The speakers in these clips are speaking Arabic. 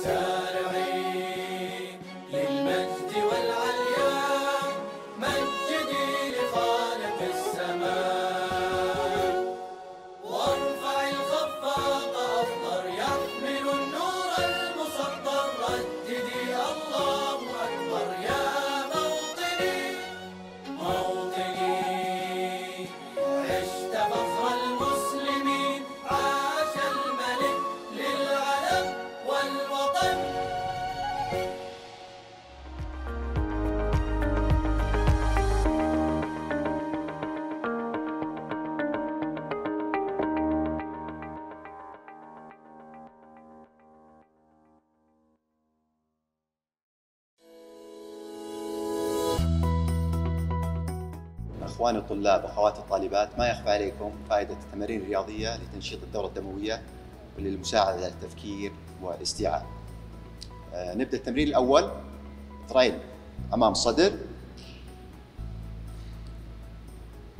자. الطلاب أخواتي الطالبات ما يخفى عليكم فائدة التمارين الرياضية لتنشيط الدورة الدموية وللمساعدة على التفكير والاستيعاب آه، نبدأ التمرين الأول ترين أمام الصدر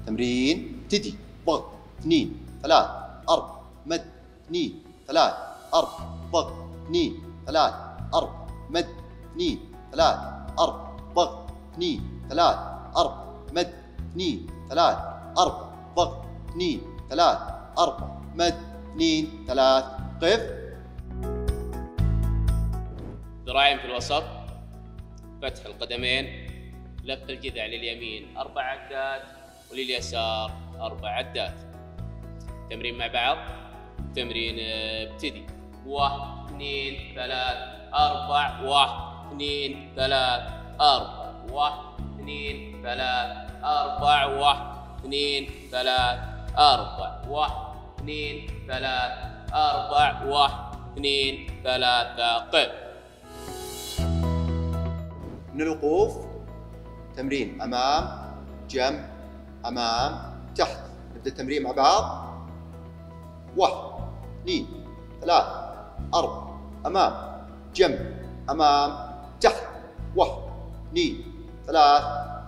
تمرين تدي ضغط اثنين ثلاث أرب مد اثنين ثلاث أرب ضغط اثنين ثلاث أرب مد اثنين ثلاث أرب ضغط اثنين ثلاث أرب مد اثنين ثلاث أربع ضغط اثنين ثلاث أربع مد اثنين ثلاث قف ذراعين في الوسط فتح القدمين لف الجذع لليمين أربع عدات ولليسار أربع عدات تمرين مع بعض تمرين آه، ابتدي واحد اثنين ثلاث أربع واحد اثنين ثلاث أربع واحد اثنين ثلاث أربع واحد اثنين ثلاث أربع واحد اثنين ثلاث أربع واحد اثنين ثلاثة قف من الوقوف تمرين أمام جنب أمام تحت نبدأ التمرين مع بعض واحد اثنين ثلاث أربع أمام جنب أمام تحت واحد اثنين ثلاث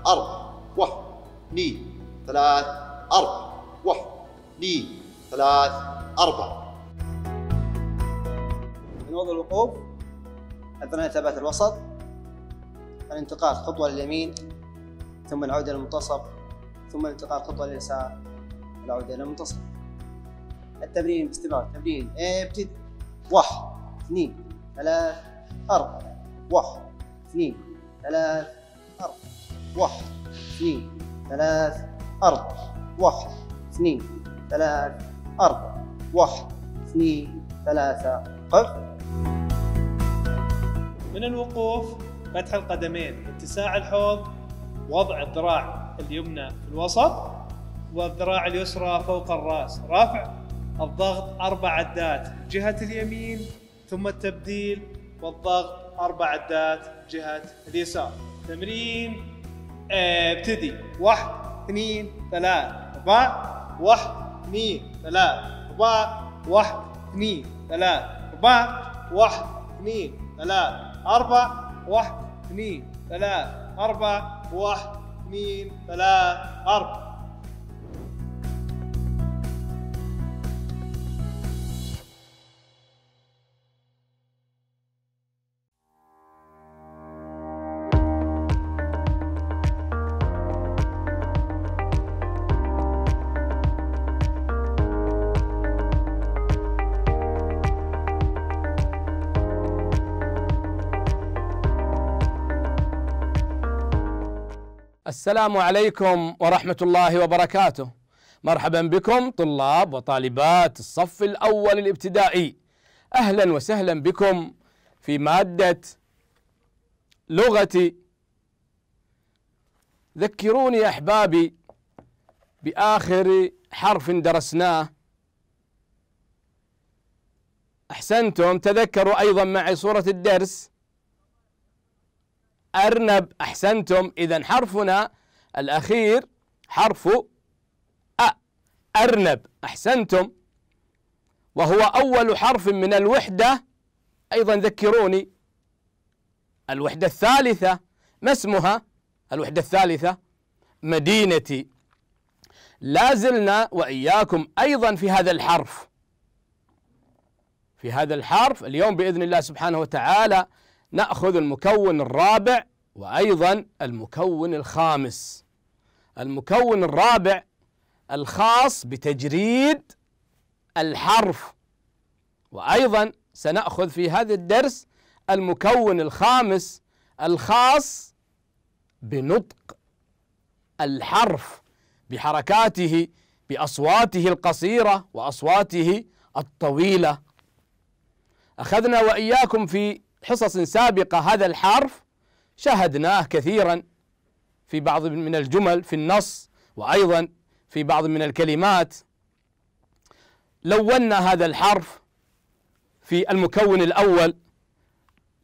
أربع واحد اثنين ثلاث أربعة واحد اثنين ثلاث أربعة من وضع الوقوف أثناء ثبات الوسط الانتقال خطوة لليمين ثم العودة للمنتصف ثم الانتقال خطوة لليسار العودة للمنتصف التمرين باستمرار تمرين إيه، ابتدي واحد اثنين ثلاث أربعة واحد اثنين ثلاث أربعة واحد اثنين ثلاث أربعة واحد اثنين ثلاث أربعة واحد اثنين ثلاثة قف من الوقوف فتح القدمين اتساع الحوض وضع الذراع اليمنى في الوسط والذراع اليسرى فوق الرأس رفع الضغط أربع عدات جهة اليمين ثم التبديل والضغط أربع عدات جهة اليسار تمرين آه، ابتدي واحد اثنين ثلاث أربعة واحد اثنين ثلاث أربعة واحد اثنين ثلاث أربعة واحد اثنين ثلاث أربعة واحد اثنين ثلاث أربعة واحد اثنين ثلاث أربعة السلام عليكم ورحمة الله وبركاته مرحبا بكم طلاب وطالبات الصف الأول الابتدائي أهلا وسهلا بكم في مادة لغتي ذكروني أحبابي بآخر حرف درسناه أحسنتم تذكروا أيضا معي صورة الدرس أرنب أحسنتم إذا حرفنا الأخير حرف أ أرنب أحسنتم وهو أول حرف من الوحدة أيضا ذكروني الوحدة الثالثة ما اسمها الوحدة الثالثة مدينتي لا زلنا وإياكم أيضا في هذا الحرف في هذا الحرف اليوم بإذن الله سبحانه وتعالى نأخذ المكون الرابع وأيضا المكون الخامس المكون الرابع الخاص بتجريد الحرف وأيضا سنأخذ في هذا الدرس المكون الخامس الخاص بنطق الحرف بحركاته بأصواته القصيرة وأصواته الطويلة أخذنا وإياكم في حصص سابقة هذا الحرف شاهدناه كثيرا في بعض من الجمل في النص وأيضا في بعض من الكلمات لونا هذا الحرف في المكون الأول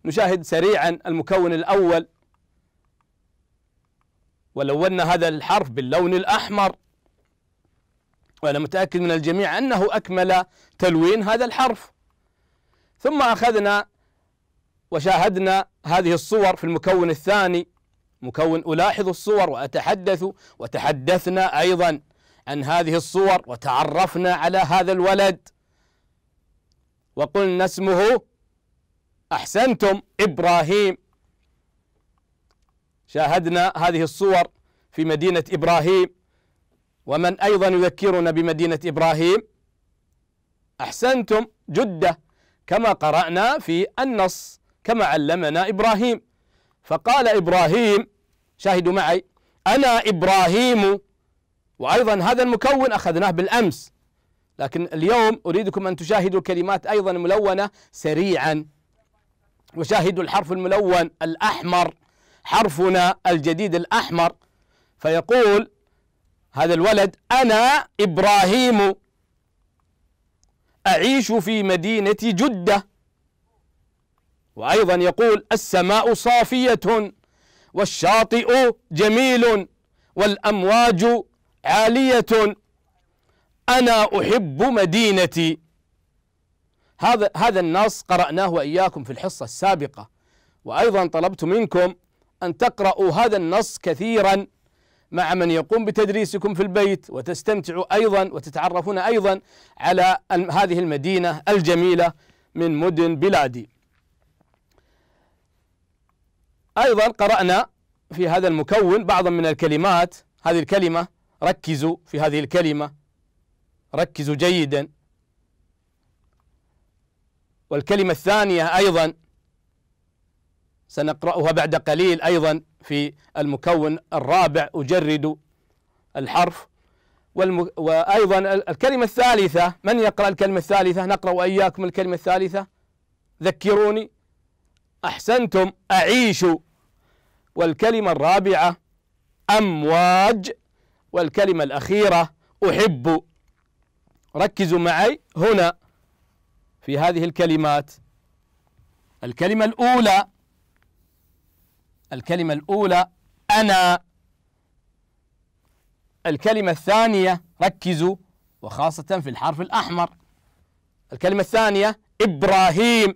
نشاهد سريعا المكون الأول ولونا هذا الحرف باللون الأحمر وأنا متأكد من الجميع أنه أكمل تلوين هذا الحرف ثم أخذنا وشاهدنا هذه الصور في المكون الثاني مكون ألاحظ الصور وأتحدث وتحدثنا أيضا عن هذه الصور وتعرفنا على هذا الولد وقلنا اسمه أحسنتم إبراهيم شاهدنا هذه الصور في مدينة إبراهيم ومن أيضا يذكرنا بمدينة إبراهيم أحسنتم جدة كما قرأنا في النص كما علمنا إبراهيم فقال إبراهيم شاهدوا معي أنا إبراهيم وأيضا هذا المكون أخذناه بالأمس لكن اليوم أريدكم أن تشاهدوا الكلمات أيضا ملونة سريعا وشاهدوا الحرف الملون الأحمر حرفنا الجديد الأحمر فيقول هذا الولد أنا إبراهيم أعيش في مدينة جدة وأيضا يقول السماء صافية والشاطئ جميل والأمواج عالية أنا أحب مدينتي هذا هذا النص قرأناه وإياكم في الحصة السابقة وأيضا طلبت منكم أن تقرأوا هذا النص كثيرا مع من يقوم بتدريسكم في البيت وتستمتعوا أيضا وتتعرفون أيضا على هذه المدينة الجميلة من مدن بلادي أيضا قرأنا في هذا المكون بعضا من الكلمات هذه الكلمة ركزوا في هذه الكلمة ركزوا جيدا والكلمة الثانية أيضا سنقرأها بعد قليل أيضا في المكون الرابع أجرد الحرف والم... وأيضا الكلمة الثالثة من يقرأ الكلمة الثالثة نقرأ وإياكم الكلمة الثالثة ذكروني أحسنتم أعيشوا والكلمة الرابعة أمواج والكلمة الأخيرة أحب ركزوا معي هنا في هذه الكلمات الكلمة الأولى الكلمة الأولى أنا الكلمة الثانية ركزوا وخاصة في الحرف الأحمر الكلمة الثانية إبراهيم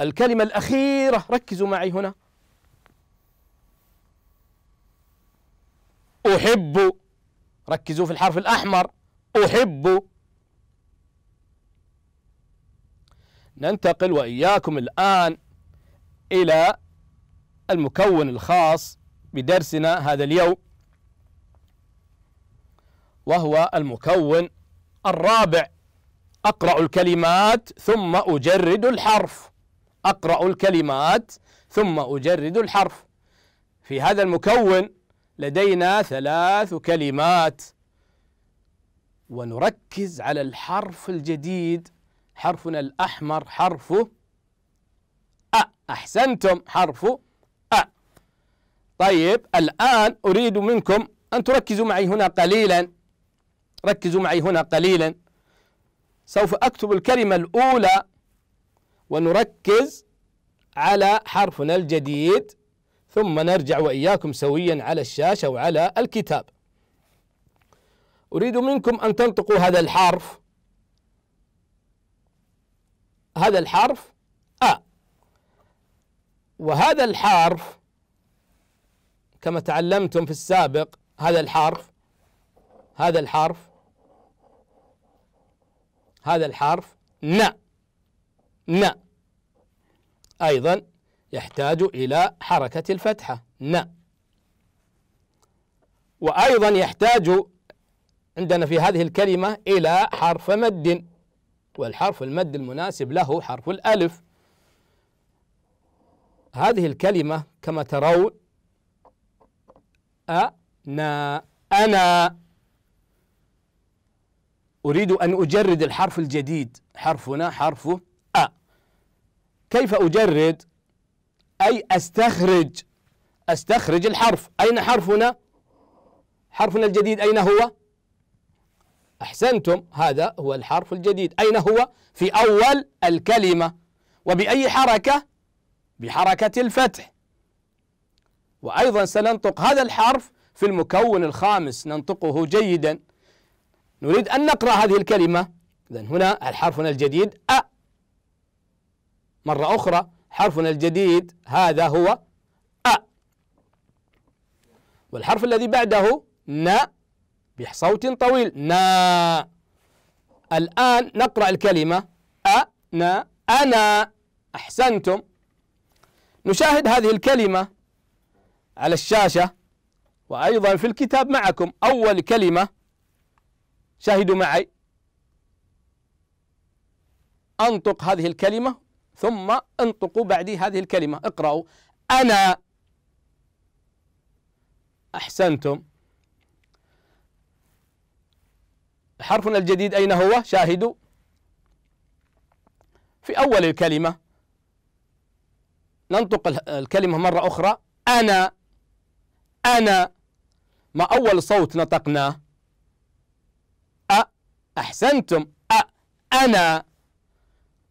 الكلمة الأخيرة ركزوا معي هنا أحب ركزوا في الحرف الأحمر أحب ننتقل وإياكم الآن إلى المكون الخاص بدرسنا هذا اليوم وهو المكون الرابع أقرأ الكلمات ثم أجرد الحرف أقرأ الكلمات ثم أجرد الحرف في هذا المكون لدينا ثلاث كلمات ونركز على الحرف الجديد حرفنا الأحمر حرف أ أحسنتم حرف أ طيب الآن أريد منكم أن تركزوا معي هنا قليلا ركزوا معي هنا قليلا سوف أكتب الكلمة الأولى ونركز على حرفنا الجديد ثم نرجع وإياكم سويا على الشاشة وعلى الكتاب أريد منكم أن تنطقوا هذا الحرف هذا الحرف أ وهذا الحرف كما تعلمتم في السابق هذا الحرف هذا الحرف هذا الحرف ن ن أيضا يحتاج إلى حركة الفتحة ن وأيضا يحتاج عندنا في هذه الكلمة إلى حرف مد والحرف المد المناسب له حرف الألف هذه الكلمة كما ترون أنا أنا أريد أن أجرد الحرف الجديد حرفنا حرف أ كيف أجرد أي أستخرج أستخرج الحرف أين حرفنا حرفنا الجديد أين هو أحسنتم هذا هو الحرف الجديد أين هو في أول الكلمة وبأي حركة بحركة الفتح وأيضا سننطق هذا الحرف في المكون الخامس ننطقه جيدا نريد أن نقرأ هذه الكلمة إذن هنا الحرف الجديد أ مرة أخرى حرفنا الجديد هذا هو أ والحرف الذي بعده ن بصوت طويل نا الآن نقرأ الكلمة أنا أنا أحسنتم نشاهد هذه الكلمة على الشاشة وأيضا في الكتاب معكم أول كلمة شاهدوا معي أنطق هذه الكلمة ثم انطقوا بعدي هذه الكلمة اقرأوا أنا أحسنتم حرفنا الجديد أين هو شاهدوا في أول الكلمة ننطق الكلمة مرة أخرى أنا أنا ما أول صوت نطقناه أ أحسنتم أ أنا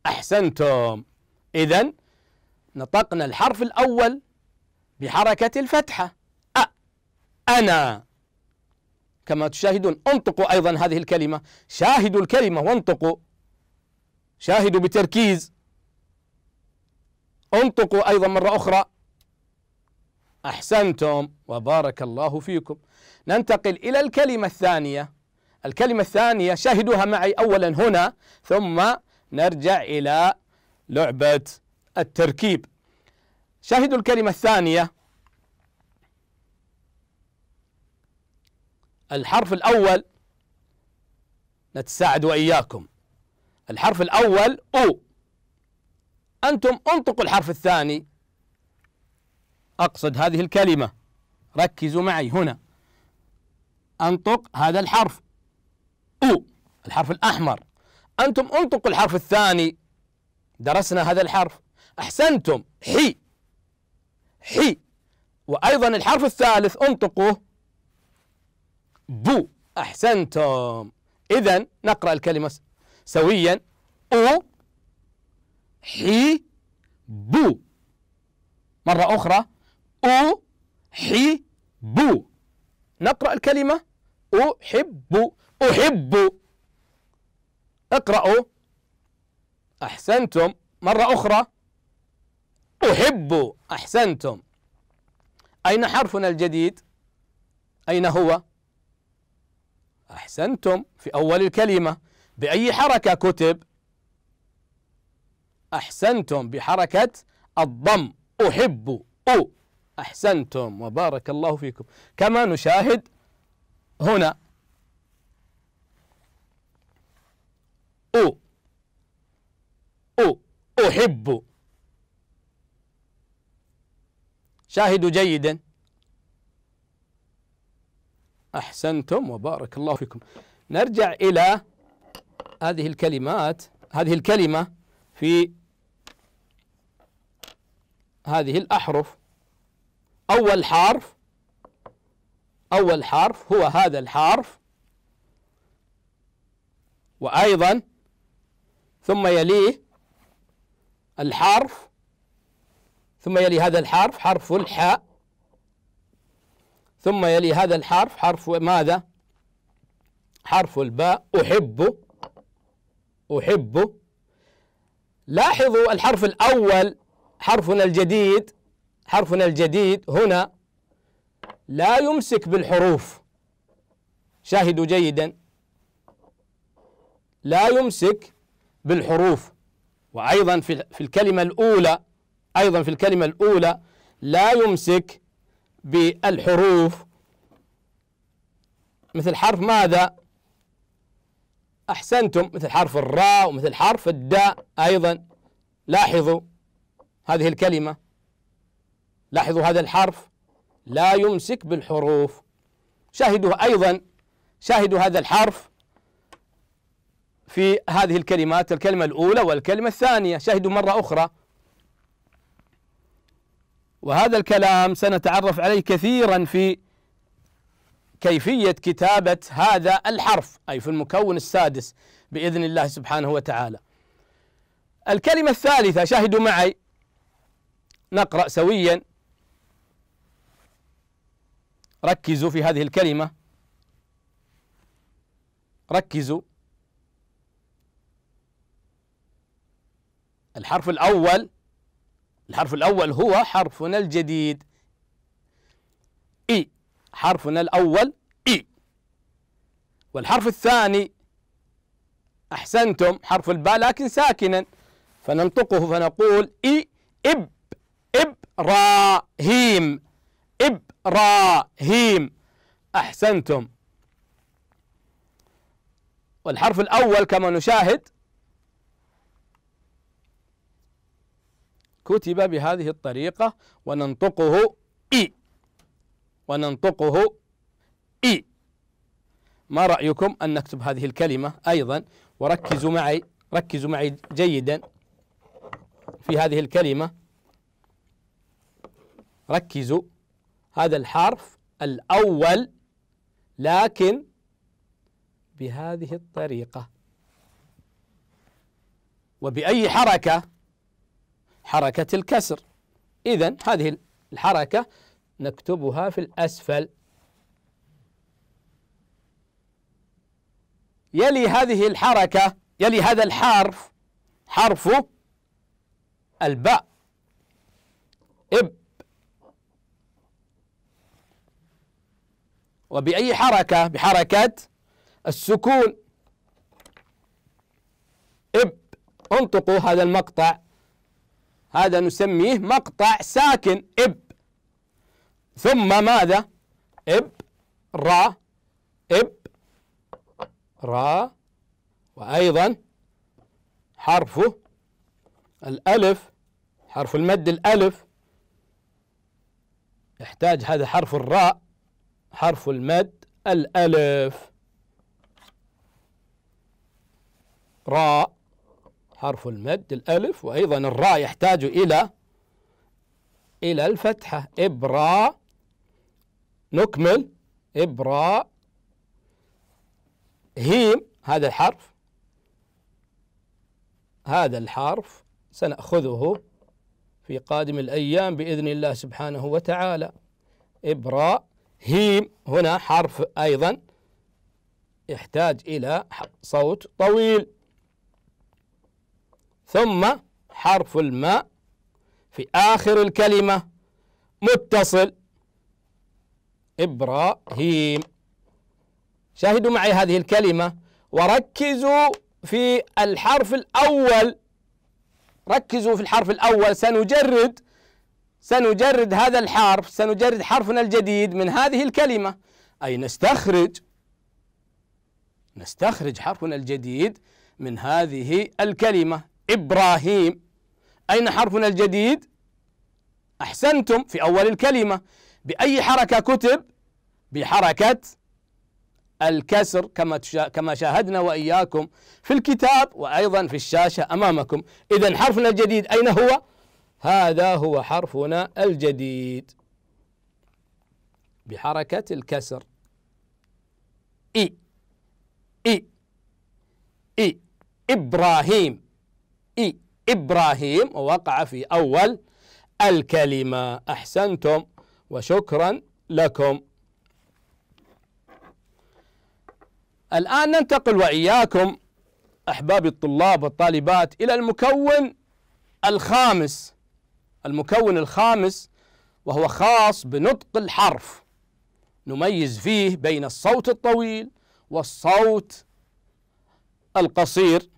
أحسنتم إذا نطقنا الحرف الأول بحركة الفتحة أ أنا كما تشاهدون انطقوا أيضا هذه الكلمة شاهدوا الكلمة وانطقوا شاهدوا بتركيز انطقوا أيضا مرة أخرى أحسنتم وبارك الله فيكم ننتقل إلى الكلمة الثانية الكلمة الثانية شاهدوها معي أولا هنا ثم نرجع إلى لعبة التركيب شاهدوا الكلمة الثانية الحرف الأول نتساعد وإياكم الحرف الأول أو أنتم انطقوا الحرف الثاني أقصد هذه الكلمة ركزوا معي هنا أنطق هذا الحرف أو الحرف الأحمر أنتم انطقوا الحرف الثاني درسنا هذا الحرف أحسنتم حي حي وأيضا الحرف الثالث انطقوه بو أحسنتم إذا نقرأ الكلمة سويا أو حي بو مرة أخرى أو حي بو نقرأ الكلمة أحب أحب اقرأوا أحسنتم مرة أخرى أحب أحسنتم أين حرفنا الجديد؟ أين هو؟ أحسنتم في أول الكلمة بأي حركة كتب؟ أحسنتم بحركة الضم أحب أو أحسنتم وبارك الله فيكم كما نشاهد هنا أو أحب شاهدوا جيدا أحسنتم وبارك الله فيكم نرجع إلى هذه الكلمات هذه الكلمة في هذه الأحرف أول حرف أول حرف هو هذا الحرف وأيضا ثم يليه الحرف ثم يلي هذا الحرف حرف الحاء ثم يلي هذا الحرف حرف ماذا حرف الباء أحب أحب لاحظوا الحرف الأول حرفنا الجديد حرفنا الجديد هنا لا يمسك بالحروف شاهدوا جيدا لا يمسك بالحروف وأيضا في الكلمة الأولى أيضا في الكلمة الأولى لا يمسك بالحروف مثل حرف ماذا أحسنتم مثل حرف الراء ومثل حرف الداء أيضا لاحظوا هذه الكلمة لاحظوا هذا الحرف لا يمسك بالحروف شاهدوا أيضا شاهدوا هذا الحرف في هذه الكلمات الكلمة الأولى والكلمة الثانية شاهدوا مرة أخرى وهذا الكلام سنتعرف عليه كثيرا في كيفية كتابة هذا الحرف أي في المكون السادس بإذن الله سبحانه وتعالى الكلمة الثالثة شاهدوا معي نقرأ سويا ركزوا في هذه الكلمة ركزوا الحرف الأول الحرف الأول هو حرفنا الجديد إي حرفنا الأول إي والحرف الثاني أحسنتم حرف الباء لكن ساكنا فننطقه فنقول إي إب إبراهيم إبراهيم أحسنتم والحرف الأول كما نشاهد كتب بهذه الطريقة وننطقه إي وننطقه إي ما رأيكم أن نكتب هذه الكلمة أيضا وركزوا معي ركزوا معي جيدا في هذه الكلمة ركزوا هذا الحرف الأول لكن بهذه الطريقة وبأي حركة حركة الكسر إذا هذه الحركة نكتبها في الأسفل يلي هذه الحركة يلي هذا الحرف حرف الباء اب وبأي حركة بحركة السكون اب انطقوا هذا المقطع هذا نسميه مقطع ساكن إب ثم ماذا؟ إب را إب را وأيضا حرفه الألف حرف المد الألف يحتاج هذا حرف الراء حرف المد الألف راء حرف المد الألف وأيضا الراء يحتاج إلى إلى الفتحة إبراء نكمل إبراء هيم هذا الحرف هذا الحرف سنأخذه في قادم الأيام بإذن الله سبحانه وتعالى إبراء هيم هنا حرف أيضا يحتاج إلى صوت طويل ثم حرف الماء في آخر الكلمة متصل إبراهيم شاهدوا معي هذه الكلمة وركزوا في الحرف الأول ركزوا في الحرف الأول سنجرد سنجرد هذا الحرف سنجرد حرفنا الجديد من هذه الكلمة أي نستخرج نستخرج حرفنا الجديد من هذه الكلمة إبراهيم أين حرفنا الجديد؟ أحسنتم في أول الكلمة بأي حركة كتب؟ بحركة الكسر كما كما شاهدنا وإياكم في الكتاب وأيضا في الشاشة أمامكم إذا حرفنا الجديد أين هو؟ هذا هو حرفنا الجديد بحركة الكسر إي إي إي إبراهيم إبراهيم ووقع في أول الكلمة أحسنتم وشكرا لكم الآن ننتقل وإياكم أحبابي الطلاب والطالبات إلى المكون الخامس المكون الخامس وهو خاص بنطق الحرف نميز فيه بين الصوت الطويل والصوت القصير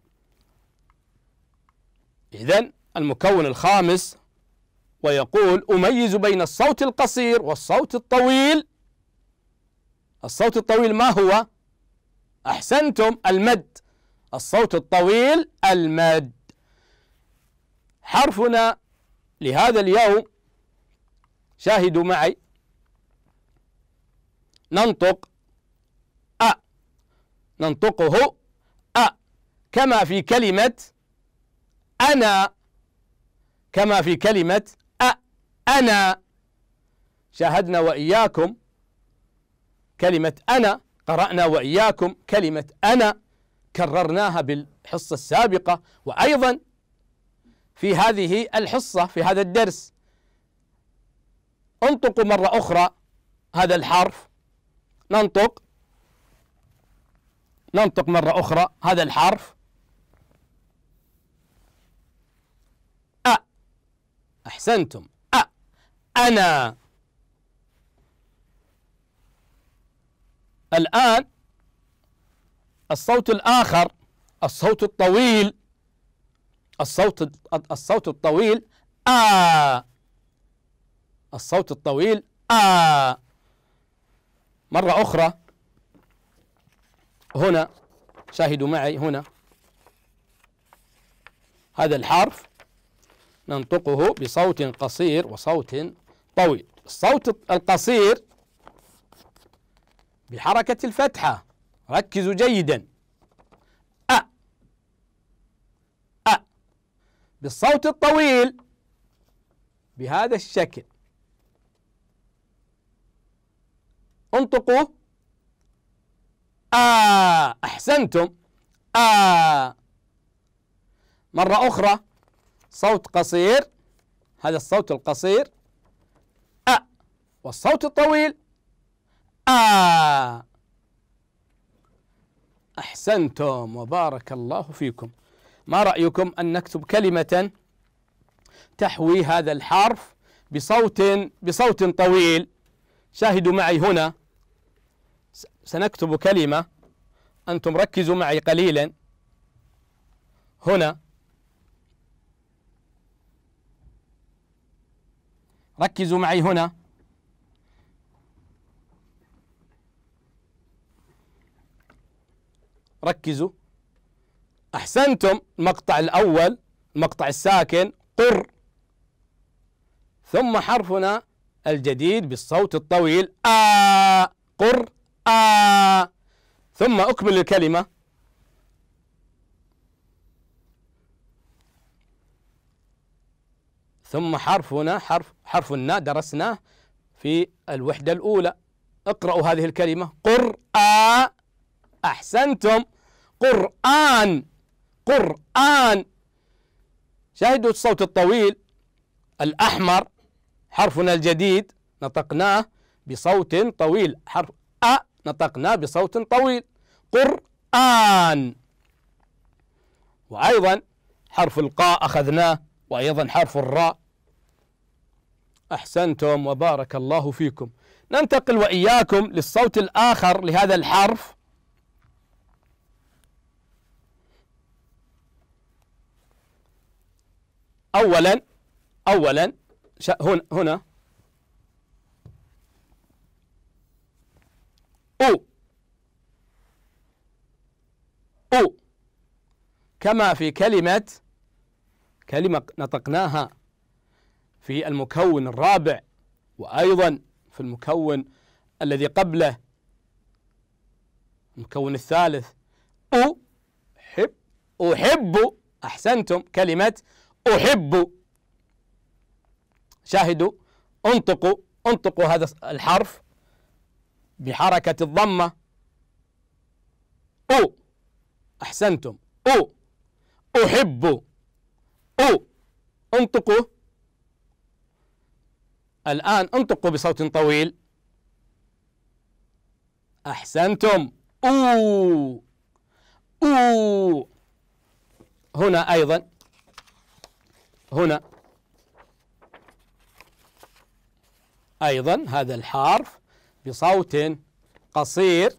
إذا المكون الخامس ويقول أميز بين الصوت القصير والصوت الطويل الصوت الطويل ما هو؟ أحسنتم المد الصوت الطويل المد حرفنا لهذا اليوم شاهدوا معي ننطق أ ننطقه أ كما في كلمة أنا كما في كلمة أ أنا شاهدنا وإياكم كلمة أنا قرأنا وإياكم كلمة أنا كررناها بالحصة السابقة وأيضا في هذه الحصة في هذا الدرس انطقوا مرة أخرى هذا الحرف ننطق ننطق مرة أخرى هذا الحرف أحسنتم أ أنا الآن الصوت الآخر الصوت الطويل الصوت الصوت الطويل آ الصوت الطويل آ مرة أخرى هنا شاهدوا معي هنا هذا الحرف ننطقه بصوت قصير وصوت طويل الصوت القصير بحركة الفتحة ركزوا جيدا أ أ بالصوت الطويل بهذا الشكل انطقوا آ أحسنتم آ مرة أخرى صوت قصير هذا الصوت القصير أ والصوت الطويل آ أحسنتم وبارك الله فيكم ما رأيكم أن نكتب كلمة تحوي هذا الحرف بصوت بصوت طويل شاهدوا معي هنا سنكتب كلمة أنتم ركزوا معي قليلا هنا ركزوا معي هنا ركزوا أحسنتم المقطع الأول المقطع الساكن قر ثم حرفنا الجديد بالصوت الطويل آ قر آ ثم أكمل الكلمة ثم حرفنا حرف حرف النا درسناه في الوحدة الأولى اقرأوا هذه الكلمة قرآن أحسنتم قرآن قرآن شاهدوا الصوت الطويل الأحمر حرفنا الجديد نطقناه بصوت طويل حرف أ نطقناه بصوت طويل قرآن وأيضا حرف القاء أخذناه وأيضا حرف الراء أحسنتم وبارك الله فيكم ننتقل وإياكم للصوت الآخر لهذا الحرف أولا أولا هنا هنا أو أو كما في كلمة كلمة نطقناها في المكون الرابع وأيضا في المكون الذي قبله المكون الثالث أحب أحب أحسنتم كلمة أحب شاهدوا انطقوا انطقوا هذا الحرف بحركة الضمة أو أحسنتم أو أحب أو انطقوا الآن انطقوا بصوت طويل أحسنتم أو أو هنا أيضا هنا أيضا هذا الحرف بصوت قصير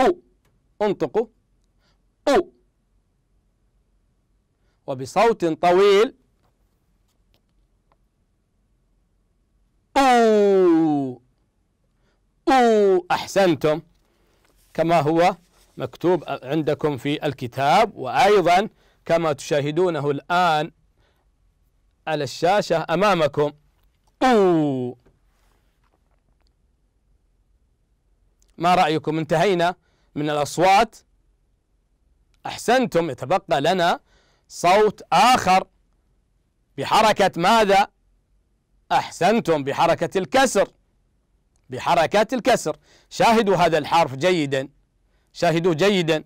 أو انطقوا أو وبصوت طويل أو أو أحسنتم كما هو مكتوب عندكم في الكتاب وأيضا كما تشاهدونه الآن على الشاشة أمامكم أو ما رأيكم انتهينا من الأصوات أحسنتم يتبقى لنا صوت آخر بحركة ماذا أحسنتم بحركة الكسر بحركات الكسر شاهدوا هذا الحرف جيدا شاهدوا جيدا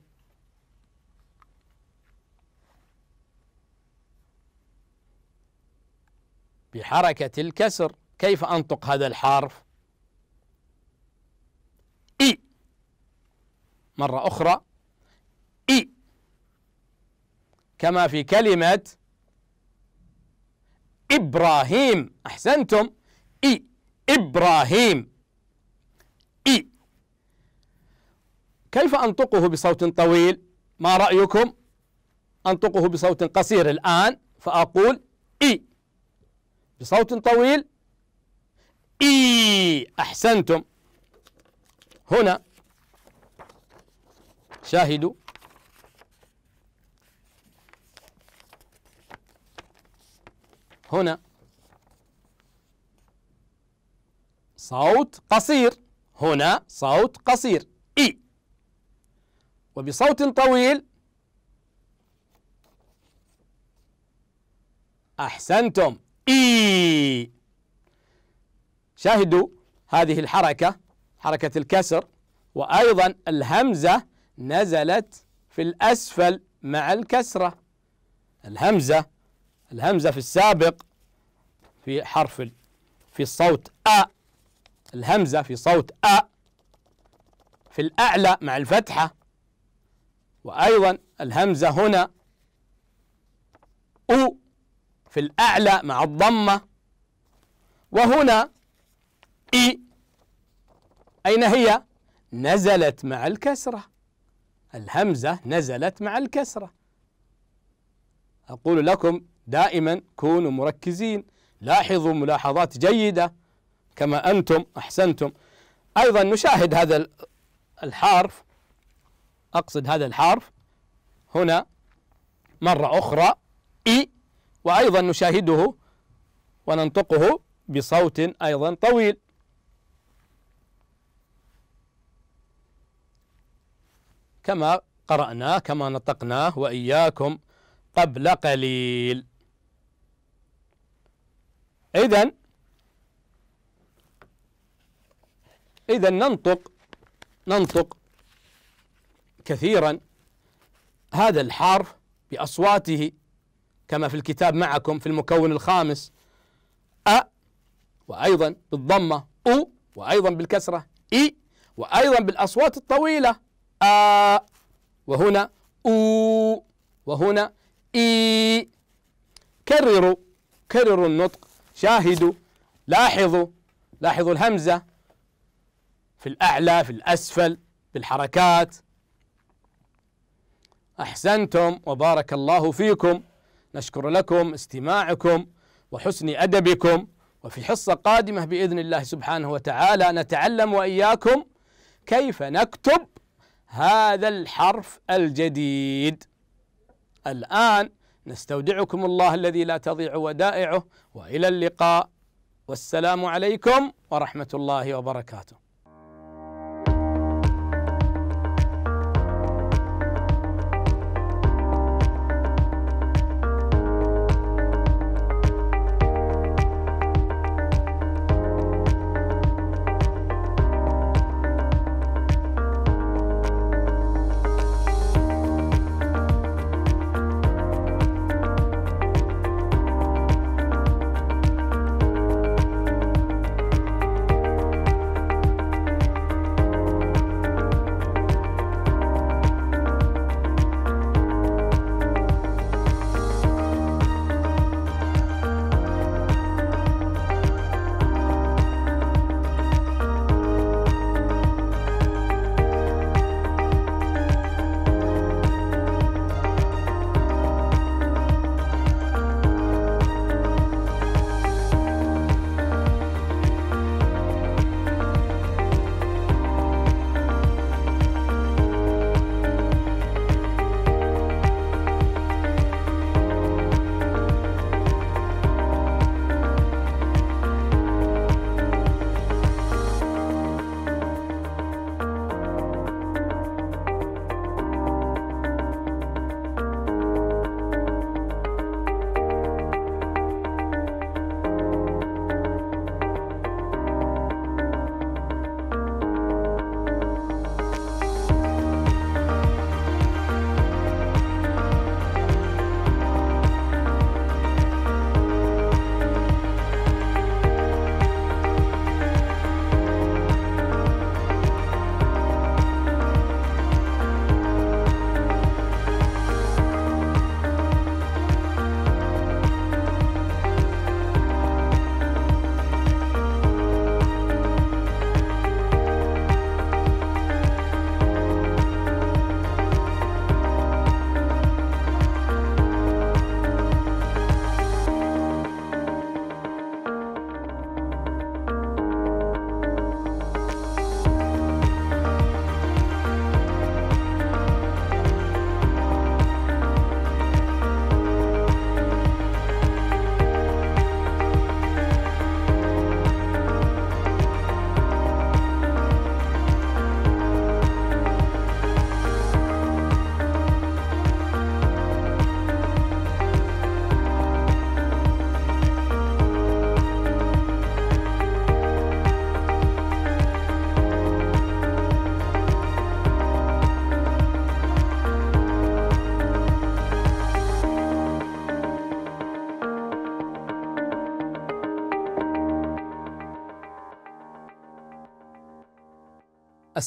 بحركة الكسر كيف أنطق هذا الحرف إي مرة أخرى إي كما في كلمة إبراهيم أحسنتم إي إبراهيم إي كيف أنطقه بصوت طويل ما رأيكم أنطقه بصوت قصير الآن فأقول إي بصوت طويل إي أحسنتم هنا شاهدوا هنا صوت قصير هنا صوت قصير إي وبصوت طويل أحسنتم إي شاهدوا هذه الحركة حركة الكسر وأيضا الهمزة نزلت في الأسفل مع الكسرة الهمزة الهمزة في السابق في حرف في الصوت أ الهمزة في صوت أ في الأعلى مع الفتحة وأيضا الهمزة هنا أو في الأعلى مع الضمة وهنا إي أين هي؟ نزلت مع الكسرة الهمزة نزلت مع الكسرة أقول لكم دائما كونوا مركزين لاحظوا ملاحظات جيدة كما أنتم أحسنتم أيضا نشاهد هذا الحرف أقصد هذا الحرف هنا مرة أخرى إي وأيضا نشاهده وننطقه بصوت أيضا طويل كما قرأناه كما نطقناه وإياكم قبل قليل إذا إذا ننطق ننطق كثيرا هذا الحرف بأصواته كما في الكتاب معكم في المكون الخامس أ وأيضا بالضمة أو وأيضا بالكسرة إي وأيضا بالأصوات الطويلة آ وهنا أو وهنا إي كرروا كرروا النطق شاهدوا لاحظوا لاحظوا الهمزة في الأعلى في الأسفل في الحركات أحسنتم وبارك الله فيكم نشكر لكم استماعكم وحسن أدبكم وفي حصة قادمة بإذن الله سبحانه وتعالى نتعلم وإياكم كيف نكتب هذا الحرف الجديد الآن نستودعكم الله الذي لا تضيع ودائعه والى اللقاء والسلام عليكم ورحمه الله وبركاته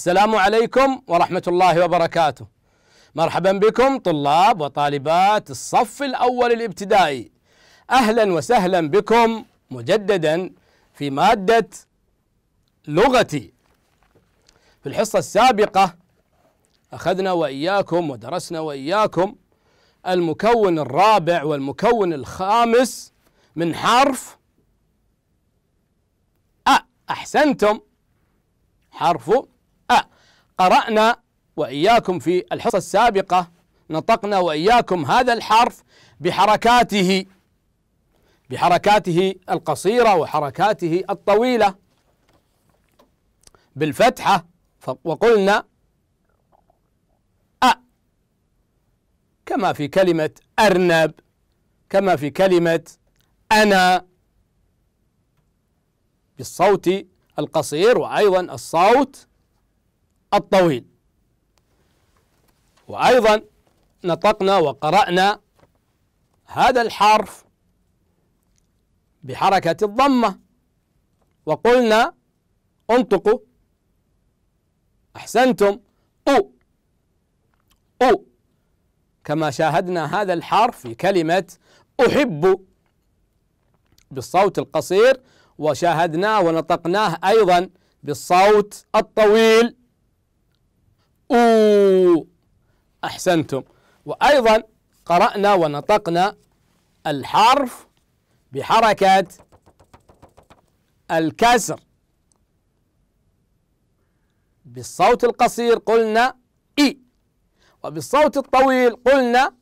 السلام عليكم ورحمة الله وبركاته مرحبا بكم طلاب وطالبات الصف الأول الابتدائي أهلا وسهلا بكم مجددا في مادة لغتي في الحصة السابقة أخذنا وإياكم ودرسنا وإياكم المكون الرابع والمكون الخامس من حرف أ أحسنتم حرف آه، قرأنا وإياكم في الحصة السابقة نطقنا وإياكم هذا الحرف بحركاته بحركاته القصيرة وحركاته الطويلة بالفتحة وقلنا أ آه، كما في كلمة أرنب كما في كلمة أنا بالصوت القصير وأيضا الصوت الطويل وأيضا نطقنا وقرأنا هذا الحرف بحركة الضمة وقلنا انطقوا أحسنتم أو أو كما شاهدنا هذا الحرف في كلمة أحب بالصوت القصير وشاهدناه ونطقناه أيضا بالصوت الطويل أو أحسنتم وأيضا قرأنا ونطقنا الحرف بحركة الكسر بالصوت القصير قلنا إي وبالصوت الطويل قلنا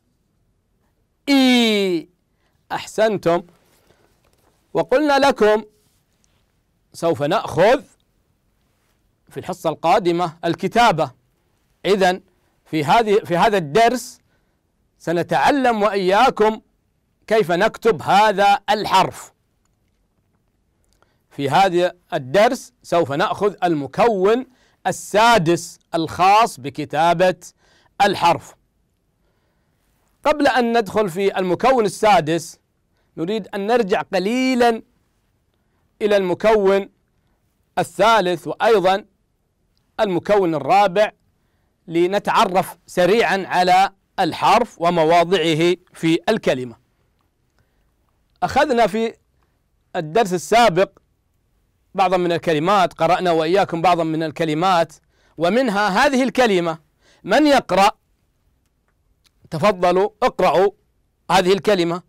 إي أحسنتم وقلنا لكم سوف نأخذ في الحصة القادمة الكتابة إذا في هذه في هذا الدرس سنتعلم وإياكم كيف نكتب هذا الحرف في هذا الدرس سوف نأخذ المكون السادس الخاص بكتابة الحرف قبل أن ندخل في المكون السادس نريد أن نرجع قليلا إلى المكون الثالث وأيضا المكون الرابع لنتعرف سريعا على الحرف ومواضعه في الكلمة أخذنا في الدرس السابق بعضا من الكلمات قرأنا وإياكم بعضا من الكلمات ومنها هذه الكلمة من يقرأ تفضلوا اقرأوا هذه الكلمة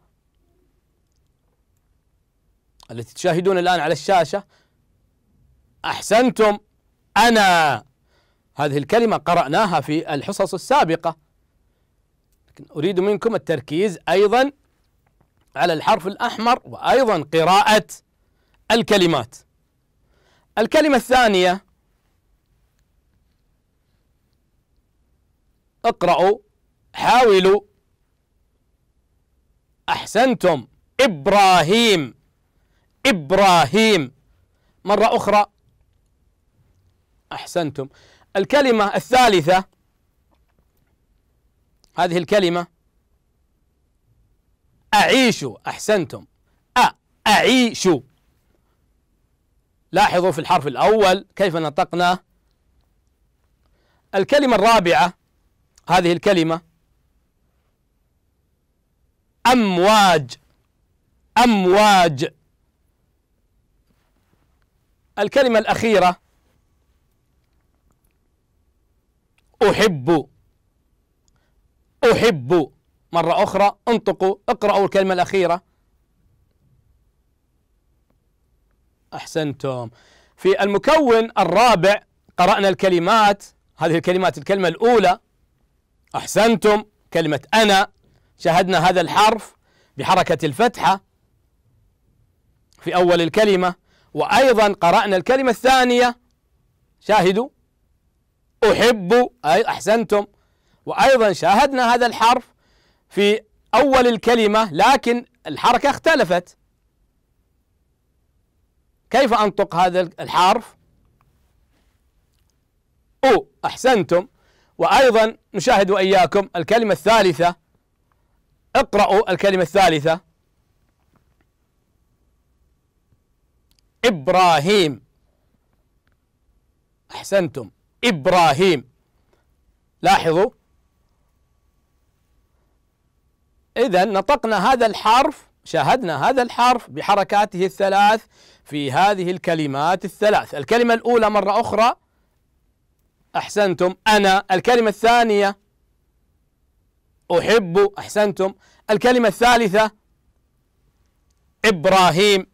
التي تشاهدون الآن على الشاشة أحسنتم أنا هذه الكلمة قرأناها في الحصص السابقة لكن أريد منكم التركيز أيضا على الحرف الأحمر وأيضا قراءة الكلمات الكلمة الثانية اقرأوا حاولوا أحسنتم إبراهيم إبراهيم مرة أخرى أحسنتم الكلمة الثالثة هذه الكلمة أعيشوا أحسنتم أ أعيشوا لاحظوا في الحرف الأول كيف نطقنا الكلمة الرابعة هذه الكلمة أمواج أمواج الكلمة الأخيرة أحب أحب مرة أخرى انطقوا اقرأوا الكلمة الأخيرة أحسنتم في المكون الرابع قرأنا الكلمات هذه الكلمات الكلمة الأولى أحسنتم كلمة أنا شاهدنا هذا الحرف بحركة الفتحة في أول الكلمة وأيضا قرأنا الكلمة الثانية شاهدوا أحب أي أحسنتم وأيضا شاهدنا هذا الحرف في أول الكلمة لكن الحركة اختلفت كيف أنطق هذا الحرف أو أحسنتم وأيضا نشاهد وإياكم الكلمة الثالثة اقرأوا الكلمة الثالثة إبراهيم أحسنتم إبراهيم لاحظوا إذا نطقنا هذا الحرف شاهدنا هذا الحرف بحركاته الثلاث في هذه الكلمات الثلاث الكلمة الأولى مرة أخرى أحسنتم أنا الكلمة الثانية أحب أحسنتم الكلمة الثالثة إبراهيم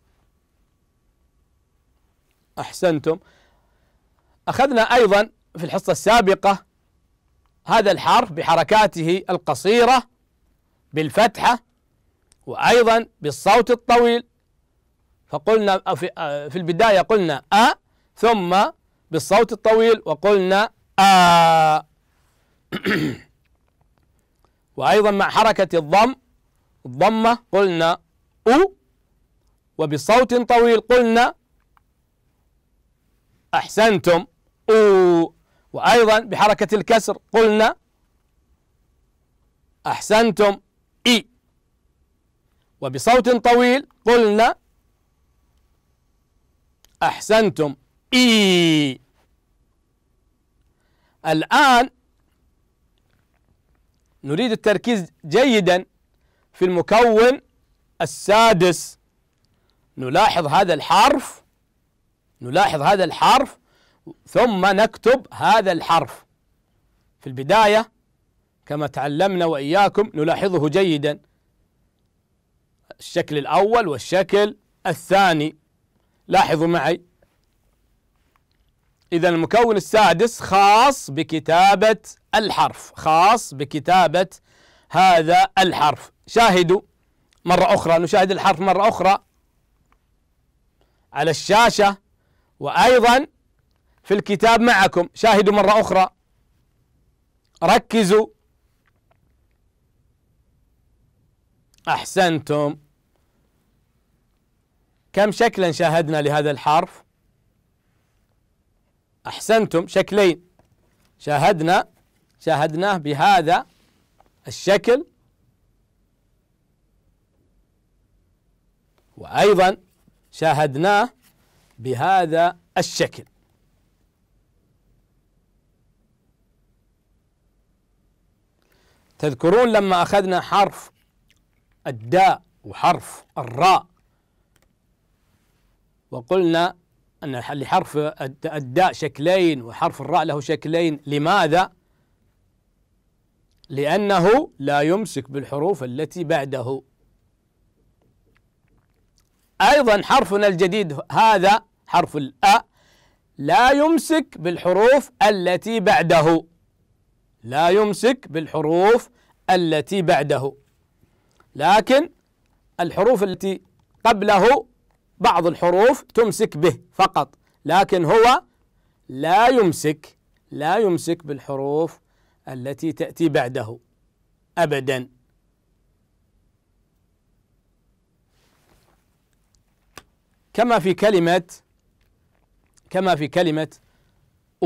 أحسنتم أخذنا أيضا في الحصة السابقة هذا الحرف بحركاته القصيرة بالفتحة وأيضا بالصوت الطويل فقلنا آه، في البداية قلنا أ ثم بالصوت الطويل وقلنا آ وأيضا مع حركة الضم الضمة قلنا أو وبصوت طويل قلنا أحسنتم أو وأيضا بحركة الكسر قلنا أحسنتم إي وبصوت طويل قلنا أحسنتم إي الآن نريد التركيز جيدا في المكون السادس نلاحظ هذا الحرف نلاحظ هذا الحرف ثم نكتب هذا الحرف في البداية كما تعلمنا وإياكم نلاحظه جيدا الشكل الأول والشكل الثاني لاحظوا معي إذا المكون السادس خاص بكتابة الحرف خاص بكتابة هذا الحرف شاهدوا مرة أخرى نشاهد الحرف مرة أخرى على الشاشة وأيضا في الكتاب معكم شاهدوا مرة أخرى ركزوا أحسنتم كم شكلا شاهدنا لهذا الحرف أحسنتم شكلين شاهدنا شاهدناه بهذا الشكل وأيضا شاهدناه بهذا الشكل تذكرون لما أخذنا حرف الداء وحرف الراء وقلنا أن لحرف الداء شكلين وحرف الراء له شكلين لماذا؟ لأنه لا يمسك بالحروف التي بعده أيضا حرفنا الجديد هذا حرف الأ لا يمسك بالحروف التي بعده لا يمسك بالحروف التي بعده لكن الحروف التي قبله بعض الحروف تمسك به فقط لكن هو لا يمسك لا يمسك بالحروف التي تأتي بعده أبدا كما في كلمة كما في كلمة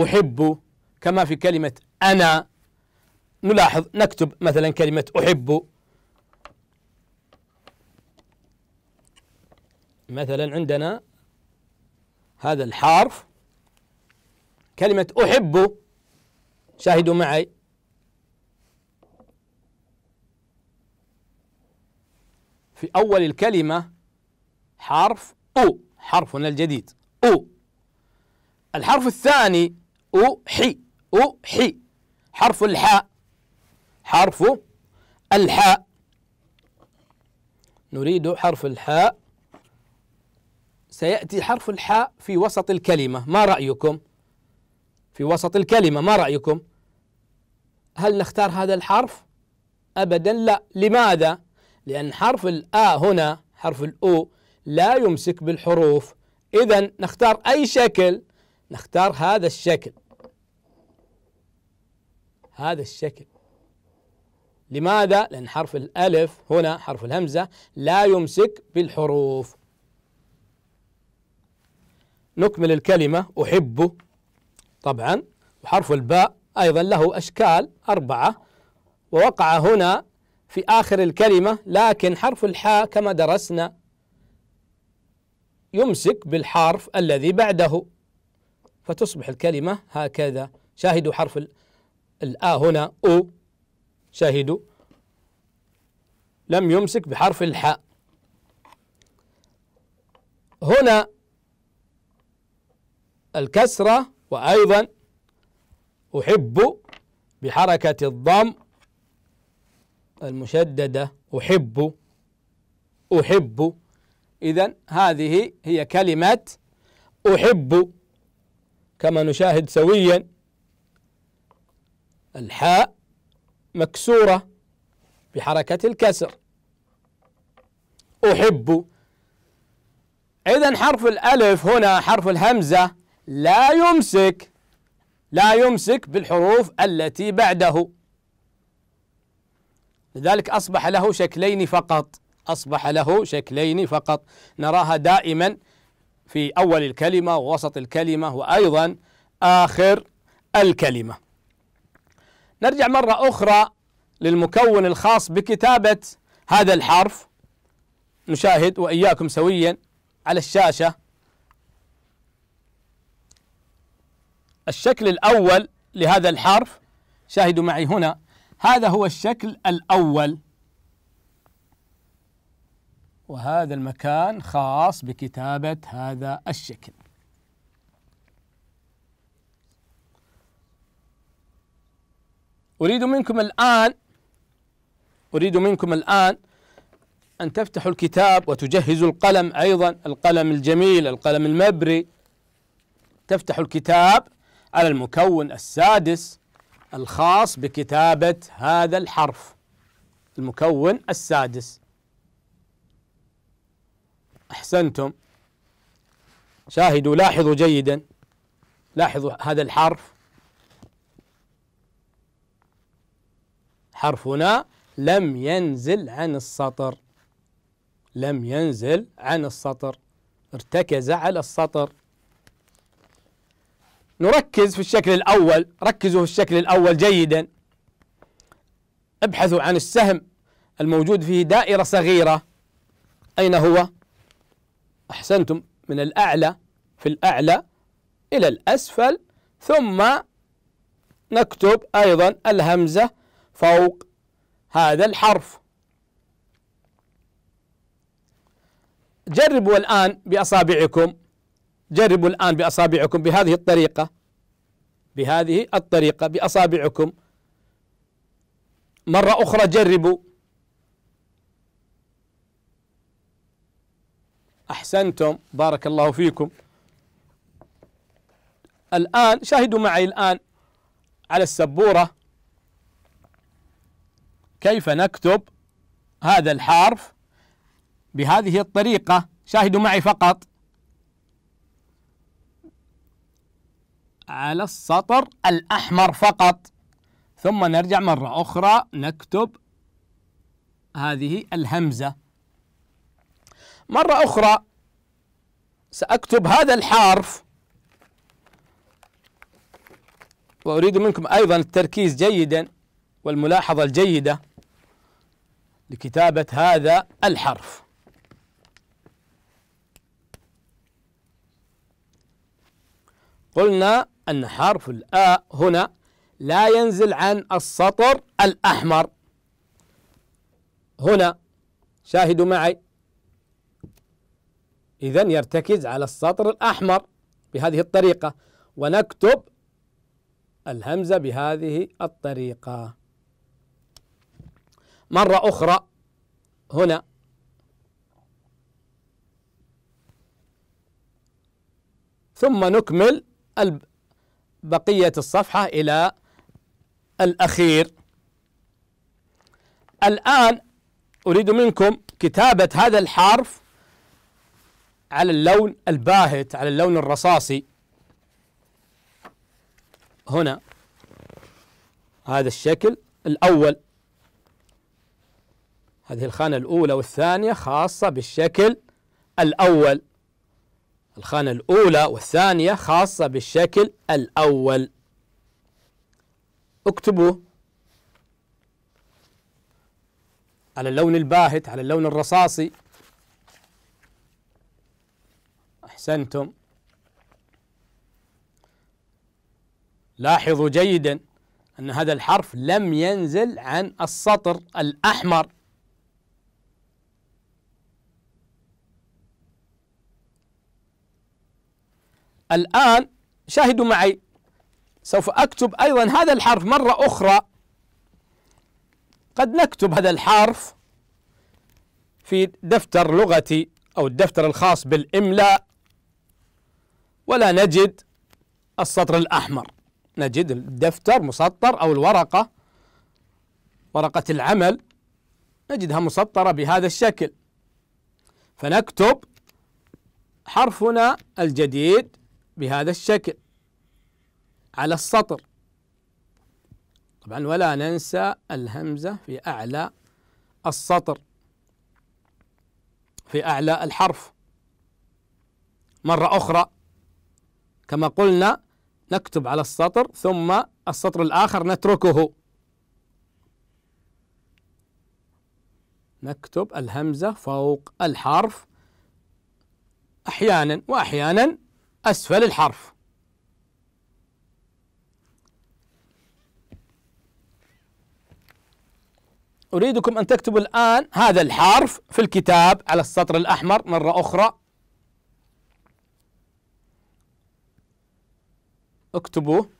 أحب كما في كلمة أنا نلاحظ نكتب مثلا كلمة أحب مثلا عندنا هذا الحرف كلمة أحب شاهدوا معي في أول الكلمة حرف أو حرفنا الجديد أو الحرف الثاني أو حي أو حي حرف الحاء حرف الحاء نريد حرف الحاء سيأتي حرف الحاء في وسط الكلمة ما رأيكم في وسط الكلمة ما رأيكم هل نختار هذا الحرف أبدا لا لماذا لأن حرف الآ هنا حرف الأو لا يمسك بالحروف إذا نختار أي شكل نختار هذا الشكل هذا الشكل لماذا؟ لأن حرف الألف هنا حرف الهمزة لا يمسك بالحروف نكمل الكلمة أحب طبعا وحرف الباء أيضا له أشكال أربعة ووقع هنا في آخر الكلمة لكن حرف الحاء كما درسنا يمسك بالحرف الذي بعده فتصبح الكلمة هكذا شاهدوا حرف الآ هنا أو شهدوا لم يمسك بحرف الحاء هنا الكسرة وأيضا أحب بحركة الضم المشددة أحب أحب إذا هذه هي كلمة أحب كما نشاهد سويا الحاء مكسورة بحركة الكسر أحب إذا حرف الألف هنا حرف الهمزة لا يمسك لا يمسك بالحروف التي بعده لذلك أصبح له شكلين فقط أصبح له شكلين فقط نراها دائما في أول الكلمة ووسط الكلمة وأيضا آخر الكلمة نرجع مرة أخرى للمكون الخاص بكتابة هذا الحرف نشاهد وإياكم سويا على الشاشة الشكل الأول لهذا الحرف شاهدوا معي هنا هذا هو الشكل الأول وهذا المكان خاص بكتابة هذا الشكل أريد منكم الآن أريد منكم الآن أن تفتحوا الكتاب وتجهزوا القلم أيضا القلم الجميل القلم المبري تفتحوا الكتاب على المكون السادس الخاص بكتابة هذا الحرف المكون السادس أحسنتم شاهدوا لاحظوا جيدا لاحظوا هذا الحرف حرفنا لم ينزل عن السطر لم ينزل عن السطر ارتكز على السطر نركز في الشكل الأول ركزوا في الشكل الأول جيدا ابحثوا عن السهم الموجود فيه دائرة صغيرة أين هو؟ أحسنتم من الأعلى في الأعلى إلى الأسفل ثم نكتب أيضا الهمزة فوق هذا الحرف جربوا الآن بأصابعكم جربوا الآن بأصابعكم بهذه الطريقة بهذه الطريقة بأصابعكم مرة أخرى جربوا أحسنتم بارك الله فيكم الآن شاهدوا معي الآن على السبورة كيف نكتب هذا الحرف بهذه الطريقة شاهدوا معي فقط على السطر الأحمر فقط ثم نرجع مرة أخرى نكتب هذه الهمزة مرة أخرى سأكتب هذا الحرف وأريد منكم أيضا التركيز جيدا والملاحظة الجيدة لكتابة هذا الحرف قلنا أن حرف الآ هنا لا ينزل عن السطر الأحمر هنا شاهدوا معي إذا يرتكز على السطر الأحمر بهذه الطريقة ونكتب الهمزة بهذه الطريقة مرة أخرى هنا ثم نكمل بقية الصفحة إلى الأخير الآن أريد منكم كتابة هذا الحرف على اللون الباهت على اللون الرصاصي هنا هذا الشكل الأول هذه الخانة الأولى والثانية خاصة بالشكل الأول الخانة الأولى والثانية خاصة بالشكل الأول اكتبوا على اللون الباهت على اللون الرصاصي أحسنتم لاحظوا جيدا أن هذا الحرف لم ينزل عن السطر الأحمر الآن شاهدوا معي سوف أكتب أيضا هذا الحرف مرة أخرى قد نكتب هذا الحرف في دفتر لغتي أو الدفتر الخاص بالإملاء ولا نجد السطر الأحمر نجد الدفتر مسطر أو الورقة ورقة العمل نجدها مسطرة بهذا الشكل فنكتب حرفنا الجديد بهذا الشكل على السطر طبعا ولا ننسى الهمزة في أعلى السطر في أعلى الحرف مرة أخرى كما قلنا نكتب على السطر ثم السطر الآخر نتركه نكتب الهمزة فوق الحرف أحيانا وأحيانا أسفل الحرف أريدكم أن تكتبوا الآن هذا الحرف في الكتاب على السطر الأحمر مرة أخرى اكتبوه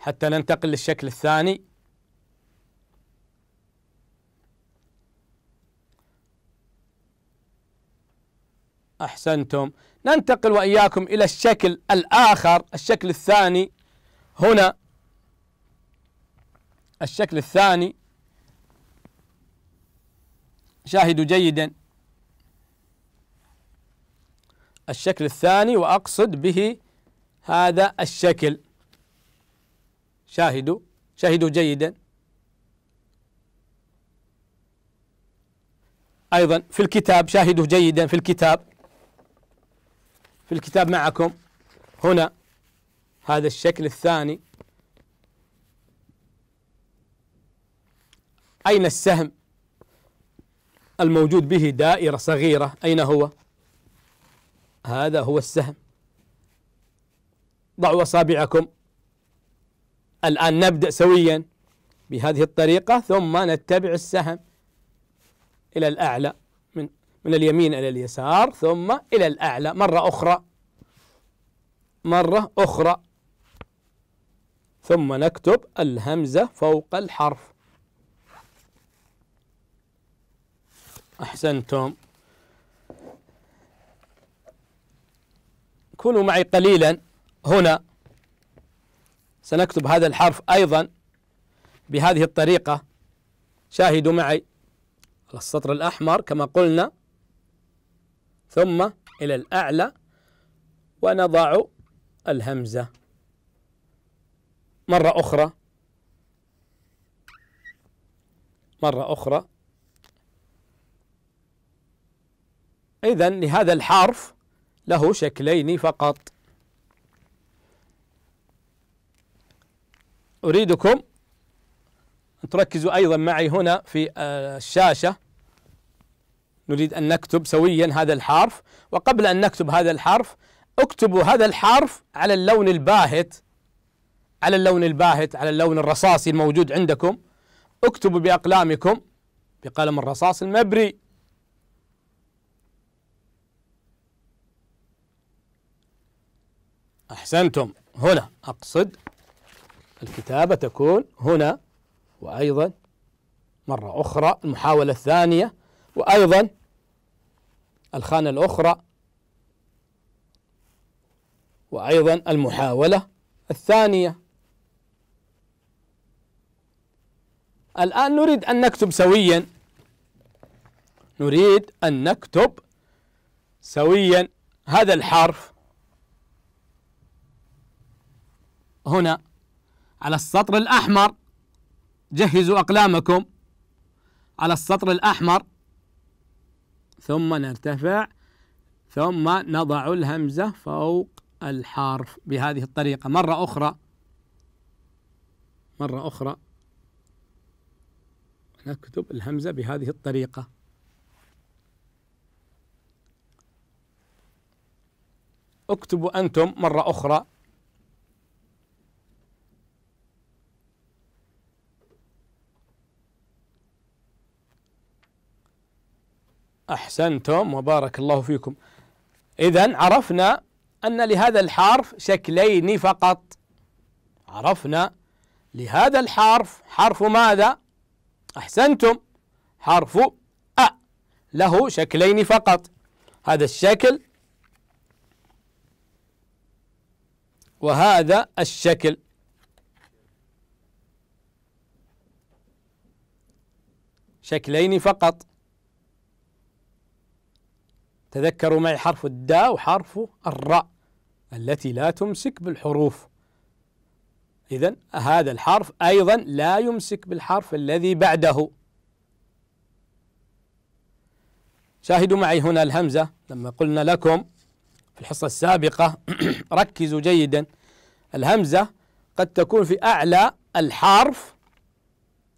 حتى ننتقل للشكل الثاني أحسنتم ننتقل وإياكم إلى الشكل الآخر الشكل الثاني هنا الشكل الثاني شاهدوا جيدا الشكل الثاني وأقصد به هذا الشكل شاهدوا شاهدوا جيدا أيضا في الكتاب شاهدوا جيدا في الكتاب في الكتاب معكم هنا هذا الشكل الثاني أين السهم الموجود به دائرة صغيرة أين هو؟ هذا هو السهم ضعوا أصابعكم الآن نبدأ سويا بهذه الطريقة ثم نتبع السهم إلى الأعلى من اليمين إلى اليسار ثم إلى الأعلى مرة أخرى مرة أخرى ثم نكتب الهمزة فوق الحرف أحسنتم كونوا معي قليلا هنا سنكتب هذا الحرف أيضا بهذه الطريقة شاهدوا معي السطر الأحمر كما قلنا ثم إلى الأعلى ونضع الهمزة مرة أخرى مرة أخرى إذا لهذا الحرف له شكلين فقط أريدكم أن تركزوا أيضا معي هنا في آه، الشاشة نريد أن نكتب سويا هذا الحرف وقبل أن نكتب هذا الحرف اكتبوا هذا الحرف على اللون الباهت على اللون الباهت على اللون الرصاصي الموجود عندكم اكتبوا بأقلامكم بقلم الرصاص المبري أحسنتم هنا أقصد الكتابة تكون هنا وأيضا مرة أخرى المحاولة الثانية وأيضا الخانة الأخرى وأيضا المحاولة الثانية الآن نريد أن نكتب سويا نريد أن نكتب سويا هذا الحرف هنا على السطر الأحمر جهزوا أقلامكم على السطر الأحمر ثم نرتفع ثم نضع الهمزة فوق الحرف بهذه الطريقة مرة أخرى مرة أخرى نكتب الهمزة بهذه الطريقة اكتبوا أنتم مرة أخرى أحسنتم وبارك الله فيكم إذا عرفنا أن لهذا الحرف شكلين فقط عرفنا لهذا الحرف حرف ماذا؟ أحسنتم حرف أ له شكلين فقط هذا الشكل وهذا الشكل شكلين فقط تذكروا معي حرف الداء وحرف الراء التي لا تمسك بالحروف إذا هذا الحرف أيضا لا يمسك بالحرف الذي بعده شاهدوا معي هنا الهمزة لما قلنا لكم في الحصة السابقة ركزوا جيدا الهمزة قد تكون في أعلى الحرف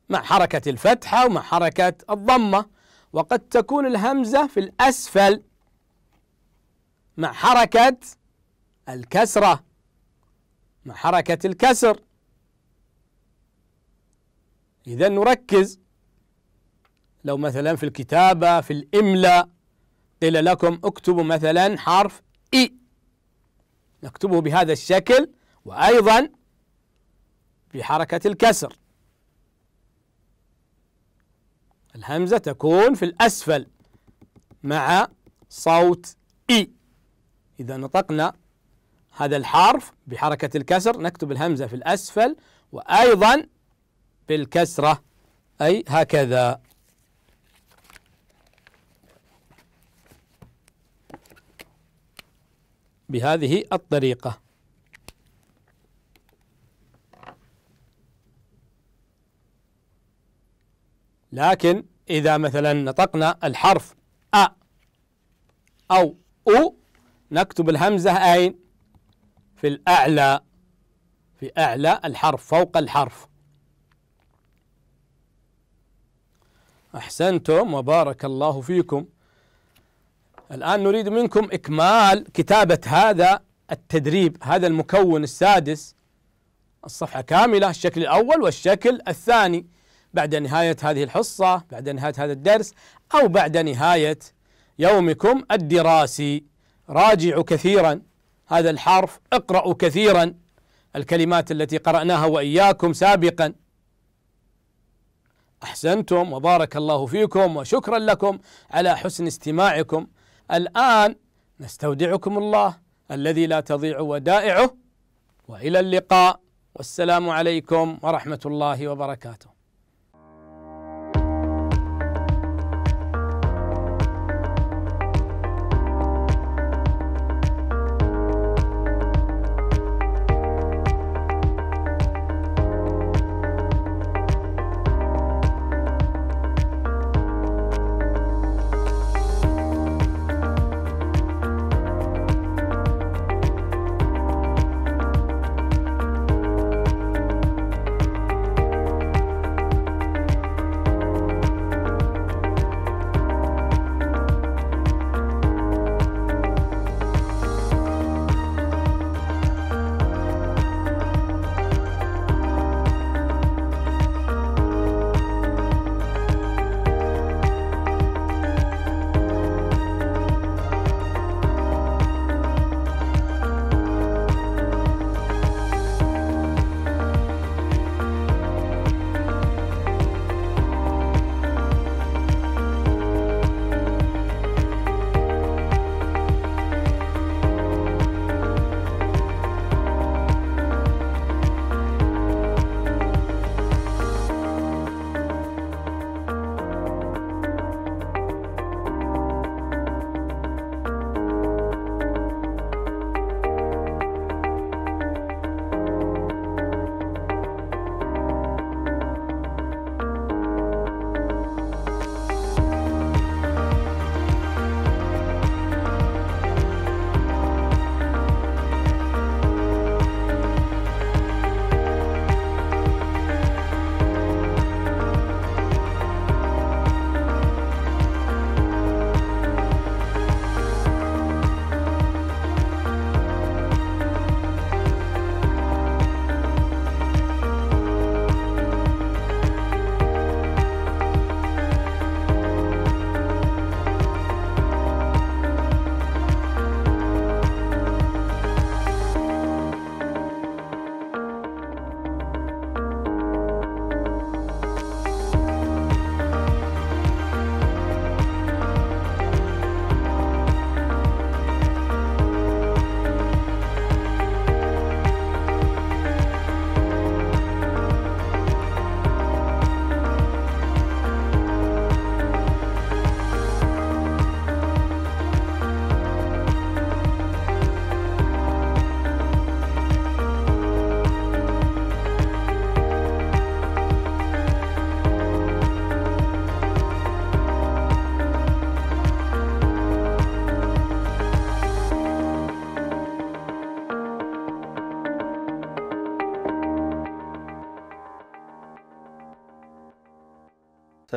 مع حركة الفتحة ومع حركة الضمة وقد تكون الهمزة في الأسفل مع حركة الكسرة مع حركة الكسر إذا نركز لو مثلا في الكتابة في الإملاء قيل لكم اكتبوا مثلا حرف إي نكتبه بهذا الشكل وأيضا بحركة الكسر الهمزة تكون في الأسفل مع صوت إي إذا نطقنا هذا الحرف بحركة الكسر نكتب الهمزة في الأسفل وأيضا بالكسرة أي هكذا بهذه الطريقة لكن إذا مثلا نطقنا الحرف أ أو أو نكتب الهمزة أين في الأعلى في أعلى الحرف فوق الحرف أحسنتم وبارك الله فيكم الآن نريد منكم إكمال كتابة هذا التدريب هذا المكون السادس الصفحة كاملة الشكل الأول والشكل الثاني بعد نهاية هذه الحصة بعد نهاية هذا الدرس أو بعد نهاية يومكم الدراسي راجعوا كثيرا هذا الحرف اقرأوا كثيرا الكلمات التي قرأناها وإياكم سابقا أحسنتم وبارك الله فيكم وشكرا لكم على حسن استماعكم الآن نستودعكم الله الذي لا تضيع ودائعه وإلى اللقاء والسلام عليكم ورحمة الله وبركاته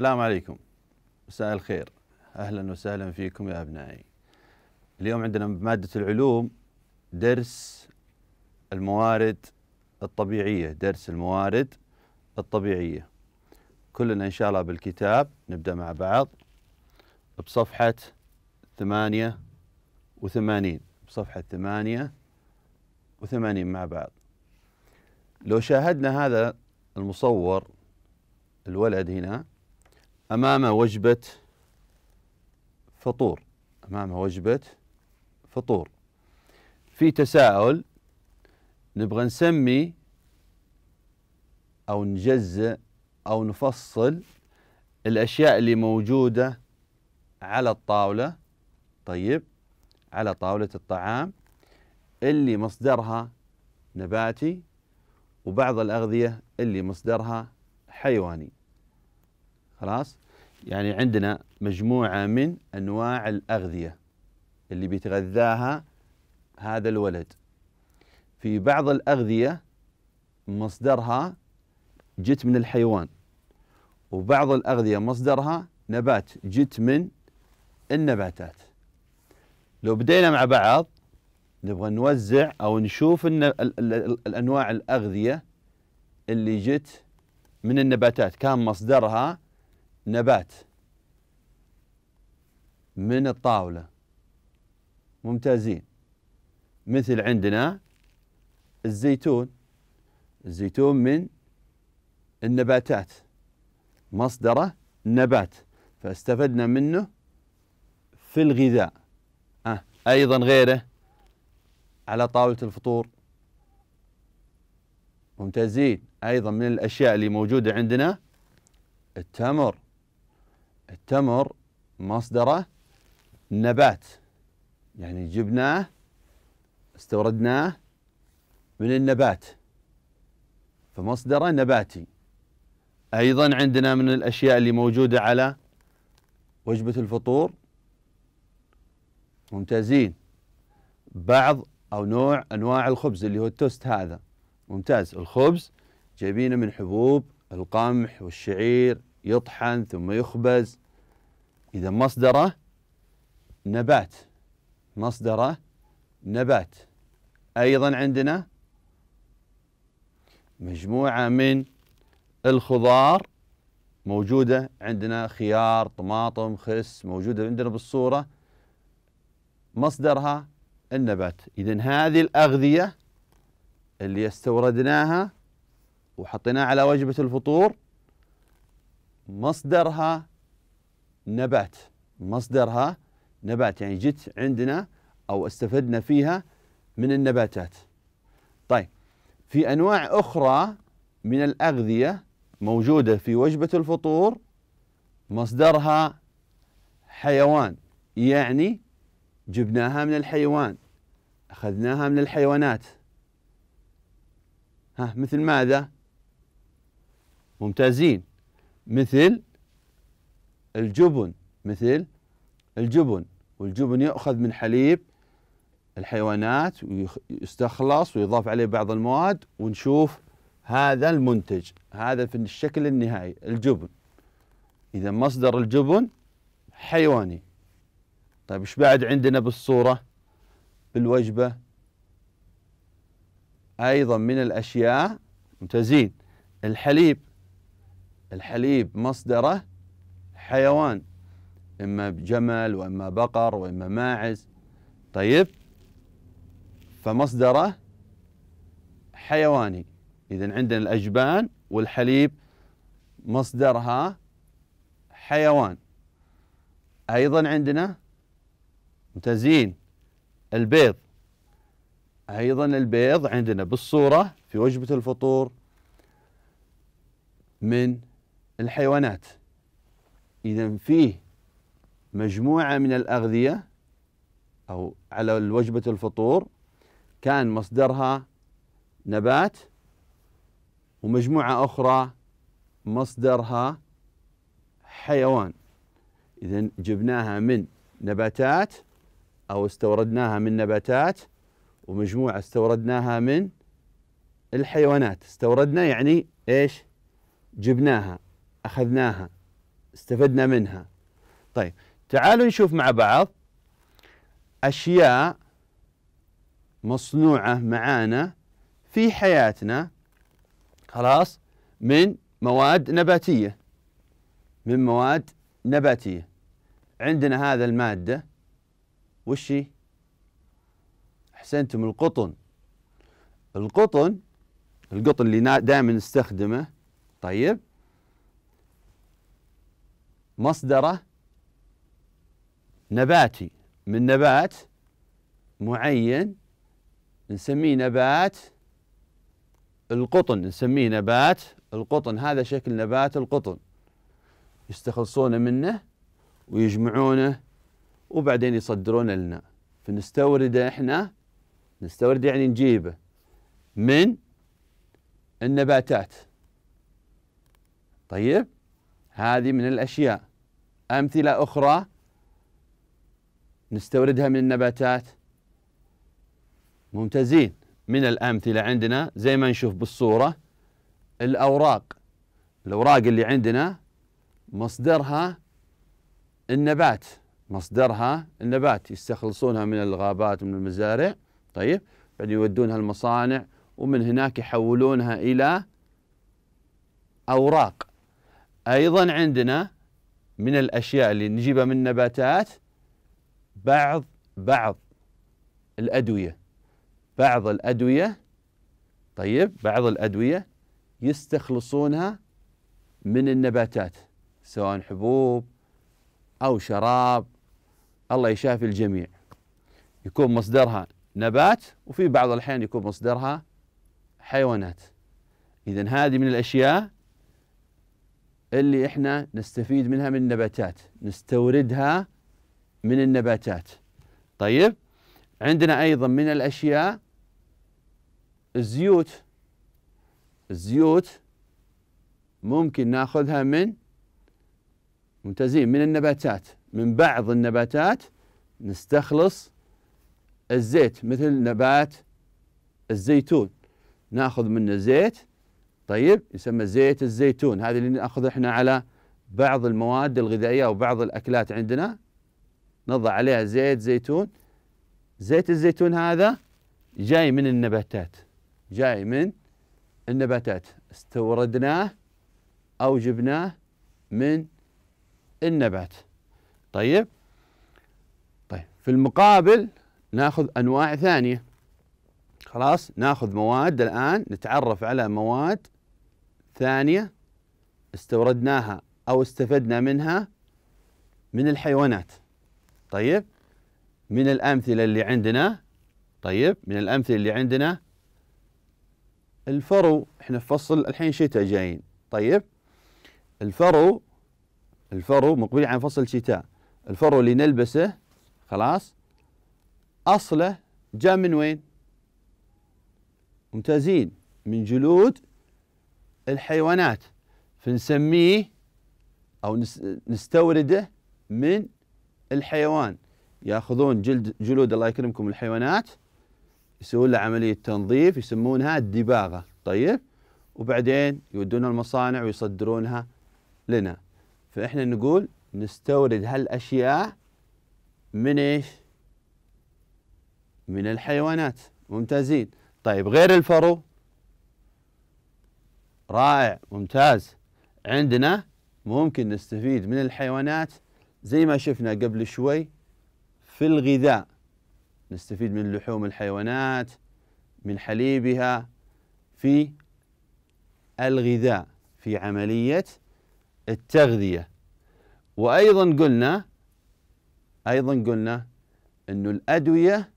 السلام عليكم مساء الخير أهلا وسهلا فيكم يا أبنائي اليوم عندنا مادة العلوم درس الموارد الطبيعية درس الموارد الطبيعية كلنا إن شاء الله بالكتاب نبدأ مع بعض بصفحة ثمانية وثمانين بصفحة ثمانية وثمانين مع بعض لو شاهدنا هذا المصور الولد هنا أمام وجبة فطور أمام وجبة فطور في تساؤل نبغى نسمي أو نجزئ أو نفصل الأشياء اللي موجودة على الطاولة طيب على طاولة الطعام اللي مصدرها نباتي وبعض الأغذية اللي مصدرها حيواني خلاص يعني عندنا مجموعة من أنواع الأغذية اللي بيتغذاها هذا الولد في بعض الأغذية مصدرها جت من الحيوان وبعض الأغذية مصدرها نبات جت من النباتات لو بدينا مع بعض نبغى نوزع أو نشوف الأنواع الأغذية اللي جت من النباتات كان مصدرها نبات من الطاولة ممتازين مثل عندنا الزيتون الزيتون من النباتات مصدره نبات فاستفدنا منه في الغذاء أه أيضا غيره على طاولة الفطور ممتازين أيضا من الأشياء اللي موجودة عندنا التمر التمر مصدره نبات يعني جبناه استوردناه من النبات فمصدره نباتي ايضا عندنا من الاشياء اللي موجوده على وجبه الفطور ممتازين بعض او نوع انواع الخبز اللي هو التوست هذا ممتاز الخبز جايبينه من حبوب القمح والشعير يطحن ثم يخبز إذا مصدره نبات مصدره نبات أيضا عندنا مجموعة من الخضار موجودة عندنا خيار طماطم خس موجودة عندنا بالصورة مصدرها النبات إذا هذه الأغذية اللي استوردناها وحطيناها على وجبة الفطور مصدرها نبات مصدرها نبات يعني جت عندنا أو استفدنا فيها من النباتات طيب في أنواع أخرى من الأغذية موجودة في وجبة الفطور مصدرها حيوان يعني جبناها من الحيوان أخذناها من الحيوانات ها مثل ماذا؟ ممتازين مثل الجبن مثل الجبن والجبن يؤخذ من حليب الحيوانات ويستخلص ويضاف عليه بعض المواد ونشوف هذا المنتج هذا في الشكل النهائي الجبن إذا مصدر الجبن حيواني طيب ايش بعد عندنا بالصورة بالوجبة أيضا من الأشياء ممتازين الحليب الحليب مصدره حيوان إما جمل وإما بقر وإما ماعز طيب فمصدره حيواني إذا عندنا الأجبان والحليب مصدرها حيوان أيضا عندنا ممتازين البيض أيضا البيض عندنا بالصورة في وجبة الفطور من الحيوانات إذا فيه مجموعة من الأغذية أو على وجبة الفطور كان مصدرها نبات ومجموعة أخرى مصدرها حيوان إذا جبناها من نباتات أو استوردناها من نباتات ومجموعة استوردناها من الحيوانات استوردنا يعني إيش جبناها أخذناها استفدنا منها طيب تعالوا نشوف مع بعض أشياء مصنوعة معانا في حياتنا خلاص من مواد نباتية من مواد نباتية عندنا هذا المادة وشي أحسنتم القطن القطن القطن اللي دائما نستخدمه طيب مصدره نباتي من نبات معين نسميه نبات القطن نسميه نبات القطن هذا شكل نبات القطن يستخلصونه منه ويجمعونه وبعدين يصدرونه لنا فنستورده احنا نستورد يعني نجيبه من النباتات طيب هذه من الأشياء أمثلة أخرى نستوردها من النباتات ممتازين من الأمثلة عندنا زي ما نشوف بالصورة الأوراق الأوراق اللي عندنا مصدرها النبات مصدرها النبات يستخلصونها من الغابات ومن المزارع طيب بعدين يودونها المصانع ومن هناك يحولونها إلى أوراق أيضا عندنا من الأشياء اللي نجيبها من النباتات بعض بعض الأدوية بعض الأدوية طيب بعض الأدوية يستخلصونها من النباتات سواء حبوب أو شراب الله يشافي الجميع يكون مصدرها نبات وفي بعض الأحيان يكون مصدرها حيوانات إذا هذه من الأشياء اللي احنا نستفيد منها من النباتات نستوردها من النباتات طيب عندنا ايضا من الاشياء الزيوت الزيوت ممكن ناخذها من ممتازين من النباتات من بعض النباتات نستخلص الزيت مثل نبات الزيتون ناخذ منه زيت طيب يسمى زيت الزيتون هذا اللي ناخذه احنا على بعض المواد الغذائيه او بعض الاكلات عندنا نضع عليها زيت زيتون زيت الزيتون هذا جاي من النباتات جاي من النباتات استوردناه او جبناه من النبات طيب طيب في المقابل ناخذ انواع ثانيه خلاص ناخذ مواد الان نتعرف على مواد ثانية استوردناها أو استفدنا منها من الحيوانات طيب من الأمثلة اللي عندنا طيب من الأمثلة اللي عندنا الفرو احنا في فصل الحين شتاء جايين طيب الفرو الفرو مقبل عن فصل شتاء الفرو اللي نلبسه خلاص أصله جاء من وين؟ ممتازين من جلود الحيوانات فنسميه أو نستورده من الحيوان ياخذون جلد جلود الله يكرمكم الحيوانات يسوون له عمليه تنظيف يسمونها الدباغه طيب وبعدين يودونها المصانع ويصدرونها لنا فاحنا نقول نستورد هالاشياء من ايش؟ من الحيوانات ممتازين طيب غير الفرو رائع ممتاز عندنا ممكن نستفيد من الحيوانات زي ما شفنا قبل شوي في الغذاء نستفيد من لحوم الحيوانات من حليبها في الغذاء في عملية التغذية وأيضا قلنا أيضا قلنا أن الأدوية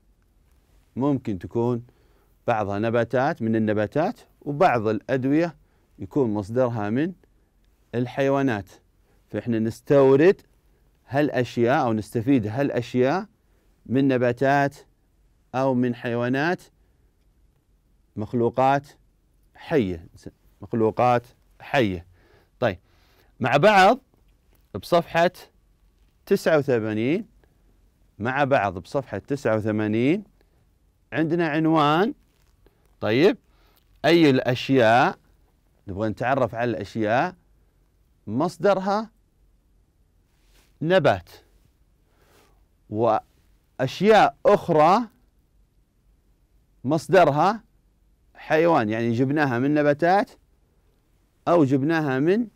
ممكن تكون بعضها نباتات من النباتات وبعض الأدوية يكون مصدرها من الحيوانات فإحنا نستورد هالأشياء أو نستفيد هالأشياء من نباتات أو من حيوانات مخلوقات حية مخلوقات حية طيب مع بعض بصفحة 89 مع بعض بصفحة 89 عندنا عنوان طيب أي الأشياء نبغى نتعرف على الأشياء مصدرها نبات وأشياء أخرى مصدرها حيوان يعني جبناها من نباتات أو جبناها من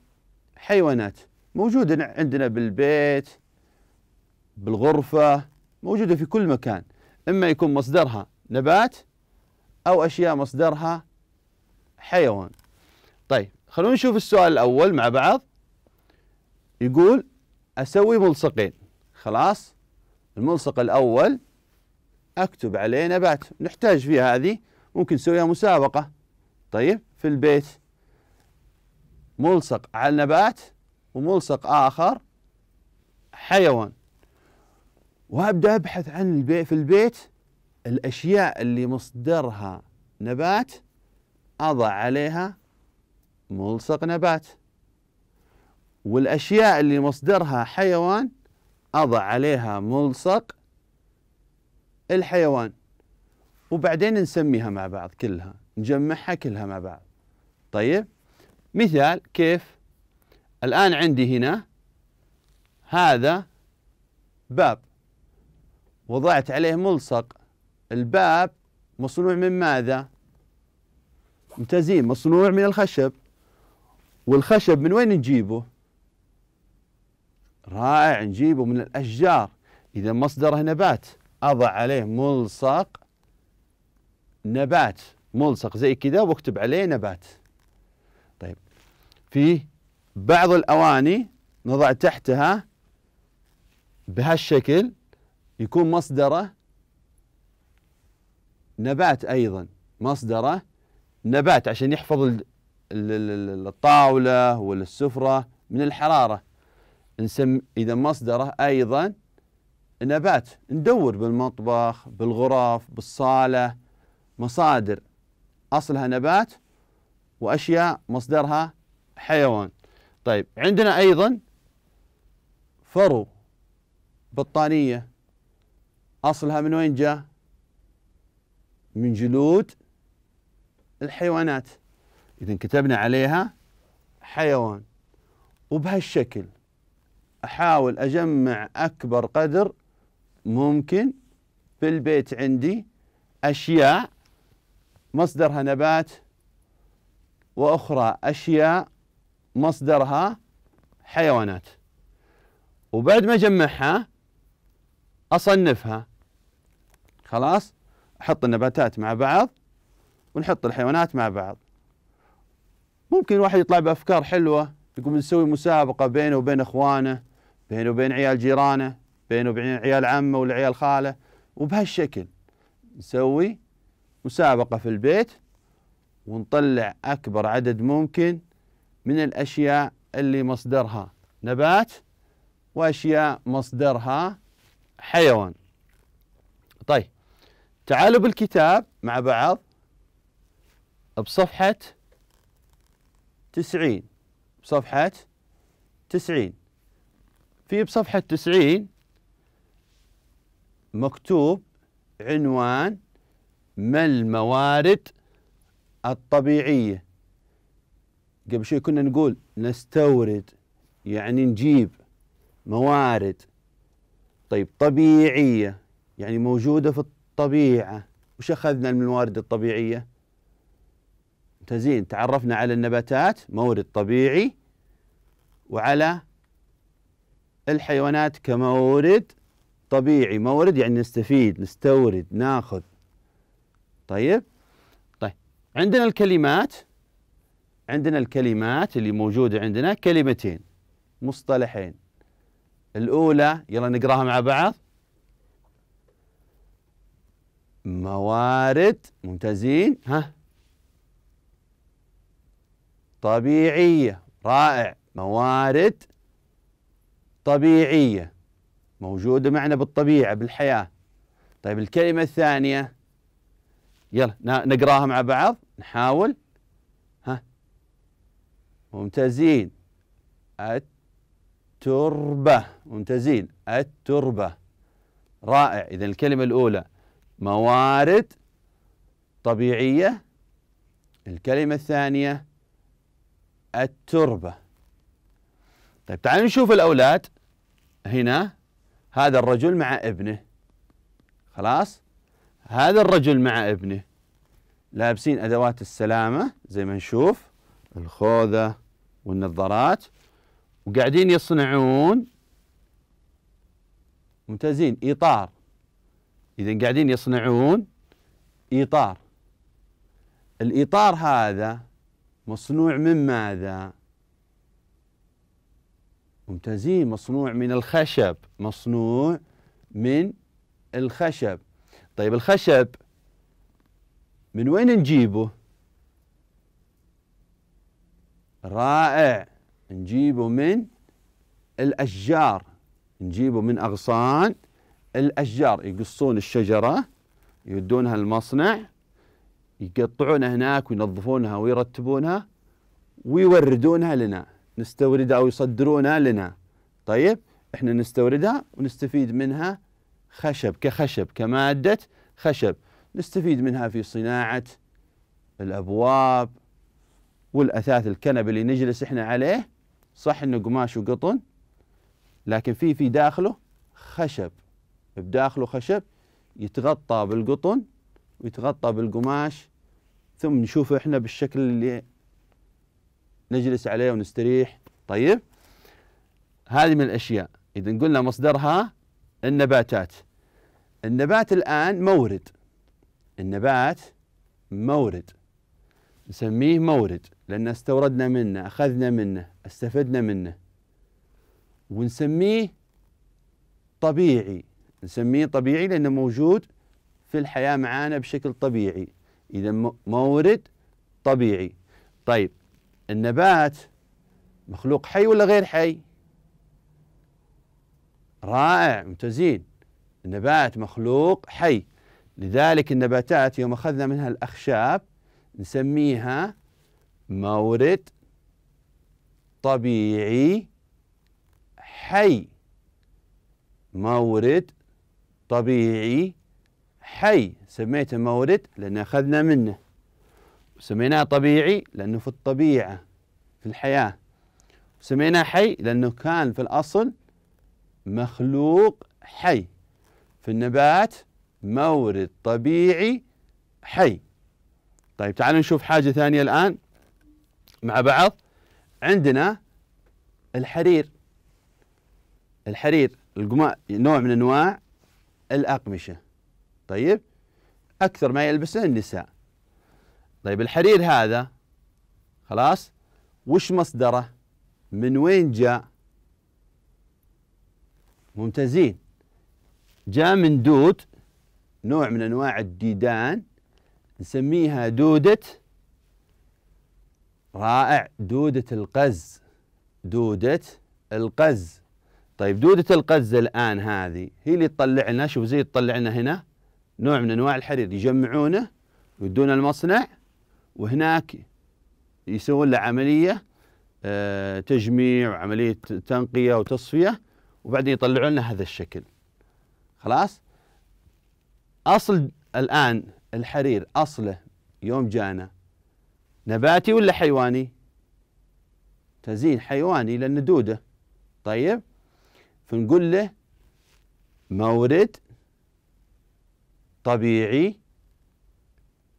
حيوانات موجودة عندنا بالبيت بالغرفة موجودة في كل مكان إما يكون مصدرها نبات أو أشياء مصدرها حيوان طيب خلونا نشوف السؤال الأول مع بعض يقول أسوي ملصقين خلاص الملصق الأول أكتب عليه نبات نحتاج فيها هذه ممكن نسويها مسابقة طيب في البيت ملصق على نبات وملصق آخر حيوان وأبدأ أبحث عن البيت في البيت الأشياء اللي مصدرها نبات أضع عليها ملصق نبات والأشياء اللي مصدرها حيوان أضع عليها ملصق الحيوان وبعدين نسميها مع بعض كلها نجمعها كلها مع بعض طيب مثال كيف الآن عندي هنا هذا باب وضعت عليه ملصق الباب مصنوع من ماذا؟ ممتازين مصنوع من الخشب والخشب من وين نجيبه؟ رائع نجيبه من الأشجار إذا مصدره نبات أضع عليه ملصق نبات ملصق زي كذا واكتب عليه نبات طيب في بعض الأواني نضع تحتها بهالشكل يكون مصدره نبات أيضا مصدره نبات عشان يحفظ الطاولة والسفرة من الحرارة نسم إذا مصدره أيضا نبات ندور بالمطبخ بالغرف بالصالة مصادر أصلها نبات وأشياء مصدرها حيوان طيب عندنا أيضا فرو بطانية أصلها من وين جاء من جلود الحيوانات إذا كتبنا عليها حيوان وبهالشكل أحاول أجمع أكبر قدر ممكن في البيت عندي أشياء مصدرها نبات وأخرى أشياء مصدرها حيوانات وبعد ما أجمعها أصنفها خلاص أحط النباتات مع بعض ونحط الحيوانات مع بعض ممكن واحد يطلع بافكار حلوه يقوم نسوي مسابقه بينه وبين اخوانه بينه وبين عيال جيرانه بينه وبين عيال عمه ولا عيال خاله وبهالشكل نسوي مسابقه في البيت ونطلع اكبر عدد ممكن من الاشياء اللي مصدرها نبات واشياء مصدرها حيوان. طيب تعالوا بالكتاب مع بعض بصفحه 90 بصفحة 90 في بصفحة 90 مكتوب عنوان ما الموارد الطبيعية قبل شوي كنا نقول نستورد يعني نجيب موارد طيب طبيعية يعني موجودة في الطبيعة وش أخذنا من الموارد الطبيعية تزين تعرفنا على النباتات مورد طبيعي وعلى الحيوانات كمورد طبيعي مورد يعني نستفيد نستورد ناخذ طيب طيب عندنا الكلمات عندنا الكلمات اللي موجودة عندنا كلمتين مصطلحين الأولى يلا نقراها مع بعض موارد ممتازين ها طبيعية رائع موارد طبيعية موجودة معنا بالطبيعة بالحياة طيب الكلمة الثانية يلا نقراها مع بعض نحاول ها ممتازين التربة ممتازين التربة رائع إذا الكلمة الأولى موارد طبيعية الكلمة الثانية التربة طيب تعالوا نشوف الأولاد هنا هذا الرجل مع ابنه خلاص هذا الرجل مع ابنه لابسين أدوات السلامة زي ما نشوف الخوذة والنظارات وقاعدين يصنعون ممتازين إطار إذا قاعدين يصنعون إطار الإطار هذا مصنوع من ماذا ممتازين مصنوع من الخشب مصنوع من الخشب طيب الخشب من وين نجيبه رائع نجيبه من الأشجار نجيبه من أغصان الأشجار يقصون الشجرة يودونها المصنع يقطعونها هناك وينظفونها ويرتبونها ويوردونها لنا نستوردها او يصدرونها لنا طيب احنا نستوردها ونستفيد منها خشب كخشب كماده خشب نستفيد منها في صناعه الابواب والاثاث الكنب اللي نجلس احنا عليه صح انه قماش وقطن لكن في في داخله خشب بداخله خشب يتغطى بالقطن ويتغطى بالقماش ثم نشوفه احنا بالشكل اللي نجلس عليه ونستريح طيب هذه من الاشياء اذا قلنا مصدرها النباتات النبات الان مورد النبات مورد نسميه مورد لان استوردنا منه اخذنا منه استفدنا منه ونسميه طبيعي نسميه طبيعي لانه موجود في الحياه معانا بشكل طبيعي إذا مورد طبيعي طيب النبات مخلوق حي ولا غير حي رائع ممتازين النبات مخلوق حي لذلك النباتات يوم أخذنا منها الأخشاب نسميها مورد طبيعي حي مورد طبيعي حي سميته مورد لأن أخذنا منه سميناه طبيعي لأنه في الطبيعة في الحياة سميناه حي لأنه كان في الأصل مخلوق حي في النبات مورد طبيعي حي طيب تعالوا نشوف حاجة ثانية الآن مع بعض عندنا الحرير الحرير نوع من أنواع الأقمشة طيب أكثر ما يلبسه النساء طيب الحرير هذا خلاص وش مصدره من وين جاء ممتازين جاء من دود نوع من أنواع الديدان نسميها دودة رائع دودة القز دودة القز طيب دودة القز الآن هذه هي اللي تطلع لنا شوف زي تطلع لنا هنا نوع من انواع الحرير يجمعونه يودون المصنع وهناك يسوون له عمليه آه، تجميع وعمليه تنقيه وتصفيه وبعدين يطلعون لنا هذا الشكل خلاص اصل الان الحرير اصله يوم جانا نباتي ولا حيواني تزيين حيواني لان دوده طيب فنقول له مورد طبيعي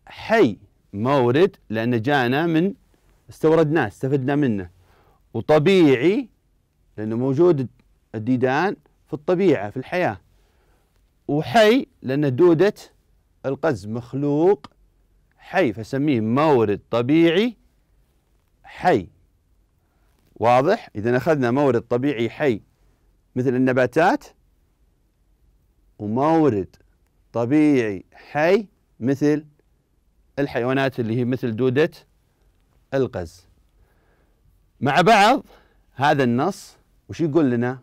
حي مورد لأنه جانا من استوردناه استفدنا منه وطبيعي لأنه موجود الديدان في الطبيعة في الحياة وحي لأنه دودة القز مخلوق حي فسميه مورد طبيعي حي واضح إذا أخذنا مورد طبيعي حي مثل النباتات ومورد طبيعي حي مثل الحيوانات اللي هي مثل دودة القز مع بعض هذا النص وش يقول لنا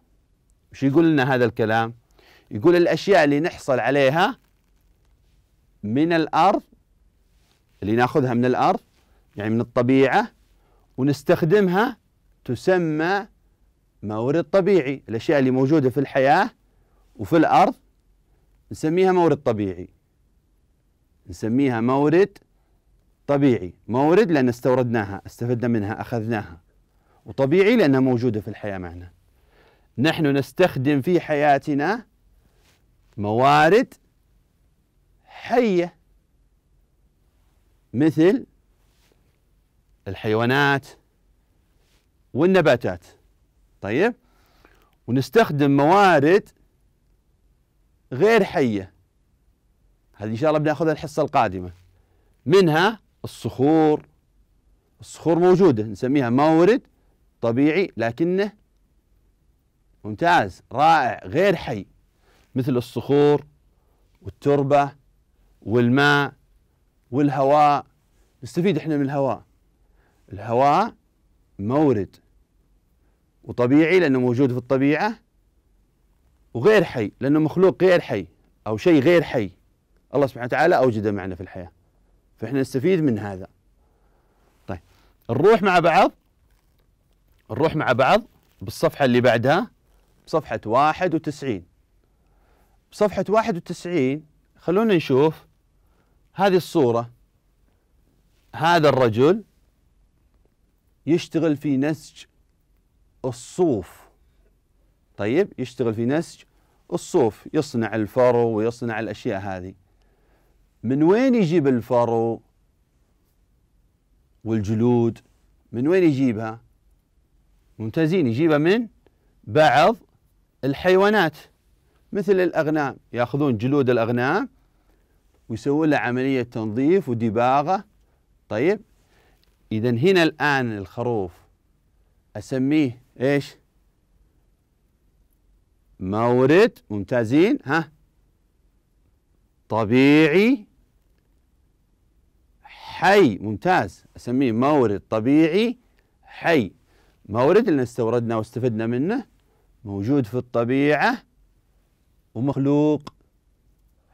وش يقول لنا هذا الكلام يقول الأشياء اللي نحصل عليها من الأرض اللي ناخذها من الأرض يعني من الطبيعة ونستخدمها تسمى مورد طبيعي الأشياء اللي موجودة في الحياة وفي الأرض نسميها مورد طبيعي نسميها مورد طبيعي مورد لأن استوردناها استفدنا منها أخذناها وطبيعي لأنها موجودة في الحياة معنا نحن نستخدم في حياتنا موارد حية مثل الحيوانات والنباتات طيب ونستخدم موارد غير حية هذه إن شاء الله بناخذها الحصة القادمة منها الصخور الصخور موجودة نسميها مورد طبيعي لكنه ممتاز رائع غير حي مثل الصخور والتربة والماء والهواء نستفيد احنا من الهواء الهواء مورد وطبيعي لأنه موجود في الطبيعة وغير حي لأنه مخلوق غير حي أو شيء غير حي الله سبحانه وتعالى أوجده معنا في الحياة فإحنا نستفيد من هذا طيب الروح مع بعض الروح مع بعض بالصفحة اللي بعدها بصفحة 91 بصفحة 91 خلونا نشوف هذه الصورة هذا الرجل يشتغل في نسج الصوف طيب يشتغل في نسج الصوف يصنع الفرو ويصنع الأشياء هذه من وين يجيب الفرو والجلود من وين يجيبها ممتازين يجيبها من بعض الحيوانات مثل الأغنام يأخذون جلود الأغنام ويسوون لها عملية تنظيف ودباغة طيب إذا هنا الآن الخروف أسميه إيش مورد ممتازين ها طبيعي حي ممتاز اسميه مورد طبيعي حي مورد اللي استوردناه واستفدنا منه موجود في الطبيعة ومخلوق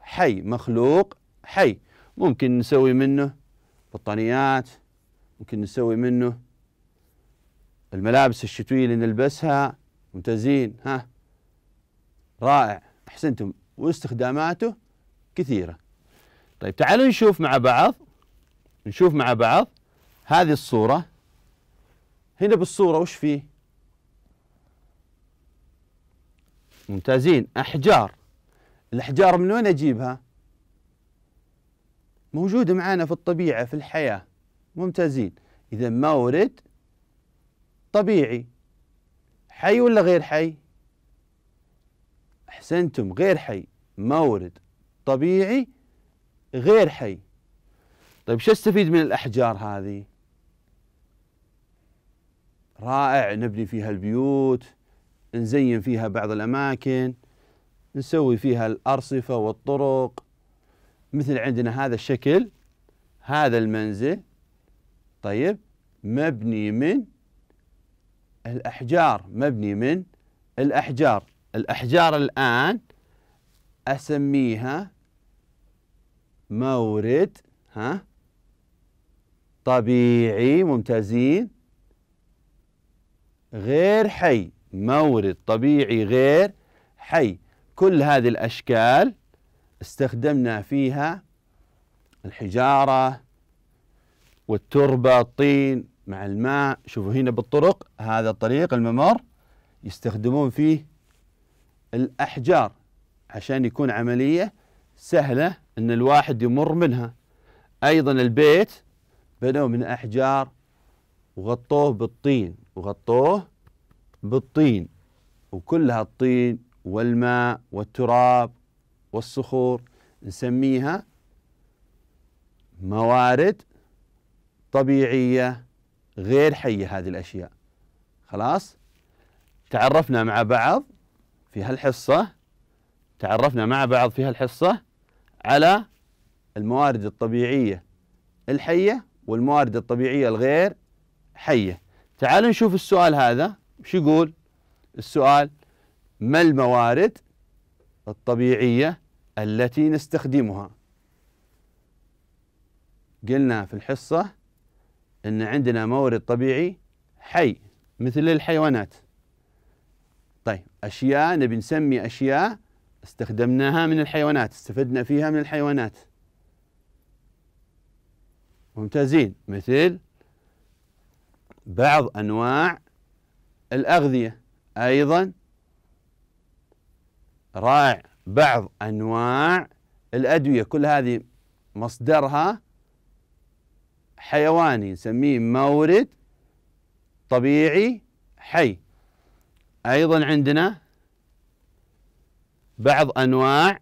حي مخلوق حي ممكن نسوي منه بطانيات ممكن نسوي منه الملابس الشتوية اللي نلبسها ممتازين ها رائع احسنتم واستخداماته كثيره طيب تعالوا نشوف مع بعض نشوف مع بعض هذه الصوره هنا بالصوره وش فيه ممتازين احجار الاحجار من وين اجيبها موجوده معنا في الطبيعه في الحياه ممتازين اذا مورد طبيعي حي ولا غير حي أحسنتم غير حي مورد طبيعي غير حي طيب شو استفيد من الأحجار هذه رائع نبني فيها البيوت نزين فيها بعض الأماكن نسوي فيها الأرصفة والطرق مثل عندنا هذا الشكل هذا المنزل طيب مبني من الأحجار مبني من الأحجار الأحجار الآن أسميها مورد ها طبيعي ممتازين غير حي مورد طبيعي غير حي كل هذه الأشكال استخدمنا فيها الحجارة والتربة الطين مع الماء شوفوا هنا بالطرق هذا الطريق الممر يستخدمون فيه الأحجار عشان يكون عملية سهلة أن الواحد يمر منها أيضا البيت بنوه من أحجار وغطوه بالطين وغطوه بالطين وكلها الطين والماء والتراب والصخور نسميها موارد طبيعية غير حية هذه الأشياء خلاص تعرفنا مع بعض في هالحصة تعرفنا مع بعض في هالحصة على الموارد الطبيعية الحية والموارد الطبيعية الغير حية تعالوا نشوف السؤال هذا شو يقول السؤال ما الموارد الطبيعية التي نستخدمها قلنا في الحصة أن عندنا مورد طبيعي حي مثل الحيوانات طيب أشياء نبي نسمي أشياء استخدمناها من الحيوانات استفدنا فيها من الحيوانات ممتازين مثل بعض أنواع الأغذية أيضا رائع بعض أنواع الأدوية كل هذه مصدرها حيواني نسميه مورد طبيعي حي أيضا عندنا بعض أنواع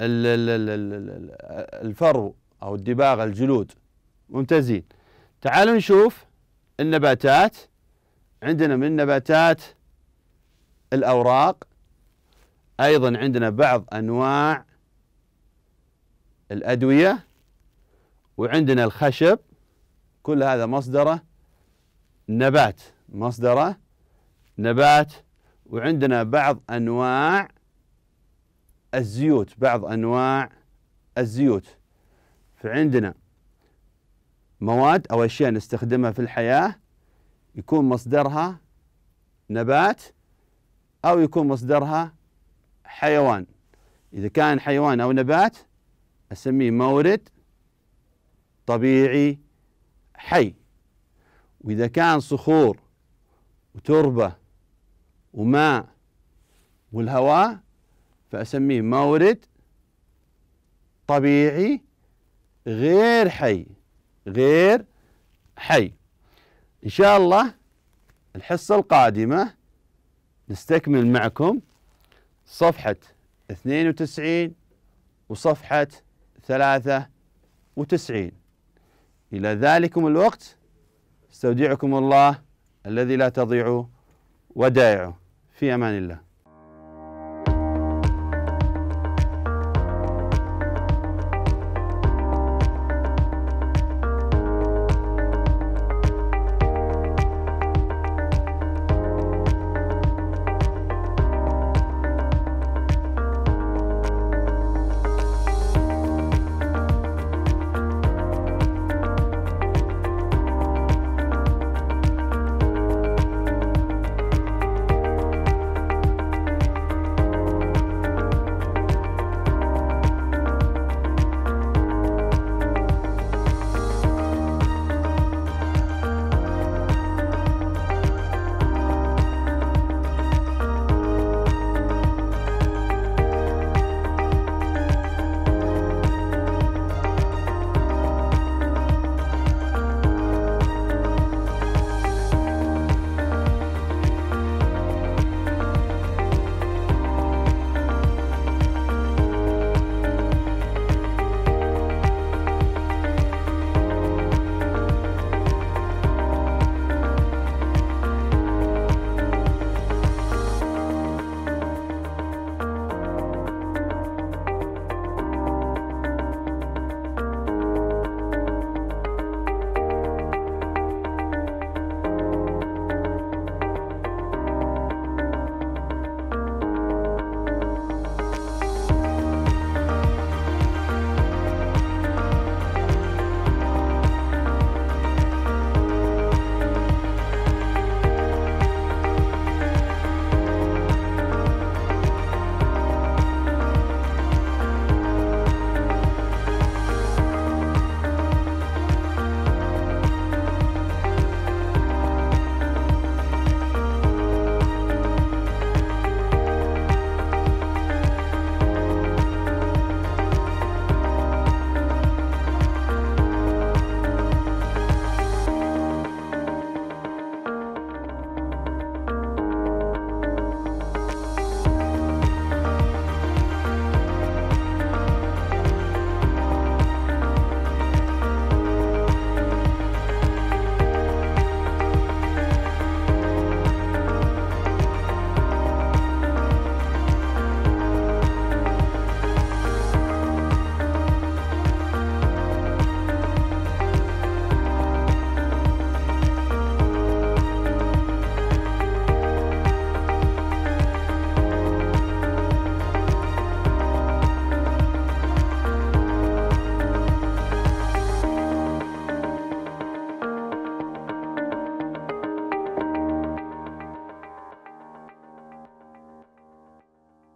الفرو أو الدباغة الجلود ممتازين تعالوا نشوف النباتات عندنا من نباتات الأوراق أيضا عندنا بعض أنواع الأدوية وعندنا الخشب كل هذا مصدره نبات مصدره نبات وعندنا بعض أنواع الزيوت بعض أنواع الزيوت فعندنا مواد أو أشياء نستخدمها في الحياة يكون مصدرها نبات أو يكون مصدرها حيوان إذا كان حيوان أو نبات أسميه مورد طبيعي حي وإذا كان صخور وتربة وماء والهواء فأسميه مورد طبيعي غير حي غير حي إن شاء الله الحصة القادمة نستكمل معكم صفحة 92 وصفحة 93 إلى ذلكم الوقت استودعكم الله الذي لا تضيع ودائعه في امان الله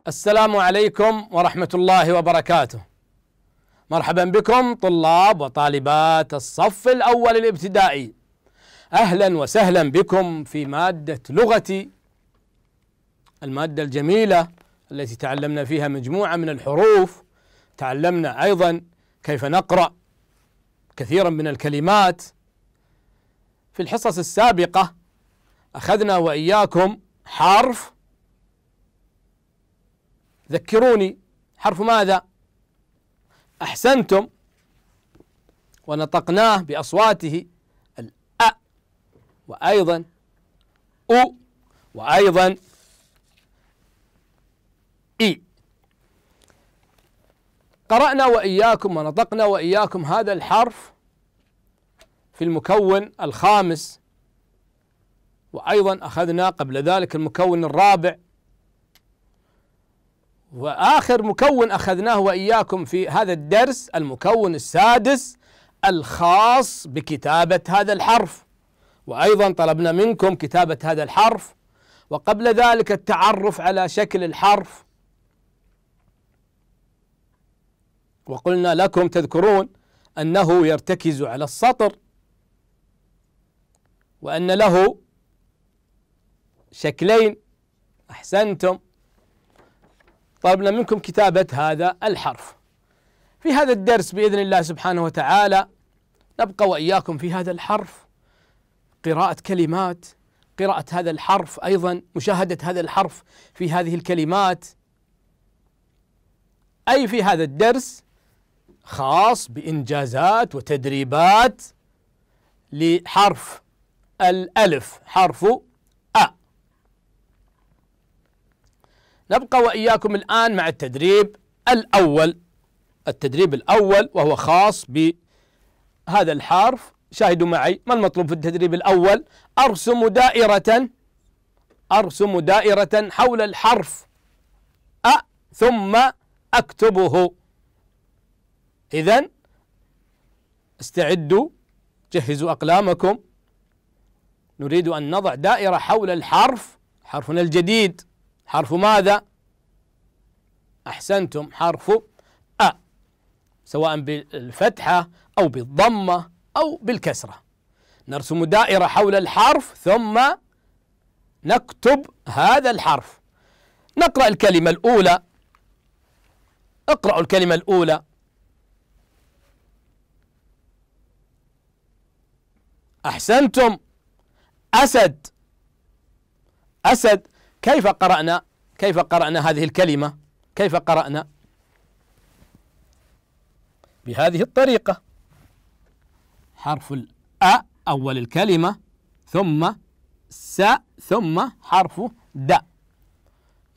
السلام عليكم ورحمة الله وبركاته. مرحبا بكم طلاب وطالبات الصف الأول الابتدائي. أهلا وسهلا بكم في مادة لغتي المادة الجميلة التي تعلمنا فيها مجموعة من الحروف. تعلمنا أيضا كيف نقرأ كثيرا من الكلمات. في الحصص السابقة أخذنا وإياكم حرف ذكروني حرف ماذا أحسنتم ونطقناه بأصواته الأ وأيضا أو وأيضا إي قرأنا وإياكم ونطقنا وإياكم هذا الحرف في المكون الخامس وأيضا أخذنا قبل ذلك المكون الرابع واخر مكون اخذناه واياكم في هذا الدرس المكون السادس الخاص بكتابه هذا الحرف وايضا طلبنا منكم كتابه هذا الحرف وقبل ذلك التعرف على شكل الحرف وقلنا لكم تذكرون انه يرتكز على السطر وان له شكلين احسنتم طلبنا طيب، منكم كتابة هذا الحرف في هذا الدرس بإذن الله سبحانه وتعالى نبقى وإياكم في هذا الحرف قراءة كلمات قراءة هذا الحرف أيضا مشاهدة هذا الحرف في هذه الكلمات أي في هذا الدرس خاص بإنجازات وتدريبات لحرف الألف حرف نبقى واياكم الان مع التدريب الاول التدريب الاول وهو خاص بهذا الحرف شاهدوا معي ما المطلوب في التدريب الاول ارسم دائره ارسم دائره حول الحرف أ ثم اكتبه اذا استعدوا جهزوا اقلامكم نريد ان نضع دائره حول الحرف حرفنا الجديد حرف ماذا أحسنتم حرف أ سواء بالفتحة أو بالضمة أو بالكسرة نرسم دائرة حول الحرف ثم نكتب هذا الحرف نقرأ الكلمة الأولى اقرأوا الكلمة الأولى أحسنتم أسد أسد كيف قرأنا كيف قرأنا هذه الكلمة كيف قرأنا بهذه الطريقة حرف أ أول الكلمة ثم س ثم حرف د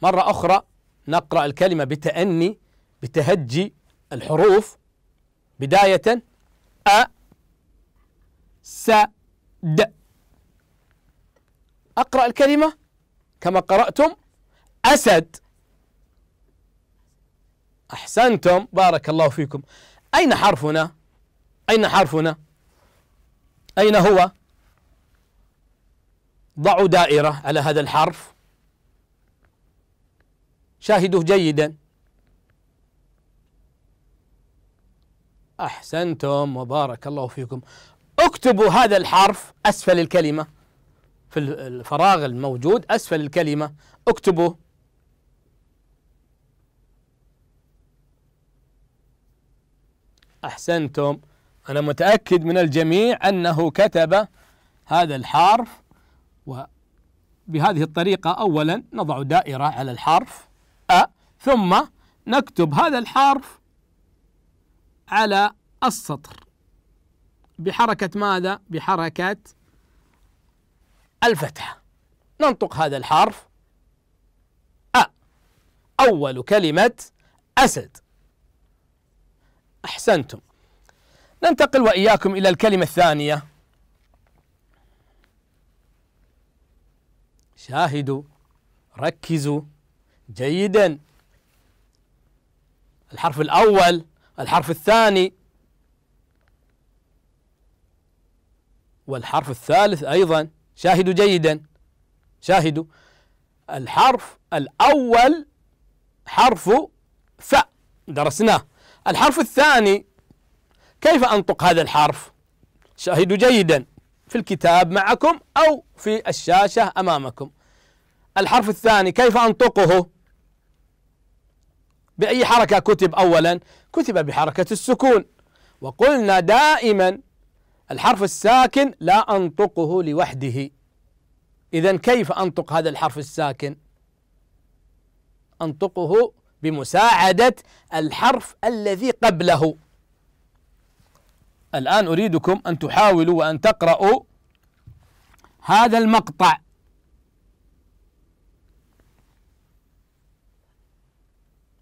مرة أخرى نقرأ الكلمة بتأني بتهجي الحروف بداية أ س د أقرأ الكلمة كما قرأتم أسد أحسنتم بارك الله فيكم أين حرفنا أين حرفنا أين هو ضعوا دائرة على هذا الحرف شاهدوه جيدا أحسنتم وبارك الله فيكم اكتبوا هذا الحرف أسفل الكلمة في الفراغ الموجود أسفل الكلمة اكتبوه أحسنتم أنا متأكد من الجميع أنه كتب هذا الحرف وبهذه الطريقة أولا نضع دائرة على الحرف أ ثم نكتب هذا الحرف على السطر بحركة ماذا؟ بحركة الفتحة ننطق هذا الحرف أ أول كلمة أسد أحسنتم ننتقل وإياكم إلى الكلمة الثانية شاهدوا ركزوا جيدا الحرف الأول الحرف الثاني والحرف الثالث أيضا شاهدوا جيدا شاهدوا الحرف الأول حرف ف درسناه الحرف الثاني كيف أنطق هذا الحرف شاهدوا جيدا في الكتاب معكم أو في الشاشة أمامكم الحرف الثاني كيف أنطقه بأي حركة كتب أولا كتب بحركة السكون وقلنا دائما الحرف الساكن لا أنطقه لوحده إذا كيف أنطق هذا الحرف الساكن أنطقه بمساعدة الحرف الذي قبله الآن أريدكم أن تحاولوا وأن تقرأوا هذا المقطع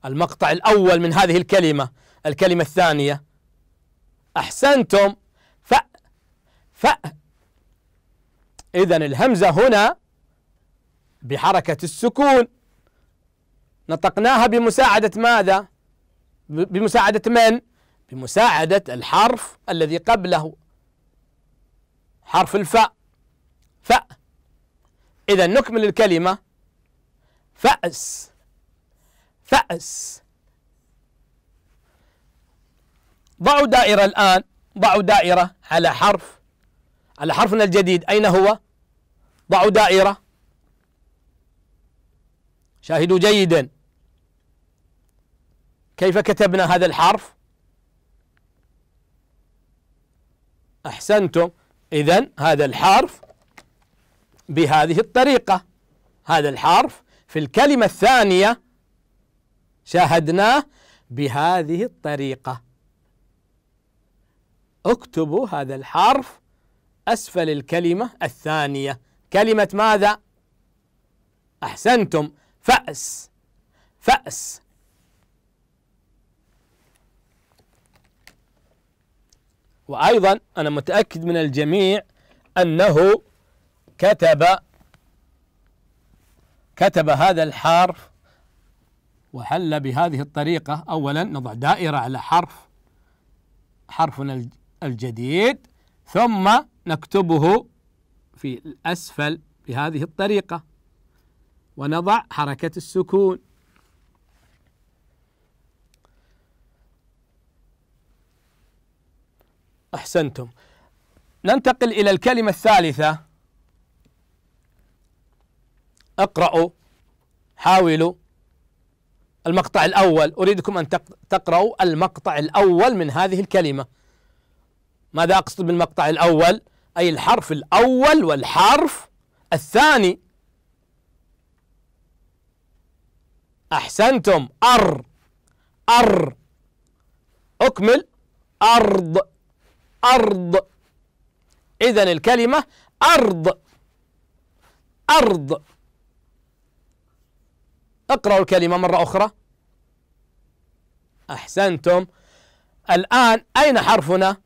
المقطع الأول من هذه الكلمة الكلمة الثانية أحسنتم ف إذا الهمزة هنا بحركة السكون نطقناها بمساعدة ماذا؟ بمساعدة من؟ بمساعدة الحرف الذي قبله حرف الفاء فاء إذا نكمل الكلمة فأس فأس ضعوا دائرة الآن ضعوا دائرة على حرف على حرفنا الجديد أين هو ضعوا دائرة شاهدوا جيدا كيف كتبنا هذا الحرف أحسنتم إذا هذا الحرف بهذه الطريقة هذا الحرف في الكلمة الثانية شاهدناه بهذه الطريقة اكتبوا هذا الحرف أسفل الكلمة الثانية كلمة ماذا؟ أحسنتم فأس فأس وأيضا أنا متأكد من الجميع أنه كتب كتب هذا الحرف وحل بهذه الطريقة أولا نضع دائرة على حرف حرفنا الجديد ثم نكتبه في الأسفل بهذه الطريقة ونضع حركة السكون أحسنتم ننتقل إلى الكلمة الثالثة اقرأوا حاولوا المقطع الأول أريدكم أن تقرأوا المقطع الأول من هذه الكلمة ماذا أقصد بالمقطع الأول؟ أي الحرف الأول والحرف الثاني أحسنتم أر أر أكمل أرض أرض إذا الكلمة أرض أرض اقرأوا الكلمة مرة أخرى أحسنتم الآن أين حرفنا؟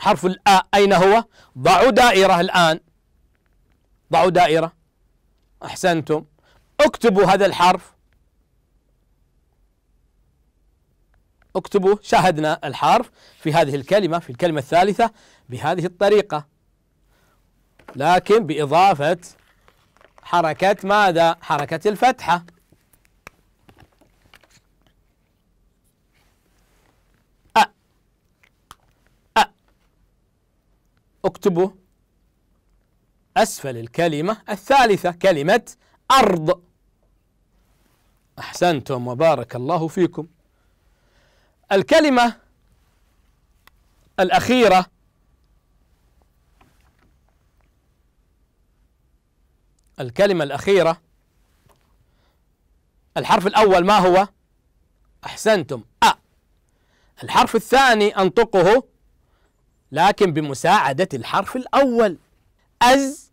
حرف الآ أين هو ضعوا دائرة الآن ضعوا دائرة أحسنتم اكتبوا هذا الحرف اكتبوا شاهدنا الحرف في هذه الكلمة في الكلمة الثالثة بهذه الطريقة لكن بإضافة حركة ماذا؟ حركة الفتحة اكتبوا أسفل الكلمة الثالثة كلمة أرض أحسنتم وبارك الله فيكم الكلمة الأخيرة الكلمة الأخيرة الحرف الأول ما هو؟ أحسنتم أ الحرف الثاني أنطقه لكن بمساعدة الحرف الأول أز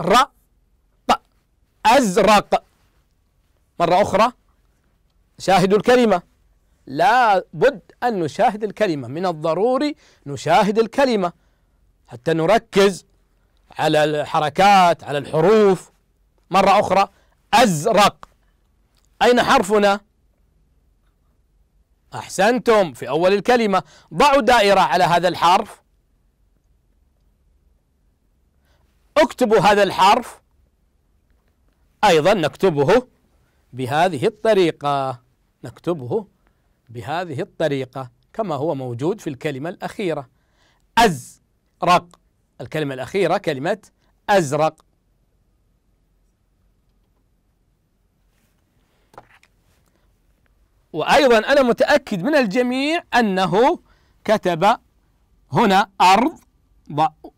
رق أزرق مرة أخرى شاهدوا الكلمة لا بد أن نشاهد الكلمة من الضروري نشاهد الكلمة حتى نركز على الحركات على الحروف مرة أخرى أزرق أين حرفنا؟ أحسنتم في أول الكلمة ضعوا دائرة على هذا الحرف اكتبوا هذا الحرف أيضا نكتبه بهذه الطريقة نكتبه بهذه الطريقة كما هو موجود في الكلمة الأخيرة أزرق الكلمة الأخيرة كلمة أزرق وأيضا أنا متأكد من الجميع أنه كتب هنا أرض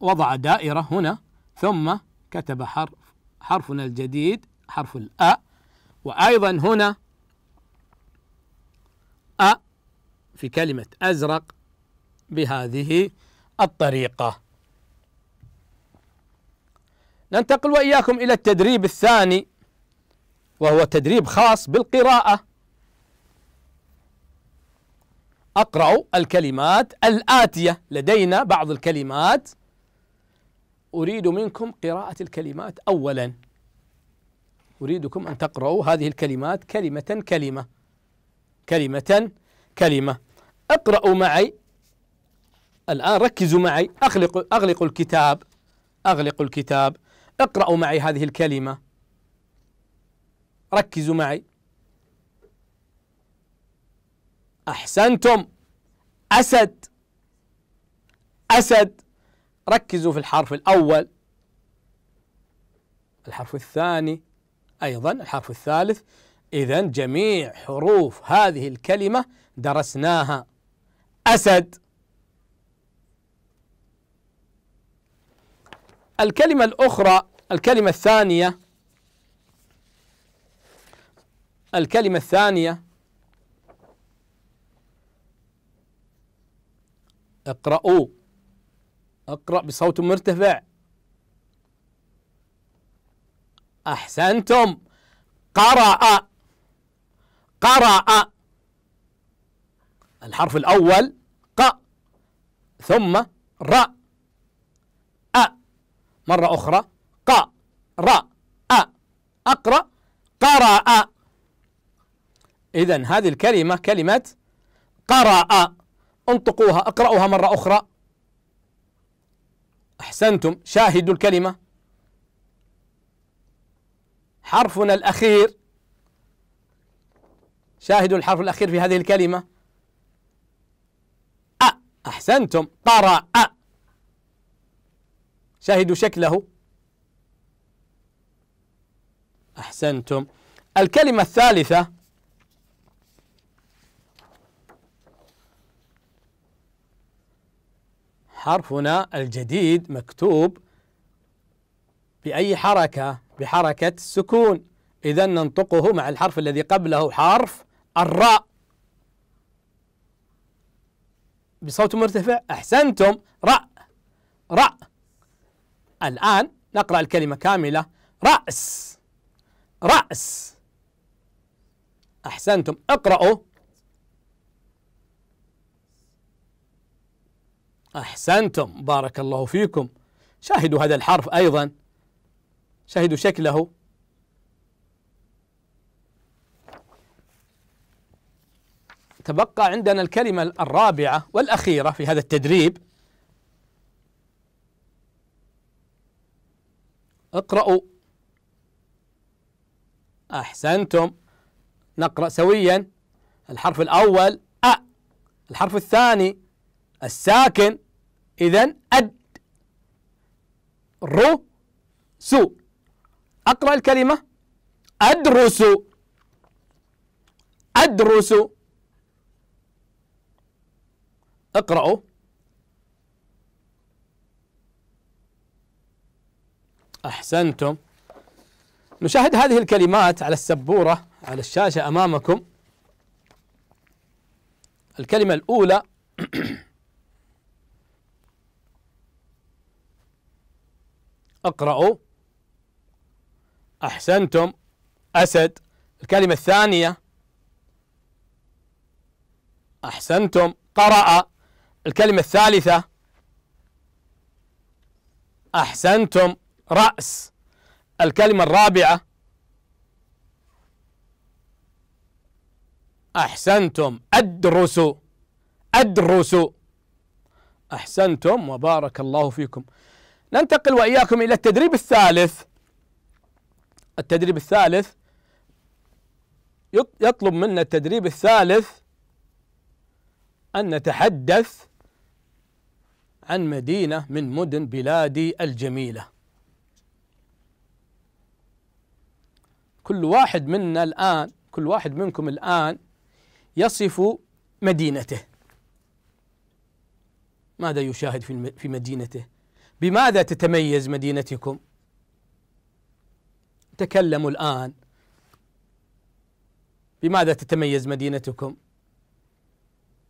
وضع دائرة هنا ثم كتب حرف حرفنا الجديد حرف الأ وأيضا هنا أ في كلمة أزرق بهذه الطريقة ننتقل وإياكم إلى التدريب الثاني وهو تدريب خاص بالقراءة أقرأ الكلمات الآتية لدينا بعض الكلمات أريد منكم قراءة الكلمات أولا أريدكم أن تقرأوا هذه الكلمات كلمة كلمة كلمة كلمة اقرأوا معي الآن ركزوا معي أغلقوا أغلقوا الكتاب أغلقوا الكتاب اقرأوا معي هذه الكلمة ركزوا معي أحسنتم أسد أسد ركزوا في الحرف الأول الحرف الثاني أيضا الحرف الثالث إذا جميع حروف هذه الكلمة درسناها أسد الكلمة الأخرى الكلمة الثانية الكلمة الثانية اقرأوا اقرأ بصوت مرتفع أحسنتم قرأ قرأ الحرف الأول ق ثم ر أ مرة أخرى ق ر أ أقرأ قرأ إذا هذه الكلمة كلمة قرأ انطقوها اقرأوها مرة أخرى أحسنتم شاهدوا الكلمة حرفنا الأخير شاهدوا الحرف الأخير في هذه الكلمة أ أحسنتم قرأ شاهدوا شكله أحسنتم الكلمة الثالثة حرفنا الجديد مكتوب بأي حركة بحركة السكون إذا ننطقه مع الحرف الذي قبله حرف الراء بصوت مرتفع أحسنتم راء راء الآن نقرأ الكلمة كاملة رأس رأس أحسنتم اقرأوا أحسنتم بارك الله فيكم شاهدوا هذا الحرف أيضا شاهدوا شكله تبقى عندنا الكلمة الرابعة والأخيرة في هذا التدريب اقرأوا أحسنتم نقرأ سويا الحرف الأول أ الحرف الثاني الساكن إذا أد رو سو أقرأ الكلمة أدرس أدرس اقرأوا أحسنتم نشاهد هذه الكلمات على السبورة على الشاشة أمامكم الكلمة الأولى اقرأوا أحسنتم أسد الكلمة الثانية أحسنتم قرأ الكلمة الثالثة أحسنتم رأس الكلمة الرابعة أحسنتم أدرس أدرس أحسنتم وبارك الله فيكم ننتقل وإياكم إلى التدريب الثالث التدريب الثالث يطلب منا التدريب الثالث أن نتحدث عن مدينة من مدن بلادي الجميلة كل واحد منا الآن كل واحد منكم الآن يصف مدينته ماذا يشاهد في مدينته بماذا تتميز مدينتكم تكلموا الآن بماذا تتميز مدينتكم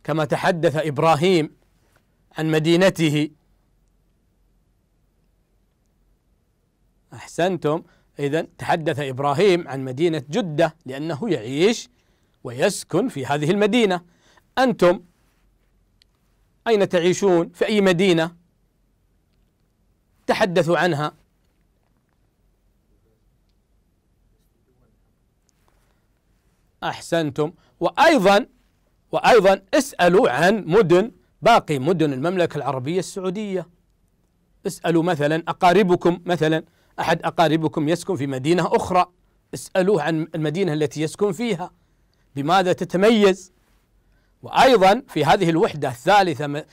كما تحدث إبراهيم عن مدينته أحسنتم إذا تحدث إبراهيم عن مدينة جدة لأنه يعيش ويسكن في هذه المدينة أنتم أين تعيشون في أي مدينة تحدثوا عنها احسنتم وايضا وايضا اسالوا عن مدن باقي مدن المملكه العربيه السعوديه اسالوا مثلا اقاربكم مثلا احد اقاربكم يسكن في مدينه اخرى اسالوه عن المدينه التي يسكن فيها بماذا تتميز وأيضا في هذه الوحدة الثالثة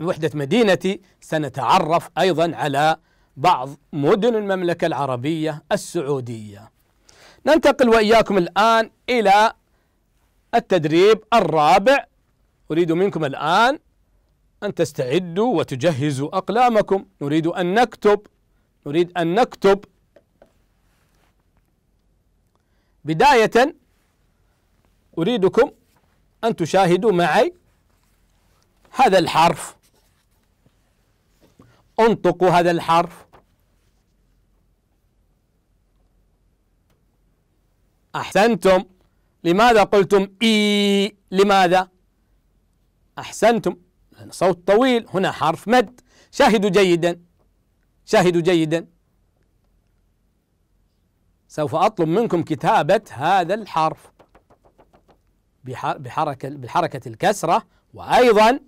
وحدة مدينتي سنتعرف أيضا على بعض مدن المملكة العربية السعودية ننتقل وإياكم الآن إلى التدريب الرابع أريد منكم الآن أن تستعدوا وتجهزوا أقلامكم نريد أن نكتب نريد أن نكتب بداية أريدكم أن تشاهدوا معي هذا الحرف انطقوا هذا الحرف أحسنتم لماذا قلتم إي لماذا أحسنتم لأن صوت طويل هنا حرف مد شاهدوا جيدا شاهدوا جيدا سوف أطلب منكم كتابة هذا الحرف بحركة بالحركة الكسرة وأيضا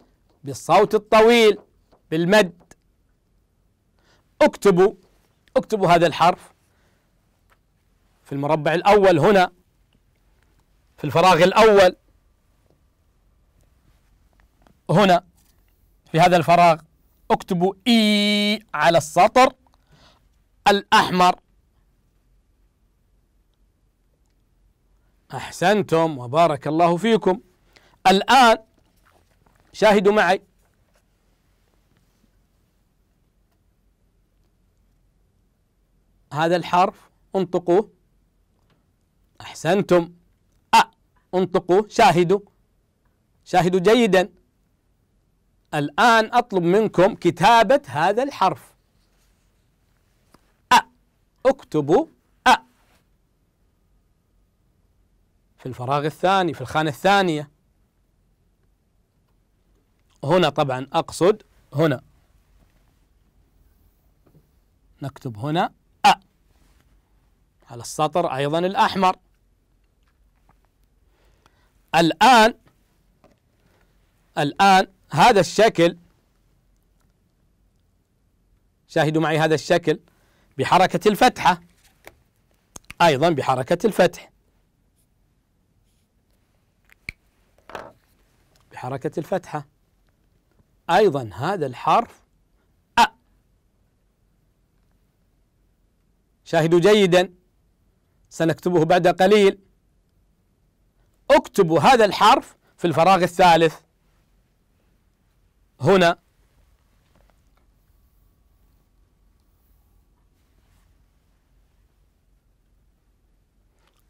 بالصوت الطويل بالمد اكتبوا اكتبوا هذا الحرف في المربع الأول هنا في الفراغ الأول هنا في هذا الفراغ اكتبوا إي على السطر الأحمر أحسنتم وبارك الله فيكم الآن شاهدوا معي هذا الحرف انطقوه أحسنتم أ انطقوه شاهدوا شاهدوا جيدا الآن أطلب منكم كتابة هذا الحرف أ اكتبوا في الفراغ الثاني في الخانة الثانية هنا طبعا أقصد هنا نكتب هنا أ على السطر أيضا الأحمر الآن الآن هذا الشكل شاهدوا معي هذا الشكل بحركة الفتحة أيضا بحركة الفتح بحركة الفتحة أيضا هذا الحرف أ شاهدوا جيدا سنكتبه بعد قليل اكتبوا هذا الحرف في الفراغ الثالث هنا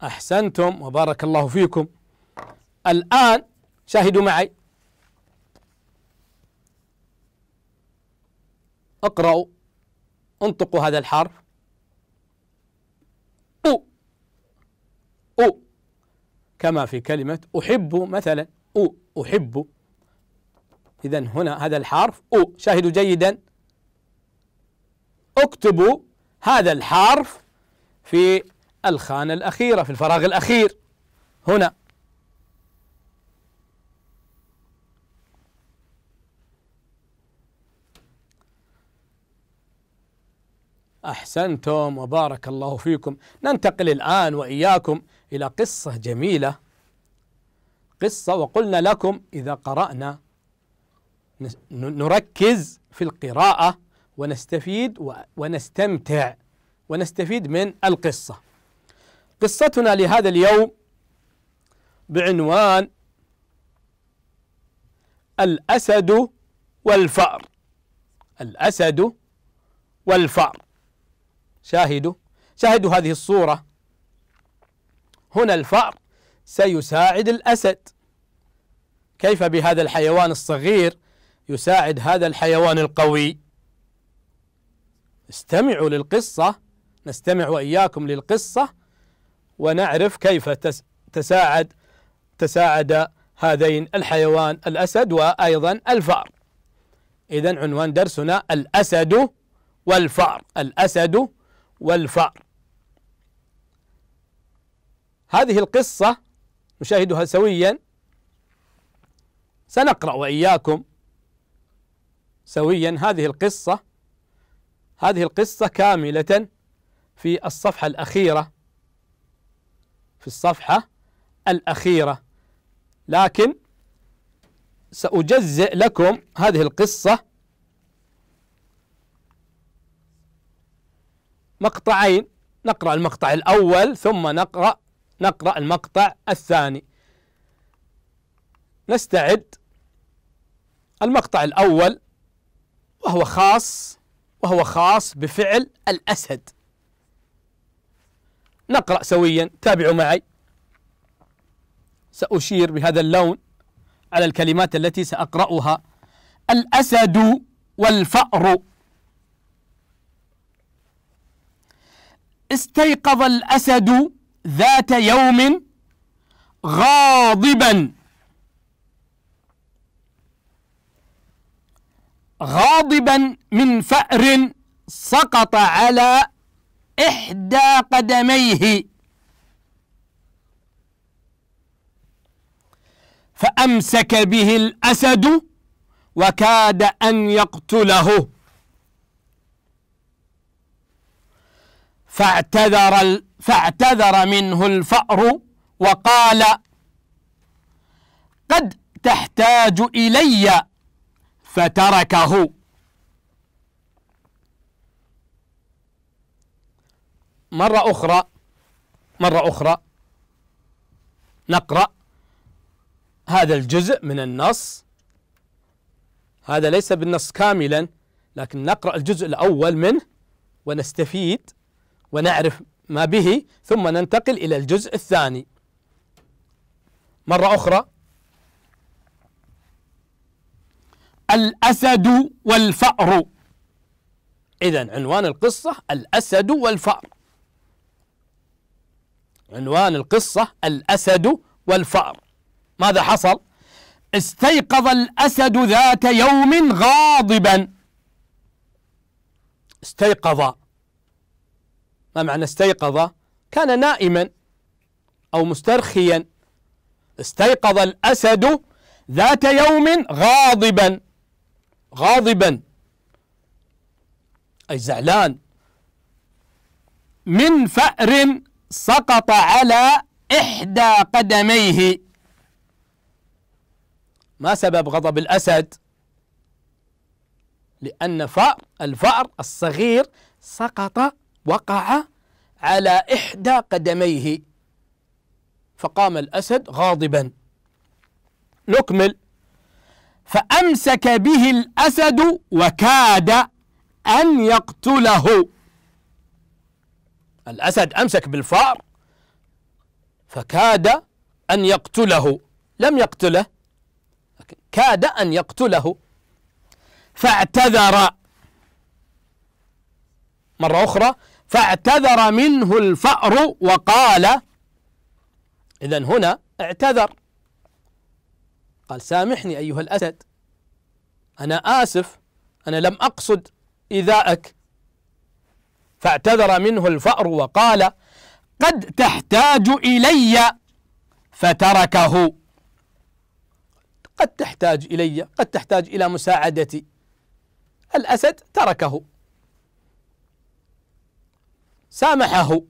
أحسنتم وبارك الله فيكم الآن شاهدوا معي اقرأوا انطقوا هذا الحرف أو أو كما في كلمة أحب مثلا أو أحب إذا هنا هذا الحرف أو شاهدوا جيدا اكتبوا هذا الحرف في الخانة الأخيرة في الفراغ الأخير هنا احسنتم وبارك الله فيكم ننتقل الان واياكم الى قصه جميله قصه وقلنا لكم اذا قرانا نركز في القراءه ونستفيد ونستمتع ونستفيد من القصه قصتنا لهذا اليوم بعنوان الاسد والفأر الاسد والفأر شاهدوا شاهدوا هذه الصورة هنا الفأر سيساعد الأسد كيف بهذا الحيوان الصغير يساعد هذا الحيوان القوي استمعوا للقصة نستمع وإياكم للقصة ونعرف كيف تساعد تساعد هذين الحيوان الأسد وأيضا الفأر إذا عنوان درسنا الأسد والفأر الأسد والفأر هذه القصة نشاهدها سويا سنقرأ وإياكم سويا هذه القصة هذه القصة كاملة في الصفحة الأخيرة في الصفحة الأخيرة لكن سأجزئ لكم هذه القصة مقطعين نقرأ المقطع الأول ثم نقرأ نقرأ المقطع الثاني نستعد المقطع الأول وهو خاص وهو خاص بفعل الأسد نقرأ سويا تابعوا معي سأشير بهذا اللون على الكلمات التي سأقرأها الأسد والفأر استيقظ الأسد ذات يوم غاضبا غاضبا من فأر سقط على إحدى قدميه فأمسك به الأسد وكاد أن يقتله فاعتذر فاعتذر منه الفأر وقال قد تحتاج إلي فتركه مرة أخرى مرة أخرى نقرأ هذا الجزء من النص هذا ليس بالنص كاملا لكن نقرأ الجزء الأول منه ونستفيد ونعرف ما به ثم ننتقل إلى الجزء الثاني مرة أخرى الأسد والفأر إذا عنوان القصة الأسد والفأر عنوان القصة الأسد والفأر ماذا حصل؟ استيقظ الأسد ذات يوم غاضبا استيقظ ما معنى استيقظ كان نائما أو مسترخيا استيقظ الأسد ذات يوم غاضبا غاضبا أي زعلان من فأر سقط على إحدى قدميه ما سبب غضب الأسد لأن فأر الفأر الصغير سقط وقع على إحدى قدميه فقام الأسد غاضبا نكمل فأمسك به الأسد وكاد أن يقتله الأسد أمسك بالفأر فكاد أن يقتله لم يقتله كاد أن يقتله فاعتذر مرة أخرى فاعتذر منه الفأر وقال إذا هنا اعتذر قال سامحني أيها الأسد أنا آسف أنا لم أقصد إيذاءك فاعتذر منه الفأر وقال قد تحتاج إلي فتركه قد تحتاج إلي قد تحتاج إلى مساعدتي الأسد تركه سامحه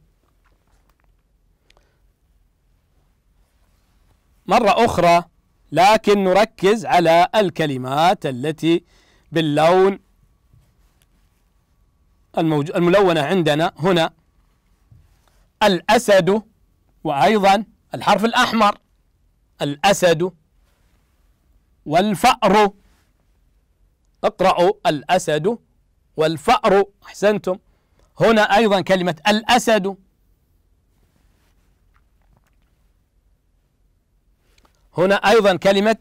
مرة أخرى لكن نركز على الكلمات التي باللون الملونة عندنا هنا الأسد وأيضا الحرف الأحمر الأسد والفأر اقرأوا الأسد والفأر أحسنتم هنا أيضا كلمة الأسد هنا أيضا كلمة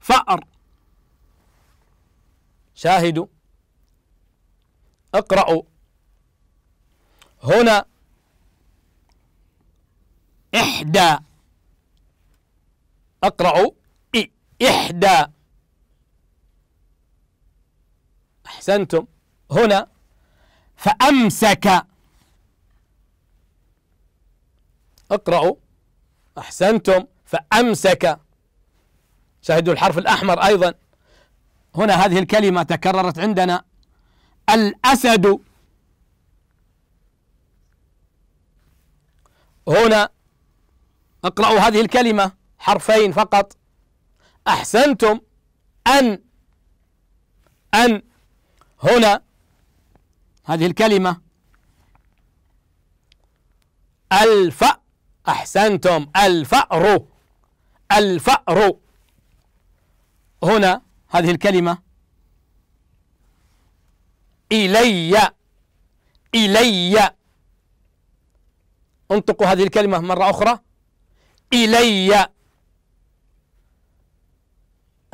فأر شاهدوا اقرأوا هنا إحدى اقرأوا إحدى أحسنتم هنا فأمسك اقرأوا أحسنتم فأمسك شاهدوا الحرف الأحمر أيضا هنا هذه الكلمة تكررت عندنا الأسد هنا اقرأوا هذه الكلمة حرفين فقط أحسنتم أن أن هنا هذه الكلمة الف أحسنتم الفأر الفأر هنا هذه الكلمة إلي إلي انطقوا هذه الكلمة مرة أخرى إلي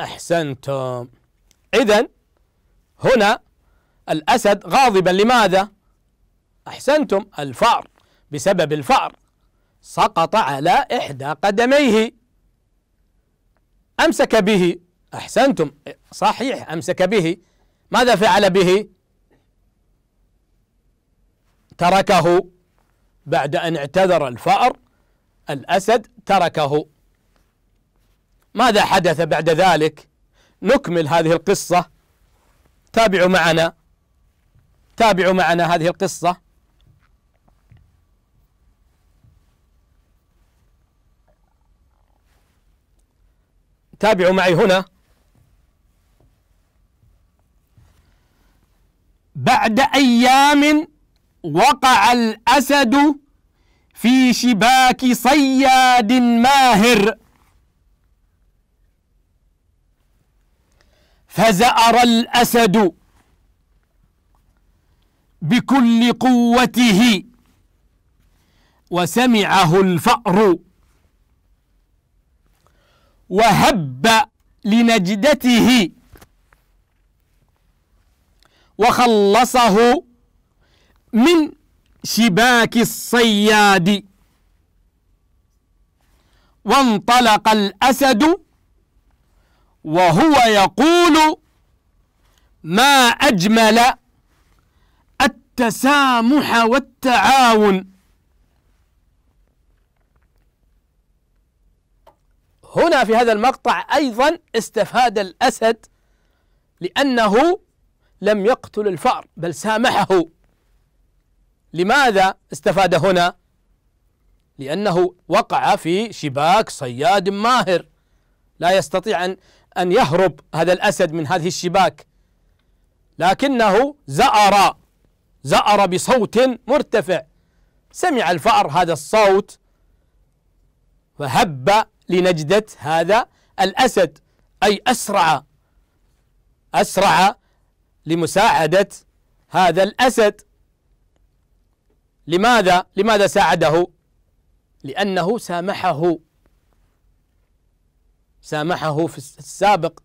أحسنتم إذا هنا الأسد غاضبا لماذا؟ أحسنتم الفأر بسبب الفأر سقط على إحدى قدميه أمسك به أحسنتم صحيح أمسك به ماذا فعل به؟ تركه بعد أن اعتذر الفأر الأسد تركه ماذا حدث بعد ذلك؟ نكمل هذه القصة تابعوا معنا تابعوا معنا هذه القصة تابعوا معي هنا بعد أيام وقع الأسد في شباك صياد ماهر فزأر الأسد بكل قوته وسمعه الفأر وهب لنجدته وخلصه من شباك الصياد وانطلق الأسد وهو يقول ما أجمل التسامح والتعاون هنا في هذا المقطع أيضا استفاد الأسد لأنه لم يقتل الفأر بل سامحه لماذا استفاد هنا؟ لأنه وقع في شباك صياد ماهر لا يستطيع أن أن يهرب هذا الأسد من هذه الشباك لكنه زأر زأر بصوت مرتفع سمع الفأر هذا الصوت فهب لنجدة هذا الأسد أي أسرع أسرع لمساعدة هذا الأسد لماذا؟ لماذا ساعده؟ لأنه سامحه سامحه في السابق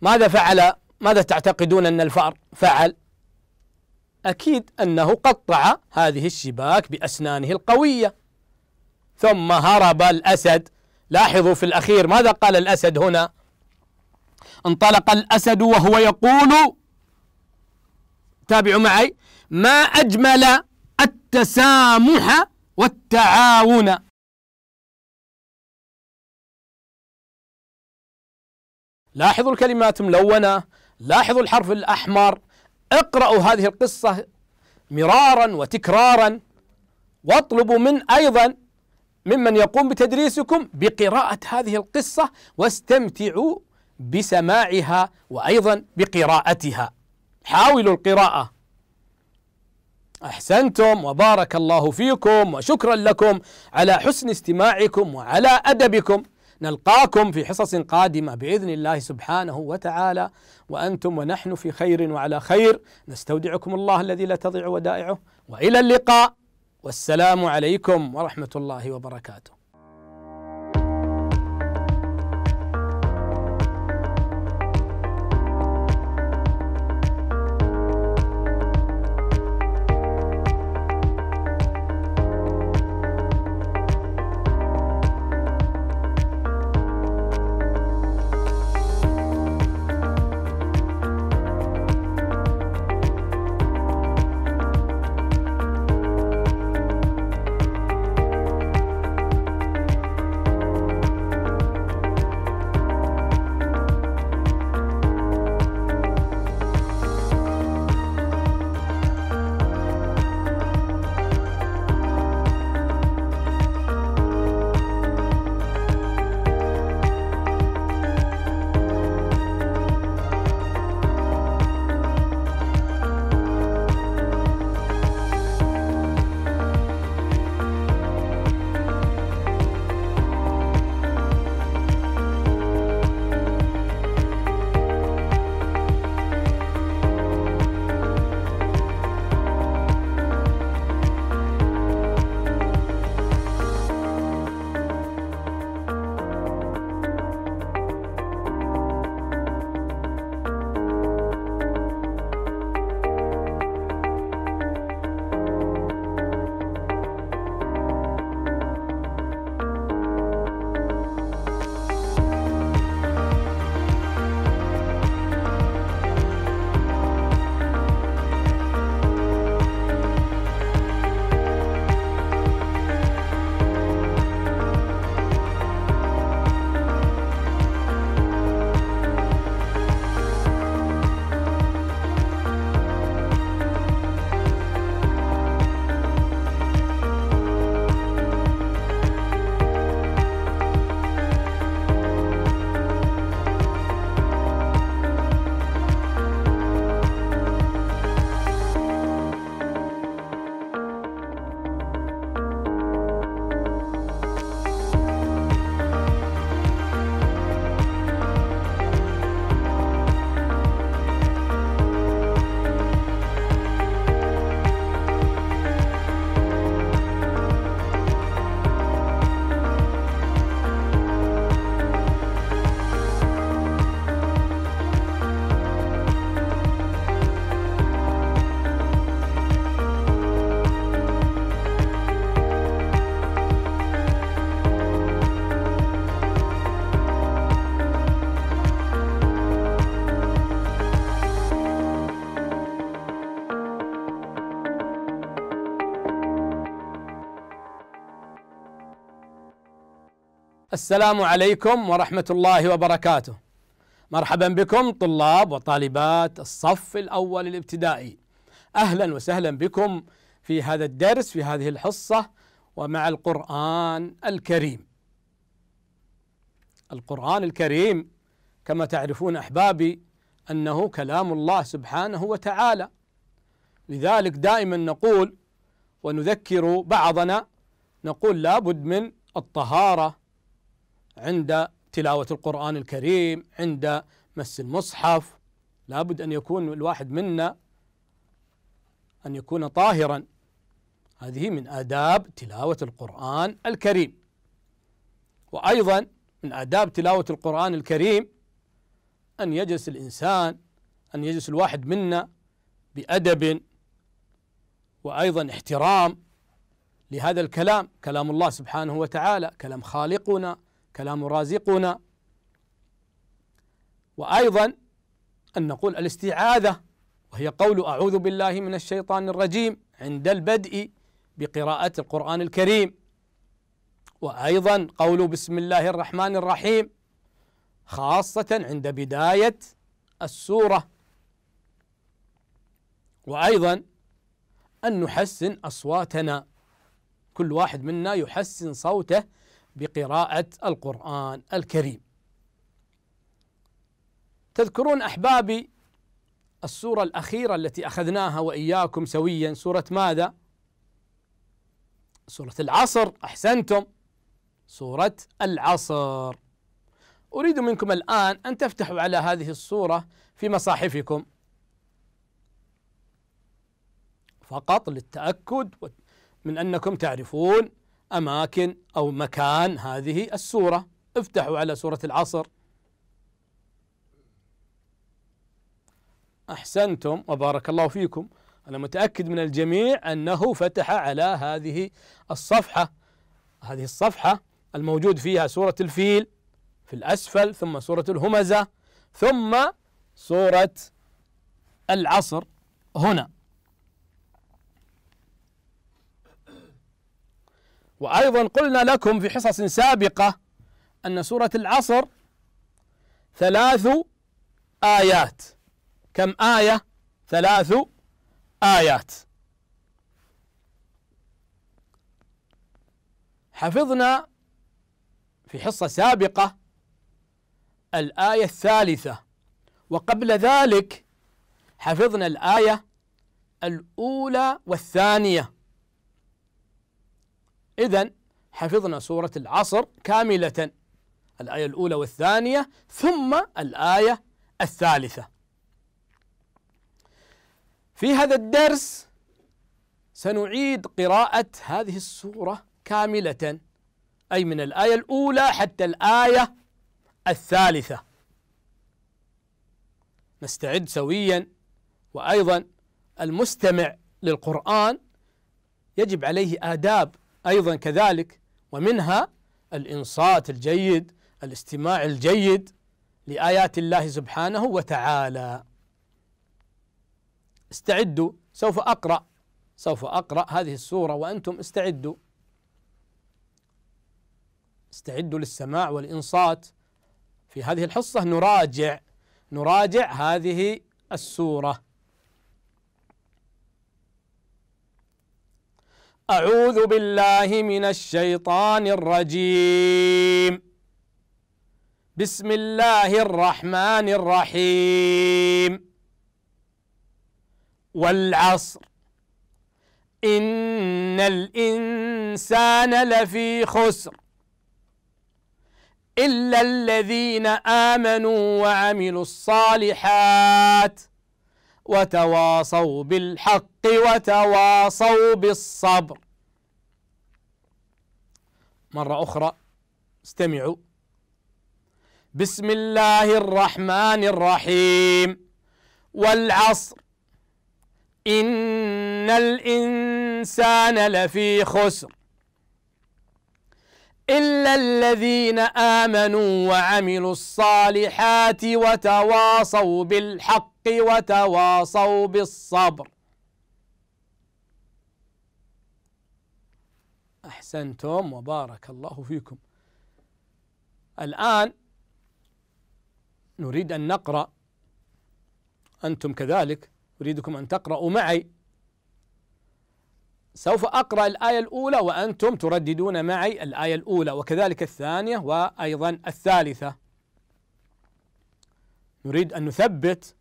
ماذا فعل؟ ماذا تعتقدون أن الفأر فعل؟ أكيد أنه قطع هذه الشباك بأسنانه القوية ثم هرب الأسد لاحظوا في الأخير ماذا قال الأسد هنا انطلق الأسد وهو يقول تابعوا معي ما أجمل التسامح والتعاون لاحظوا الكلمات ملونة لاحظوا الحرف الأحمر اقرأوا هذه القصة مرارا وتكرارا واطلبوا من أيضا ممن يقوم بتدريسكم بقراءة هذه القصة واستمتعوا بسماعها وأيضا بقراءتها حاولوا القراءة أحسنتم وبارك الله فيكم وشكرا لكم على حسن استماعكم وعلى أدبكم نلقاكم في حصص قادمه باذن الله سبحانه وتعالى وانتم ونحن في خير وعلى خير نستودعكم الله الذي لا تضيع ودائعه والى اللقاء والسلام عليكم ورحمه الله وبركاته السلام عليكم ورحمة الله وبركاته. مرحبا بكم طلاب وطالبات الصف الأول الابتدائي. أهلا وسهلا بكم في هذا الدرس في هذه الحصة ومع القرآن الكريم. القرآن الكريم كما تعرفون أحبابي أنه كلام الله سبحانه وتعالى. لذلك دائما نقول ونذكر بعضنا نقول لابد من الطهارة عند تلاوة القرآن الكريم عند مس المصحف لابد أن يكون الواحد منا أن يكون طاهرا هذه من آداب تلاوة القرآن الكريم وأيضا من آداب تلاوة القرآن الكريم أن يجلس الإنسان أن يجلس الواحد منا بأدب وأيضا احترام لهذا الكلام كلام الله سبحانه وتعالى كلام خالقنا كلام رازقنا وأيضا أن نقول الاستعاذة وهي قول أعوذ بالله من الشيطان الرجيم عند البدء بقراءة القرآن الكريم وأيضا قول بسم الله الرحمن الرحيم خاصة عند بداية السورة وأيضا أن نحسن أصواتنا كل واحد منا يحسن صوته بقراءة القرآن الكريم. تذكرون أحبابي السورة الأخيرة التي أخذناها وإياكم سويا سورة ماذا؟ سورة العصر أحسنتم سورة العصر أريد منكم الآن أن تفتحوا على هذه السورة في مصاحفكم فقط للتأكد من أنكم تعرفون أماكن أو مكان هذه السورة افتحوا على سورة العصر أحسنتم وبارك الله فيكم أنا متأكد من الجميع أنه فتح على هذه الصفحة هذه الصفحة الموجود فيها سورة الفيل في الأسفل ثم سورة الهمزة ثم سورة العصر هنا وأيضا قلنا لكم في حصص سابقة أن سورة العصر ثلاث آيات كم آية؟ ثلاث آيات حفظنا في حصة سابقة الآية الثالثة وقبل ذلك حفظنا الآية الأولى والثانية إذا حفظنا سورة العصر كاملة الآية الأولى والثانية ثم الآية الثالثة في هذا الدرس سنعيد قراءة هذه السورة كاملة أي من الآية الأولى حتى الآية الثالثة نستعد سويا وأيضا المستمع للقرآن يجب عليه آداب أيضا كذلك ومنها الإنصات الجيد الاستماع الجيد لآيات الله سبحانه وتعالى استعدوا سوف أقرأ سوف أقرأ هذه السورة وأنتم استعدوا استعدوا للسماع والإنصات في هذه الحصة نراجع نراجع هذه السورة أعوذ بالله من الشيطان الرجيم بسم الله الرحمن الرحيم والعصر إن الإنسان لفي خسر إلا الذين آمنوا وعملوا الصالحات ۖ وتواصوا بالحق وتواصوا بالصبر مرة أخرى استمعوا بسم الله الرحمن الرحيم والعصر إن الإنسان لفي خسر إلا الذين آمنوا وعملوا الصالحات وتواصوا بالحق وتواصوا بالصبر أحسنتم وبارك الله فيكم الآن نريد أن نقرأ أنتم كذلك أريدكم أن تقرأوا معي سوف أقرأ الآية الأولى وأنتم ترددون معي الآية الأولى وكذلك الثانية وأيضا الثالثة نريد أن نثبت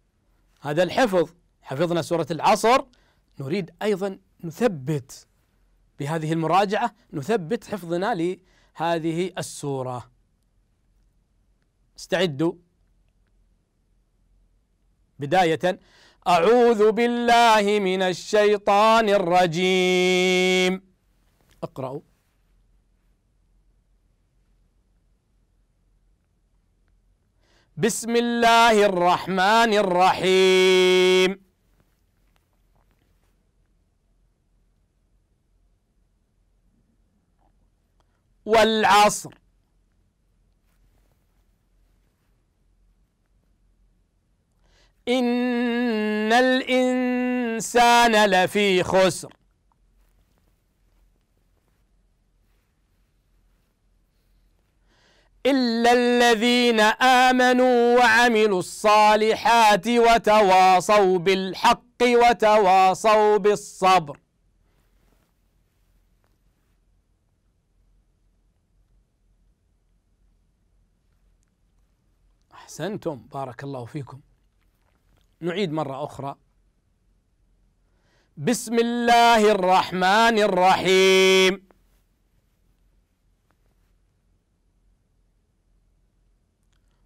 هذا الحفظ حفظنا سورة العصر نريد أيضا نثبت بهذه المراجعة نثبت حفظنا لهذه السورة استعدوا بداية أعوذ بالله من الشيطان الرجيم اقرأوا بسم الله الرحمن الرحيم والعصر إن الإنسان لفي خسر إلا الذين آمنوا وعملوا الصالحات وتواصوا بالحق وتواصوا بالصبر أحسنتم بارك الله فيكم نعيد مرة أخرى بسم الله الرحمن الرحيم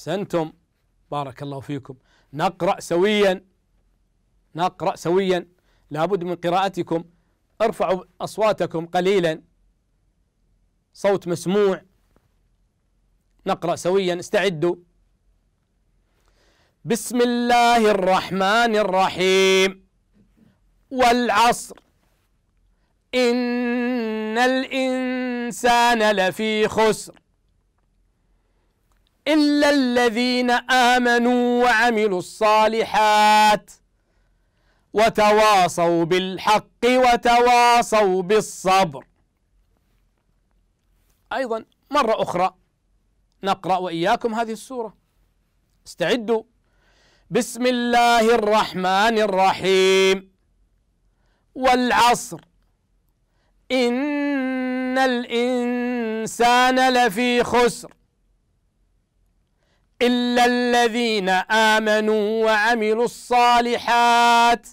أحسنتم بارك الله فيكم نقرأ سويا نقرأ سويا لابد من قراءتكم ارفعوا أصواتكم قليلا صوت مسموع نقرأ سويا استعدوا بسم الله الرحمن الرحيم والعصر إن الإنسان لفي خسر إلا الذين آمنوا وعملوا الصالحات وتواصوا بالحق وتواصوا بالصبر أيضا مرة أخرى نقرأ وإياكم هذه السورة استعدوا بسم الله الرحمن الرحيم والعصر إن الإنسان لفي خسر إلا الذين آمنوا وعملوا الصالحات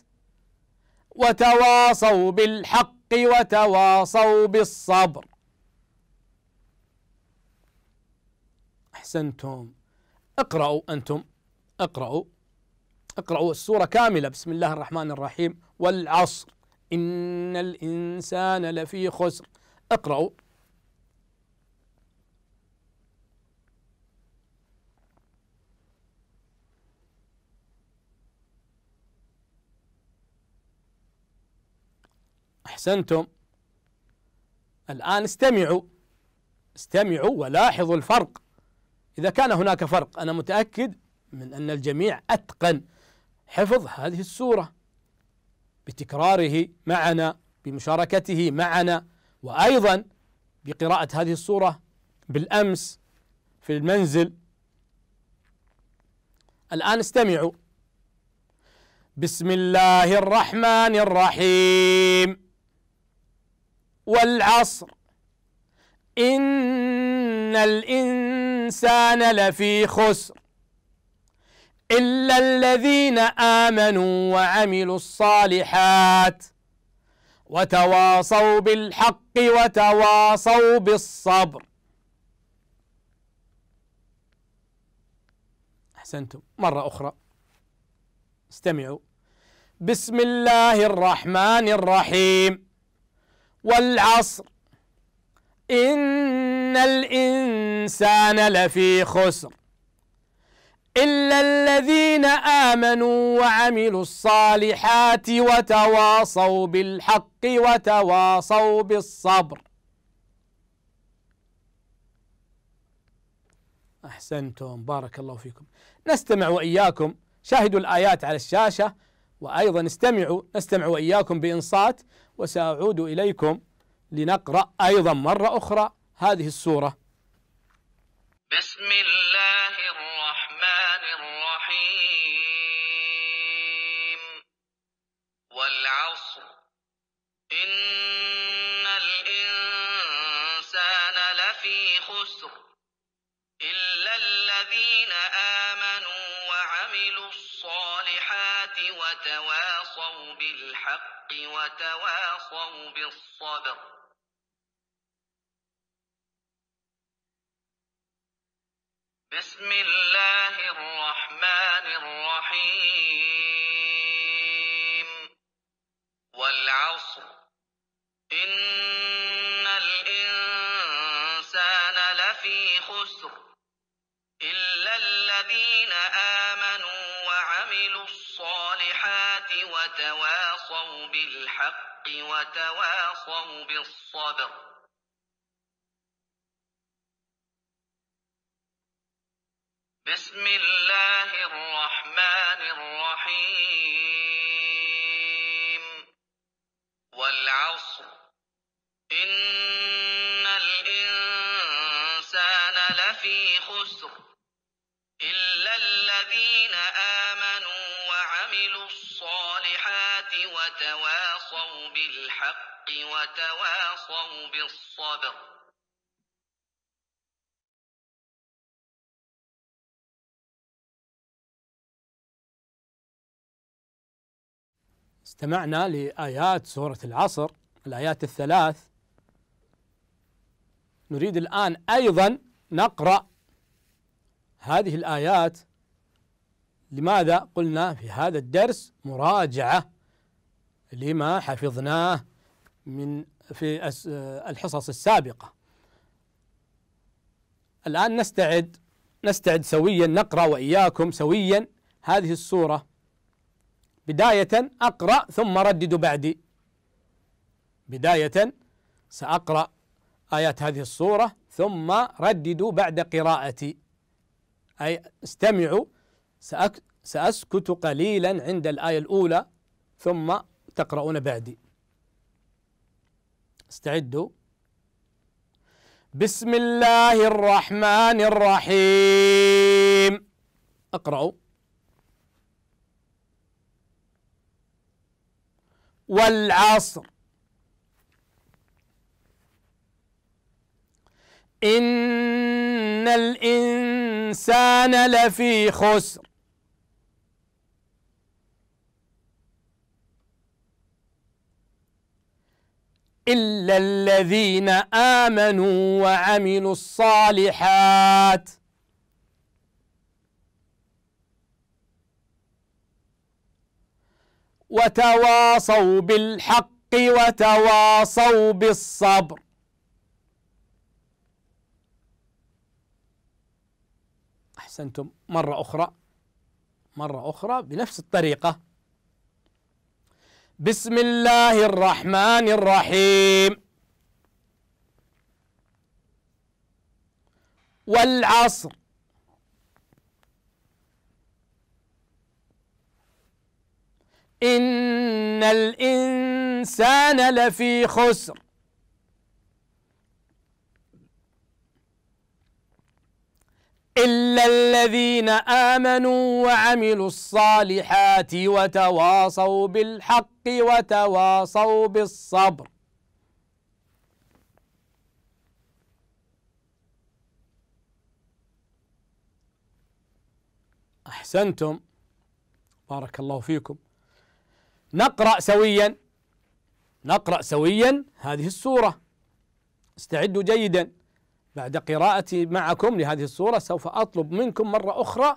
وتواصوا بالحق وتواصوا بالصبر أحسنتم اقرأوا أنتم اقرأوا اقرأوا السورة كاملة بسم الله الرحمن الرحيم والعصر إن الإنسان لفي خسر اقرأوا أحسنتم الآن استمعوا استمعوا ولاحظوا الفرق إذا كان هناك فرق أنا متأكد من أن الجميع أتقن حفظ هذه السورة بتكراره معنا بمشاركته معنا وأيضا بقراءة هذه السورة بالأمس في المنزل الآن استمعوا بسم الله الرحمن الرحيم والعصر إن الإنسان لفي خسر إلا الذين آمنوا وعملوا الصالحات وتواصوا بالحق وتواصوا بالصبر أحسنتم مرة أخرى استمعوا بسم الله الرحمن الرحيم والعصر إن الإنسان لفي خسر إلا الذين آمنوا وعملوا الصالحات وتواصوا بالحق وتواصوا بالصبر أحسنتم بارك الله فيكم نستمع وإياكم شاهدوا الآيات على الشاشة وأيضا استمعوا نستمع وإياكم بإنصات وسأعود إليكم لنقرأ أيضا مرة أخرى هذه السورة بسم الله بالحق وتواصوا بالصبر بسم الله الرحمن الرحيم والعصر إن بالحق وتواصوا بالصبر بسم الله الرحمن الرحيم والعصر إن وتواصوا بالحق وتواصوا بالصبر استمعنا لآيات سورة العصر الآيات الثلاث نريد الآن أيضا نقرأ هذه الآيات لماذا قلنا في هذا الدرس مراجعة لما حفظناه من في آه، الحصص السابقة الآن نستعد نستعد سويا نقرأ وإياكم سويا هذه السورة بداية أقرأ ثم ردد بعدي بداية سأقرأ آيات هذه الصورة ثم رددوا بعد قراءتي أي استمعوا سأسكت قليلا عند الآية الأولى ثم تقرؤون بعدي استعدوا بسم الله الرحمن الرحيم اقرأوا والعصر إن الإنسان لفي خسر إلا الذين آمنوا وعملوا الصالحات وتواصوا بالحق وتواصوا بالصبر أحسنتم مرة أخرى مرة أخرى بنفس الطريقة بسم الله الرحمن الرحيم والعصر إن الإنسان لفي خسر إلا الذين آمنوا وعملوا الصالحات وتواصوا بالحق وتواصوا بالصبر أحسنتم بارك الله فيكم نقرأ سويا نقرأ سويا هذه السورة استعدوا جيداً بعد قراءتي معكم لهذه السورة سوف أطلب منكم مرة أخرى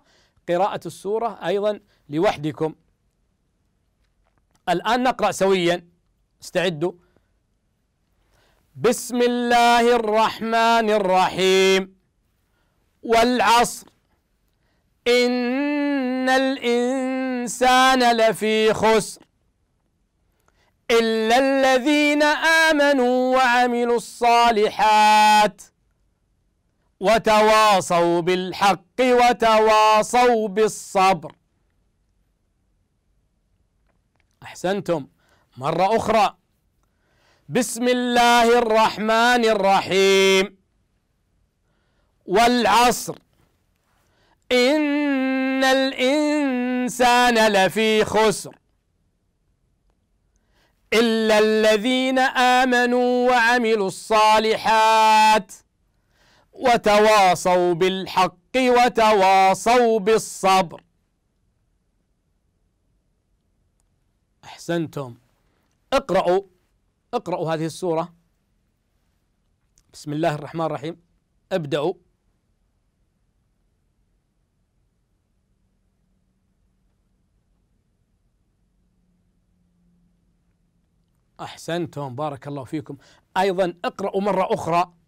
قراءة السورة أيضا لوحدكم الآن نقرأ سويا استعدوا بسم الله الرحمن الرحيم والعصر إن الإنسان لفي خسر إلا الذين آمنوا وعملوا الصالحات وتواصوا بالحق وتواصوا بالصبر احسنتم مره اخرى بسم الله الرحمن الرحيم والعصر ان الانسان لفي خسر الا الذين امنوا وعملوا الصالحات وتواصوا بالحق وتواصوا بالصبر احسنتم اقرأوا اقرأوا هذه السورة بسم الله الرحمن الرحيم ابدأوا احسنتم بارك الله فيكم ايضا اقرأوا مرة اخرى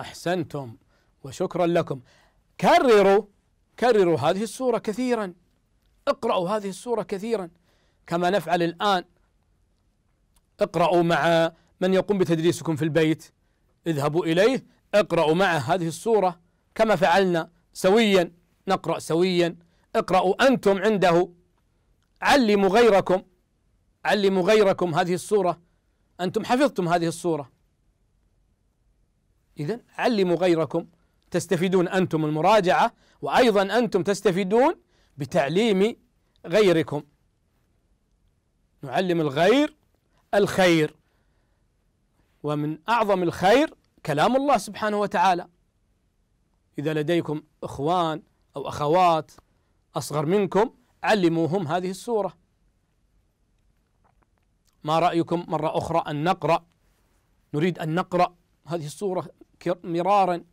أحسنتم وشكرا لكم كرروا كرروا هذه السورة كثيرا اقرأوا هذه السورة كثيرا كما نفعل الآن اقرأوا مع من يقوم بتدريسكم في البيت اذهبوا إليه اقرأوا معه هذه السورة كما فعلنا سويا نقرأ سويا اقرأوا أنتم عنده علموا غيركم علموا غيركم هذه السورة أنتم حفظتم هذه السورة إذا علموا غيركم تستفيدون أنتم المراجعة وأيضا أنتم تستفيدون بتعليم غيركم نعلم الغير الخير ومن أعظم الخير كلام الله سبحانه وتعالى إذا لديكم إخوان أو أخوات أصغر منكم علموهم هذه السورة ما رأيكم مرة أخرى أن نقرأ نريد أن نقرأ هذه السورة مرارا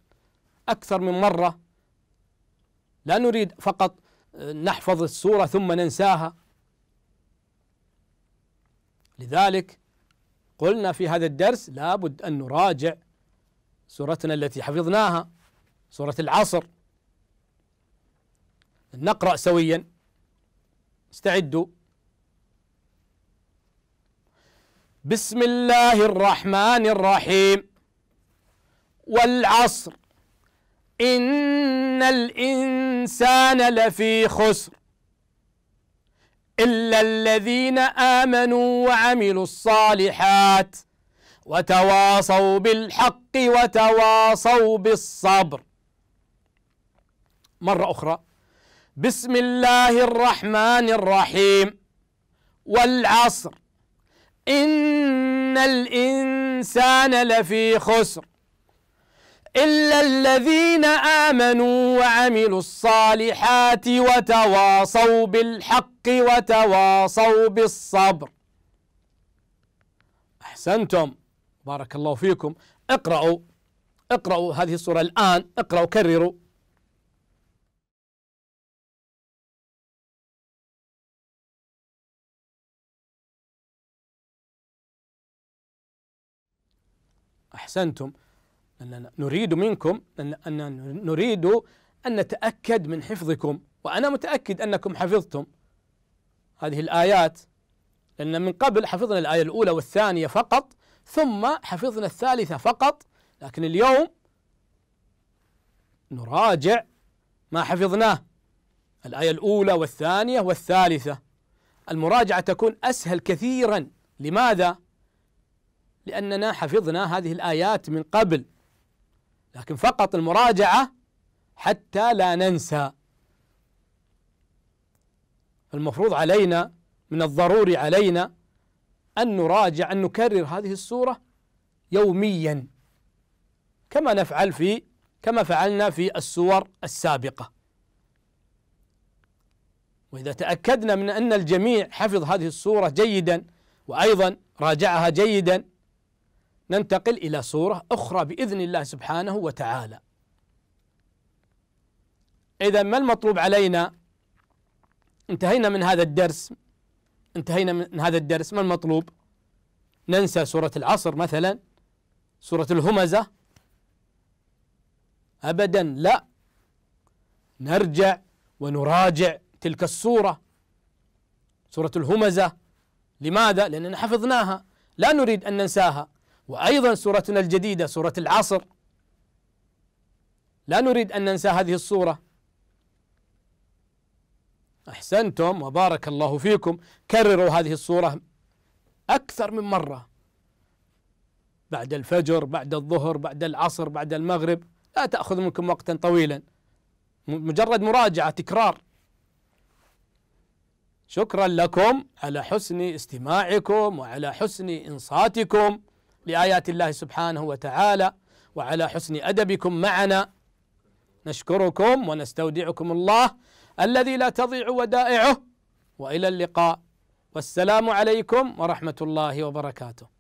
أكثر من مرة لا نريد فقط آه، نحفظ السورة ثم ننساها لذلك قلنا في هذا الدرس لابد أن نراجع سورتنا التي حفظناها سورة العصر نقرأ سويا استعدوا بسم الله الرحمن الرحيم والعصر إن الإنسان لفي خسر إلا الذين آمنوا وعملوا الصالحات وتواصوا بالحق وتواصوا بالصبر مرة أخرى بسم الله الرحمن الرحيم والعصر إن الإنسان لفي خسر إلا الذين آمنوا وعملوا الصالحات وتواصوا بالحق وتواصوا بالصبر أحسنتم بارك الله فيكم اقرأوا اقرأوا هذه الصورة الآن اقرأوا كرروا أحسنتم أننا نريد منكم أن نريد أن نتأكد من حفظكم وأنا متأكد أنكم حفظتم هذه الآيات لأن من قبل حفظنا الآية الأولى والثانية فقط ثم حفظنا الثالثة فقط لكن اليوم نراجع ما حفظناه الآية الأولى والثانية والثالثة المراجعة تكون أسهل كثيرا لماذا؟ لأننا حفظنا هذه الآيات من قبل لكن فقط المراجعة حتى لا ننسى المفروض علينا من الضروري علينا أن نراجع أن نكرر هذه السورة يوميا كما نفعل في كما فعلنا في السور السابقة وإذا تأكدنا من أن الجميع حفظ هذه السورة جيدا وأيضا راجعها جيدا ننتقل إلى سورة أخرى بإذن الله سبحانه وتعالى إذا ما المطلوب علينا انتهينا من هذا الدرس انتهينا من هذا الدرس ما المطلوب ننسى سورة العصر مثلا سورة الهمزة أبدا لا نرجع ونراجع تلك السورة سورة الهمزة لماذا؟ لأننا حفظناها لا نريد أن ننساها وأيضا سورتنا الجديدة سورة العصر لا نريد أن ننسى هذه الصورة أحسنتم وبارك الله فيكم كرروا هذه الصورة أكثر من مرة بعد الفجر بعد الظهر بعد العصر بعد المغرب لا تأخذ منكم وقتا طويلا مجرد مراجعة تكرار شكرا لكم على حسن استماعكم وعلى حسن إنصاتكم لآيات الله سبحانه وتعالى وعلى حسن أدبكم معنا نشكركم ونستودعكم الله الذي لا تضيع ودائعه وإلى اللقاء والسلام عليكم ورحمة الله وبركاته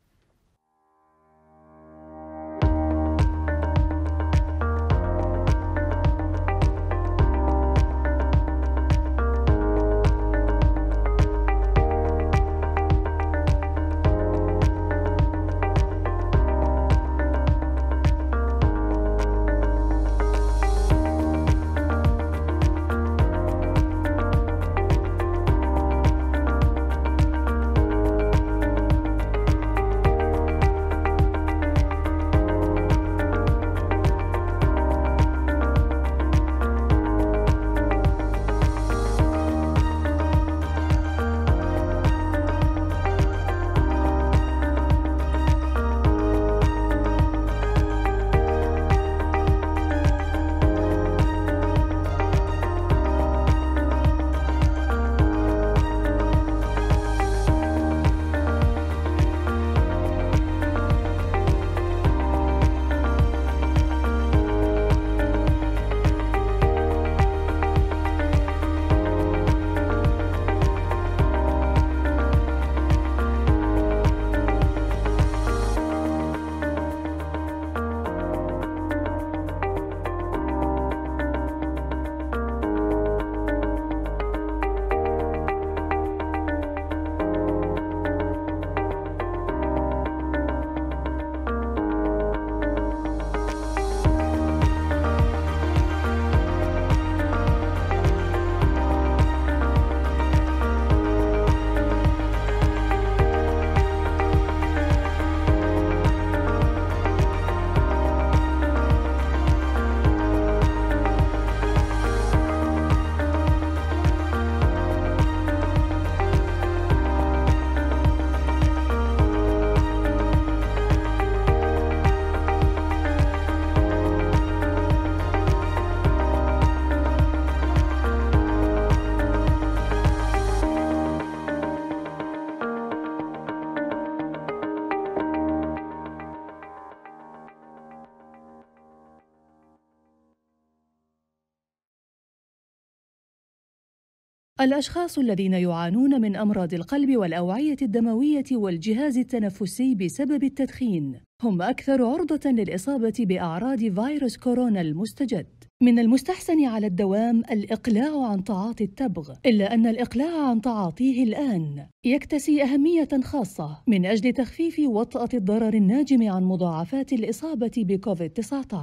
الأشخاص الذين يعانون من أمراض القلب والأوعية الدموية والجهاز التنفسي بسبب التدخين هم أكثر عرضة للإصابة بأعراض فيروس كورونا المستجد. من المستحسن على الدوام الإقلاع عن تعاطي التبغ، إلا أن الإقلاع عن تعاطيه الآن يكتسي أهمية خاصة من أجل تخفيف وطأة الضرر الناجم عن مضاعفات الإصابة بكوفيد-19.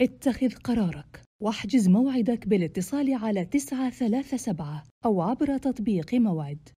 اتخذ قرارك. واحجز موعدك بالاتصال على 937 أو عبر تطبيق موعد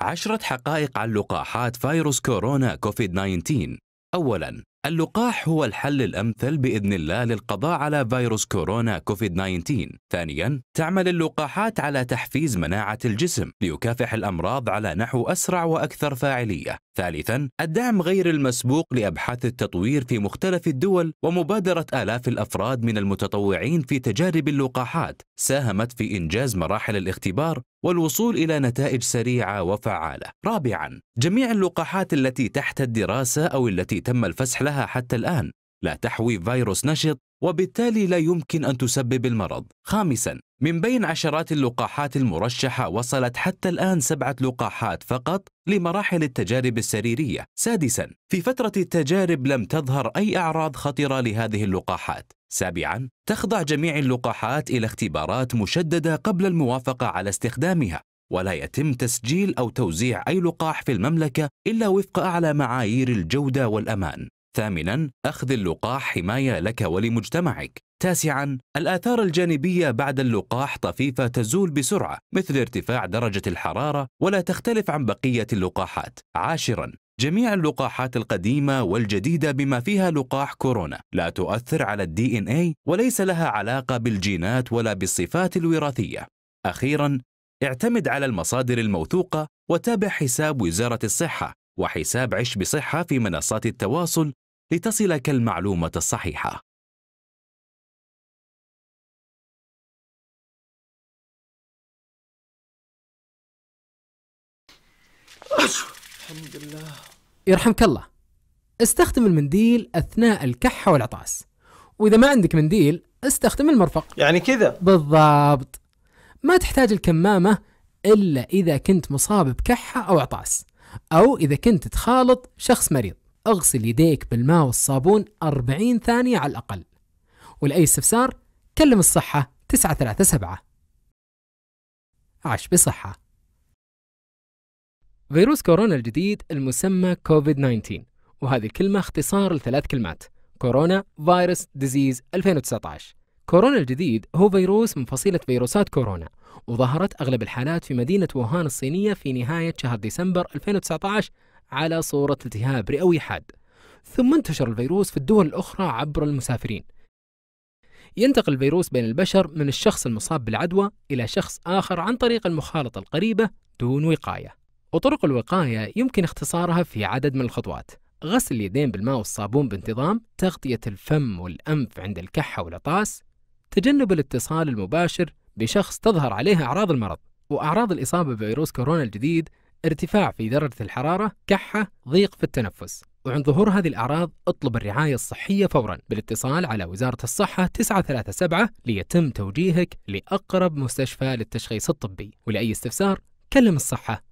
عشرة حقائق عن لقاحات فيروس كورونا كوفيد 19 أولاً اللقاح هو الحل الأمثل بإذن الله للقضاء على فيروس كورونا كوفيد 19 ثانيا تعمل اللقاحات على تحفيز مناعة الجسم ليكافح الأمراض على نحو أسرع وأكثر فاعلية ثالثا الدعم غير المسبوق لأبحاث التطوير في مختلف الدول ومبادرة آلاف الأفراد من المتطوعين في تجارب اللقاحات ساهمت في إنجاز مراحل الاختبار والوصول إلى نتائج سريعة وفعالة. رابعاً، جميع اللقاحات التي تحت الدراسة أو التي تم الفسح لها حتى الآن لا تحوي فيروس نشط وبالتالي لا يمكن أن تسبب المرض. خامساً، من بين عشرات اللقاحات المرشحة وصلت حتى الآن سبعة لقاحات فقط لمراحل التجارب السريرية. سادساً، في فترة التجارب لم تظهر أي أعراض خطرة لهذه اللقاحات. سابعا تخضع جميع اللقاحات إلى اختبارات مشددة قبل الموافقة على استخدامها ولا يتم تسجيل أو توزيع أي لقاح في المملكة إلا وفق أعلى معايير الجودة والأمان ثامنا أخذ اللقاح حماية لك ولمجتمعك تاسعا الآثار الجانبية بعد اللقاح طفيفة تزول بسرعة مثل ارتفاع درجة الحرارة ولا تختلف عن بقية اللقاحات عاشرا جميع اللقاحات القديمة والجديدة بما فيها لقاح كورونا لا تؤثر على الدي ان اي وليس لها علاقة بالجينات ولا بالصفات الوراثية. أخيراً، اعتمد على المصادر الموثوقة وتابع حساب وزارة الصحة وحساب عش بصحة في منصات التواصل لتصلك المعلومة الصحيحة. الحمد لله يرحمك الله استخدم المنديل أثناء الكحة والعطاس وإذا ما عندك منديل استخدم المرفق يعني كذا بالضبط ما تحتاج الكمامة إلا إذا كنت مصاب بكحة أو عطاس أو إذا كنت تخالط شخص مريض اغسل يديك بالماء والصابون 40 ثانية على الأقل ولأي استفسار كلم الصحة 937 عاش بصحة فيروس كورونا الجديد المسمى كوفيد 19 وهذه الكلمة اختصار لثلاث كلمات كورونا فيروس ديزيز 2019 كورونا الجديد هو فيروس من فصيلة فيروسات كورونا وظهرت أغلب الحالات في مدينة ووهان الصينية في نهاية شهر ديسمبر 2019 على صورة التهاب رئوي حاد ثم انتشر الفيروس في الدول الأخرى عبر المسافرين ينتقل الفيروس بين البشر من الشخص المصاب بالعدوى إلى شخص آخر عن طريق المخالطة القريبة دون وقاية وطرق الوقاية يمكن اختصارها في عدد من الخطوات غسل اليدين بالماء والصابون بانتظام تغطية الفم والأنف عند الكحة والعطاس تجنب الاتصال المباشر بشخص تظهر عليه أعراض المرض وأعراض الإصابة بفيروس كورونا الجديد ارتفاع في درجة الحرارة كحة ضيق في التنفس وعند ظهور هذه الأعراض اطلب الرعاية الصحية فورا بالاتصال على وزارة الصحة 937 ليتم توجيهك لأقرب مستشفى للتشخيص الطبي ولأي استفسار كلم الصحة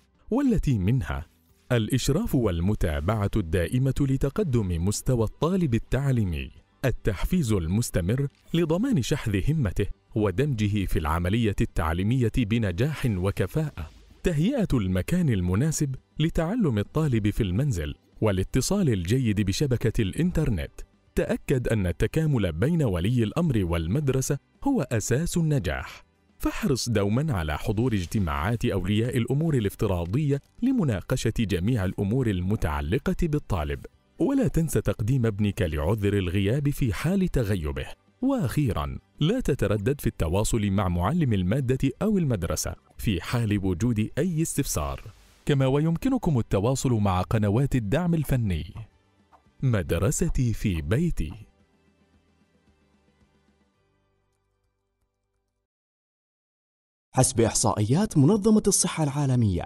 والتي منها الإشراف والمتابعة الدائمة لتقدم مستوى الطالب التعليمي التحفيز المستمر لضمان شحذ همته ودمجه في العملية التعليمية بنجاح وكفاءة تهيئة المكان المناسب لتعلم الطالب في المنزل والاتصال الجيد بشبكة الإنترنت تأكد أن التكامل بين ولي الأمر والمدرسة هو أساس النجاح فاحرص دوما على حضور اجتماعات أولياء الأمور الافتراضية لمناقشة جميع الأمور المتعلقة بالطالب ولا تنس تقديم ابنك لعذر الغياب في حال تغيبه واخيرا لا تتردد في التواصل مع معلم الماده او المدرسه في حال وجود اي استفسار كما ويمكنكم التواصل مع قنوات الدعم الفني مدرستي في بيتي حسب إحصائيات منظمة الصحة العالمية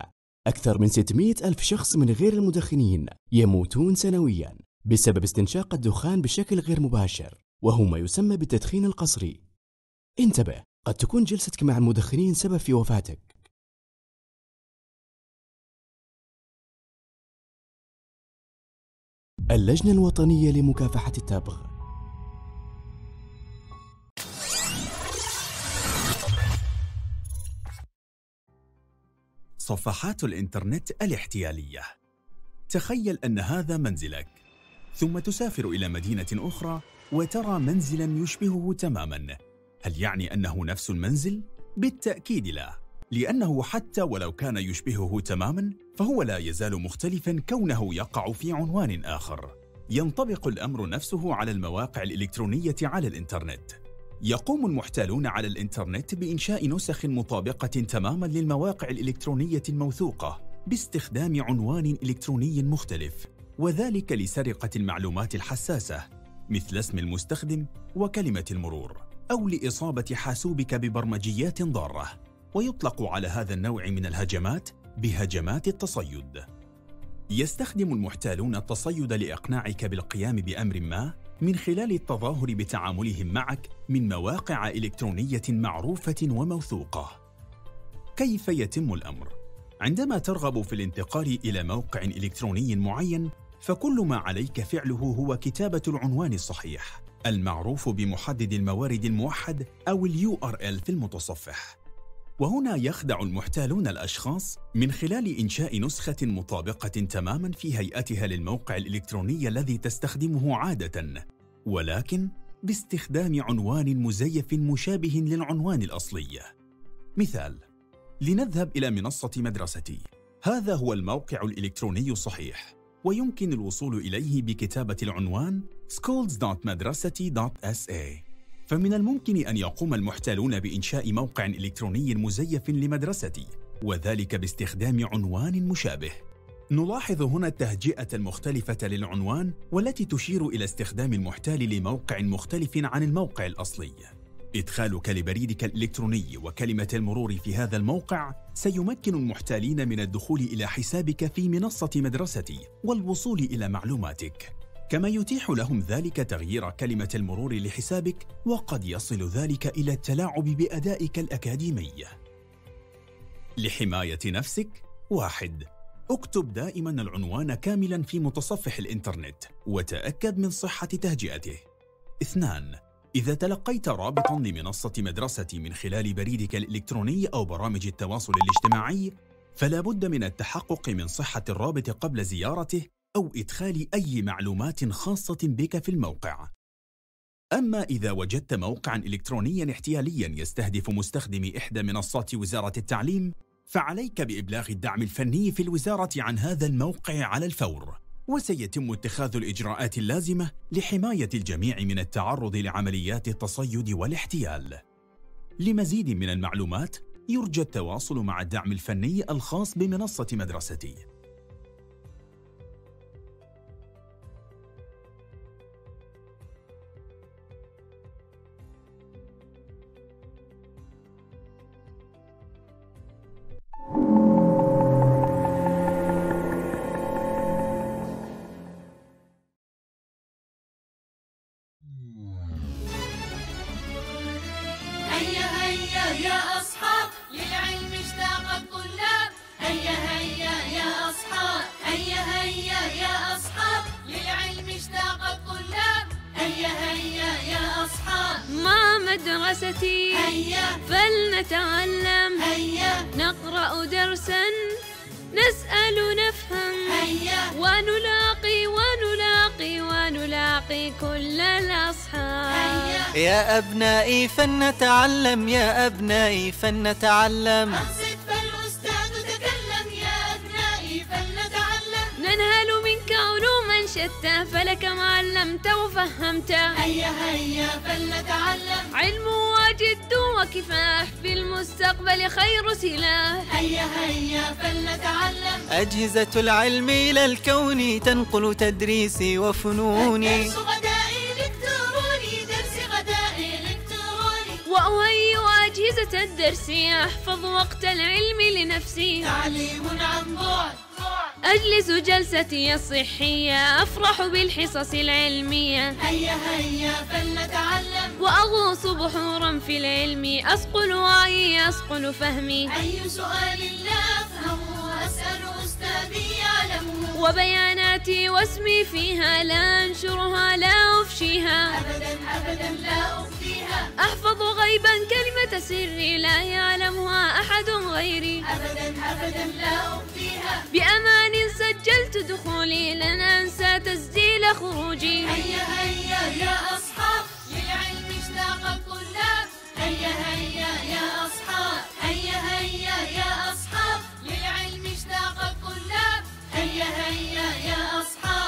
أكثر من 600 ألف شخص من غير المدخنين يموتون سنويا بسبب استنشاق الدخان بشكل غير مباشر وهو ما يسمى بالتدخين القسري انتبه قد تكون جلستك مع المدخنين سبب في وفاتك اللجنة الوطنية لمكافحة التبغ صفحات الإنترنت الاحتيالية تخيل أن هذا منزلك ثم تسافر إلى مدينة أخرى وترى منزلا يشبهه تماما هل يعني أنه نفس المنزل؟ بالتأكيد لا لأنه حتى ولو كان يشبهه تماما فهو لا يزال مختلفا كونه يقع في عنوان آخر ينطبق الأمر نفسه على المواقع الإلكترونية على الإنترنت يقوم المحتالون على الإنترنت بإنشاء نسخ مطابقة تماماً للمواقع الإلكترونية الموثوقة باستخدام عنوان إلكتروني مختلف وذلك لسرقة المعلومات الحساسة مثل اسم المستخدم وكلمة المرور أو لإصابة حاسوبك ببرمجيات ضارة ويطلق على هذا النوع من الهجمات بهجمات التصيد يستخدم المحتالون التصيد لإقناعك بالقيام بأمر ما من خلال التظاهر بتعاملهم معك من مواقع إلكترونية معروفة وموثوقة. كيف يتم الأمر؟ عندما ترغب في الانتقال إلى موقع إلكتروني معين، فكل ما عليك فعله هو كتابة العنوان الصحيح، المعروف بمحدد الموارد الموحد أو ال URL في المتصفح. وهنا يخدع المحتالون الأشخاص من خلال إنشاء نسخة مطابقة تماما في هيئتها للموقع الإلكتروني الذي تستخدمه عادة ولكن باستخدام عنوان مزيف مشابه للعنوان الأصلي مثال لنذهب إلى منصة مدرستي هذا هو الموقع الإلكتروني الصحيح ويمكن الوصول إليه بكتابة العنوان schools.madrasati.sa فمن الممكن أن يقوم المحتالون بإنشاء موقع إلكتروني مزيف لمدرستي وذلك باستخدام عنوان مشابه نلاحظ هنا التهجئة المختلفة للعنوان والتي تشير إلى استخدام المحتال لموقع مختلف عن الموقع الأصلي إدخالك لبريدك الإلكتروني وكلمة المرور في هذا الموقع سيمكن المحتالين من الدخول إلى حسابك في منصة مدرستي والوصول إلى معلوماتك كما يتيح لهم ذلك تغيير كلمة المرور لحسابك وقد يصل ذلك إلى التلاعب بأدائك الأكاديمي. لحماية نفسك واحد اكتب دائما العنوان كاملا في متصفح الإنترنت وتأكد من صحة تهجئته. اثنان إذا تلقيت رابطا لمنصة مدرستي من خلال بريدك الإلكتروني أو برامج التواصل الاجتماعي فلا بد من التحقق من صحة الرابط قبل زيارته أو إدخال أي معلومات خاصة بك في الموقع. أما إذا وجدت موقعًا إلكترونيًا احتياليًا يستهدف مستخدمي إحدى منصات وزارة التعليم، فعليك بإبلاغ الدعم الفني في الوزارة عن هذا الموقع على الفور، وسيتم اتخاذ الإجراءات اللازمة لحماية الجميع من التعرض لعمليات التصيد والاحتيال. لمزيد من المعلومات، يرجى التواصل مع الدعم الفني الخاص بمنصة مدرستي. مدرستي هيا فلنتعلم هيا نقرأ درسا نسأل نفهم هيا ونلاقي ونلاقي ونلاقي كل الأصحاب هيا يا أبنائي فلنتعلم يا أبنائي فلنتعلم أحسن فلك ما علمت وفهمت هيا هيا فلنتعلم علم وجد وكفاح في المستقبل خير سلاح هيا هيا فلنتعلم أجهزة العلم إلى الكون تنقل تدريسي وفنوني درس غدائي إلكتروني درس غدائي إلكتروني وأهيئ أجهزة الدرسية أحفظ وقت العلم لنفسي تعليم عن بعد أجلس جلستي الصحية أفرح بالحصص العلمية هيا هيا فلنتعلم وأغوص بحورا في العلم أسقل وعي أسقل فهمي أي سؤال لا وبياناتي واسمي فيها لا أنشرها لا أفشيها أبدا أبدا لا أخفيها أحفظ غيبا كلمة سري لا يعلمها أحد غيري أبدا أبدا لا أخفيها بأمان سجلت دخولي لن أنسى تسجيل خروجي هيا هيا يا أصحاب للعلم اشتاق الطلاب هيا هيا يا أصحاب هيا هيا يا أصحاب I'm house.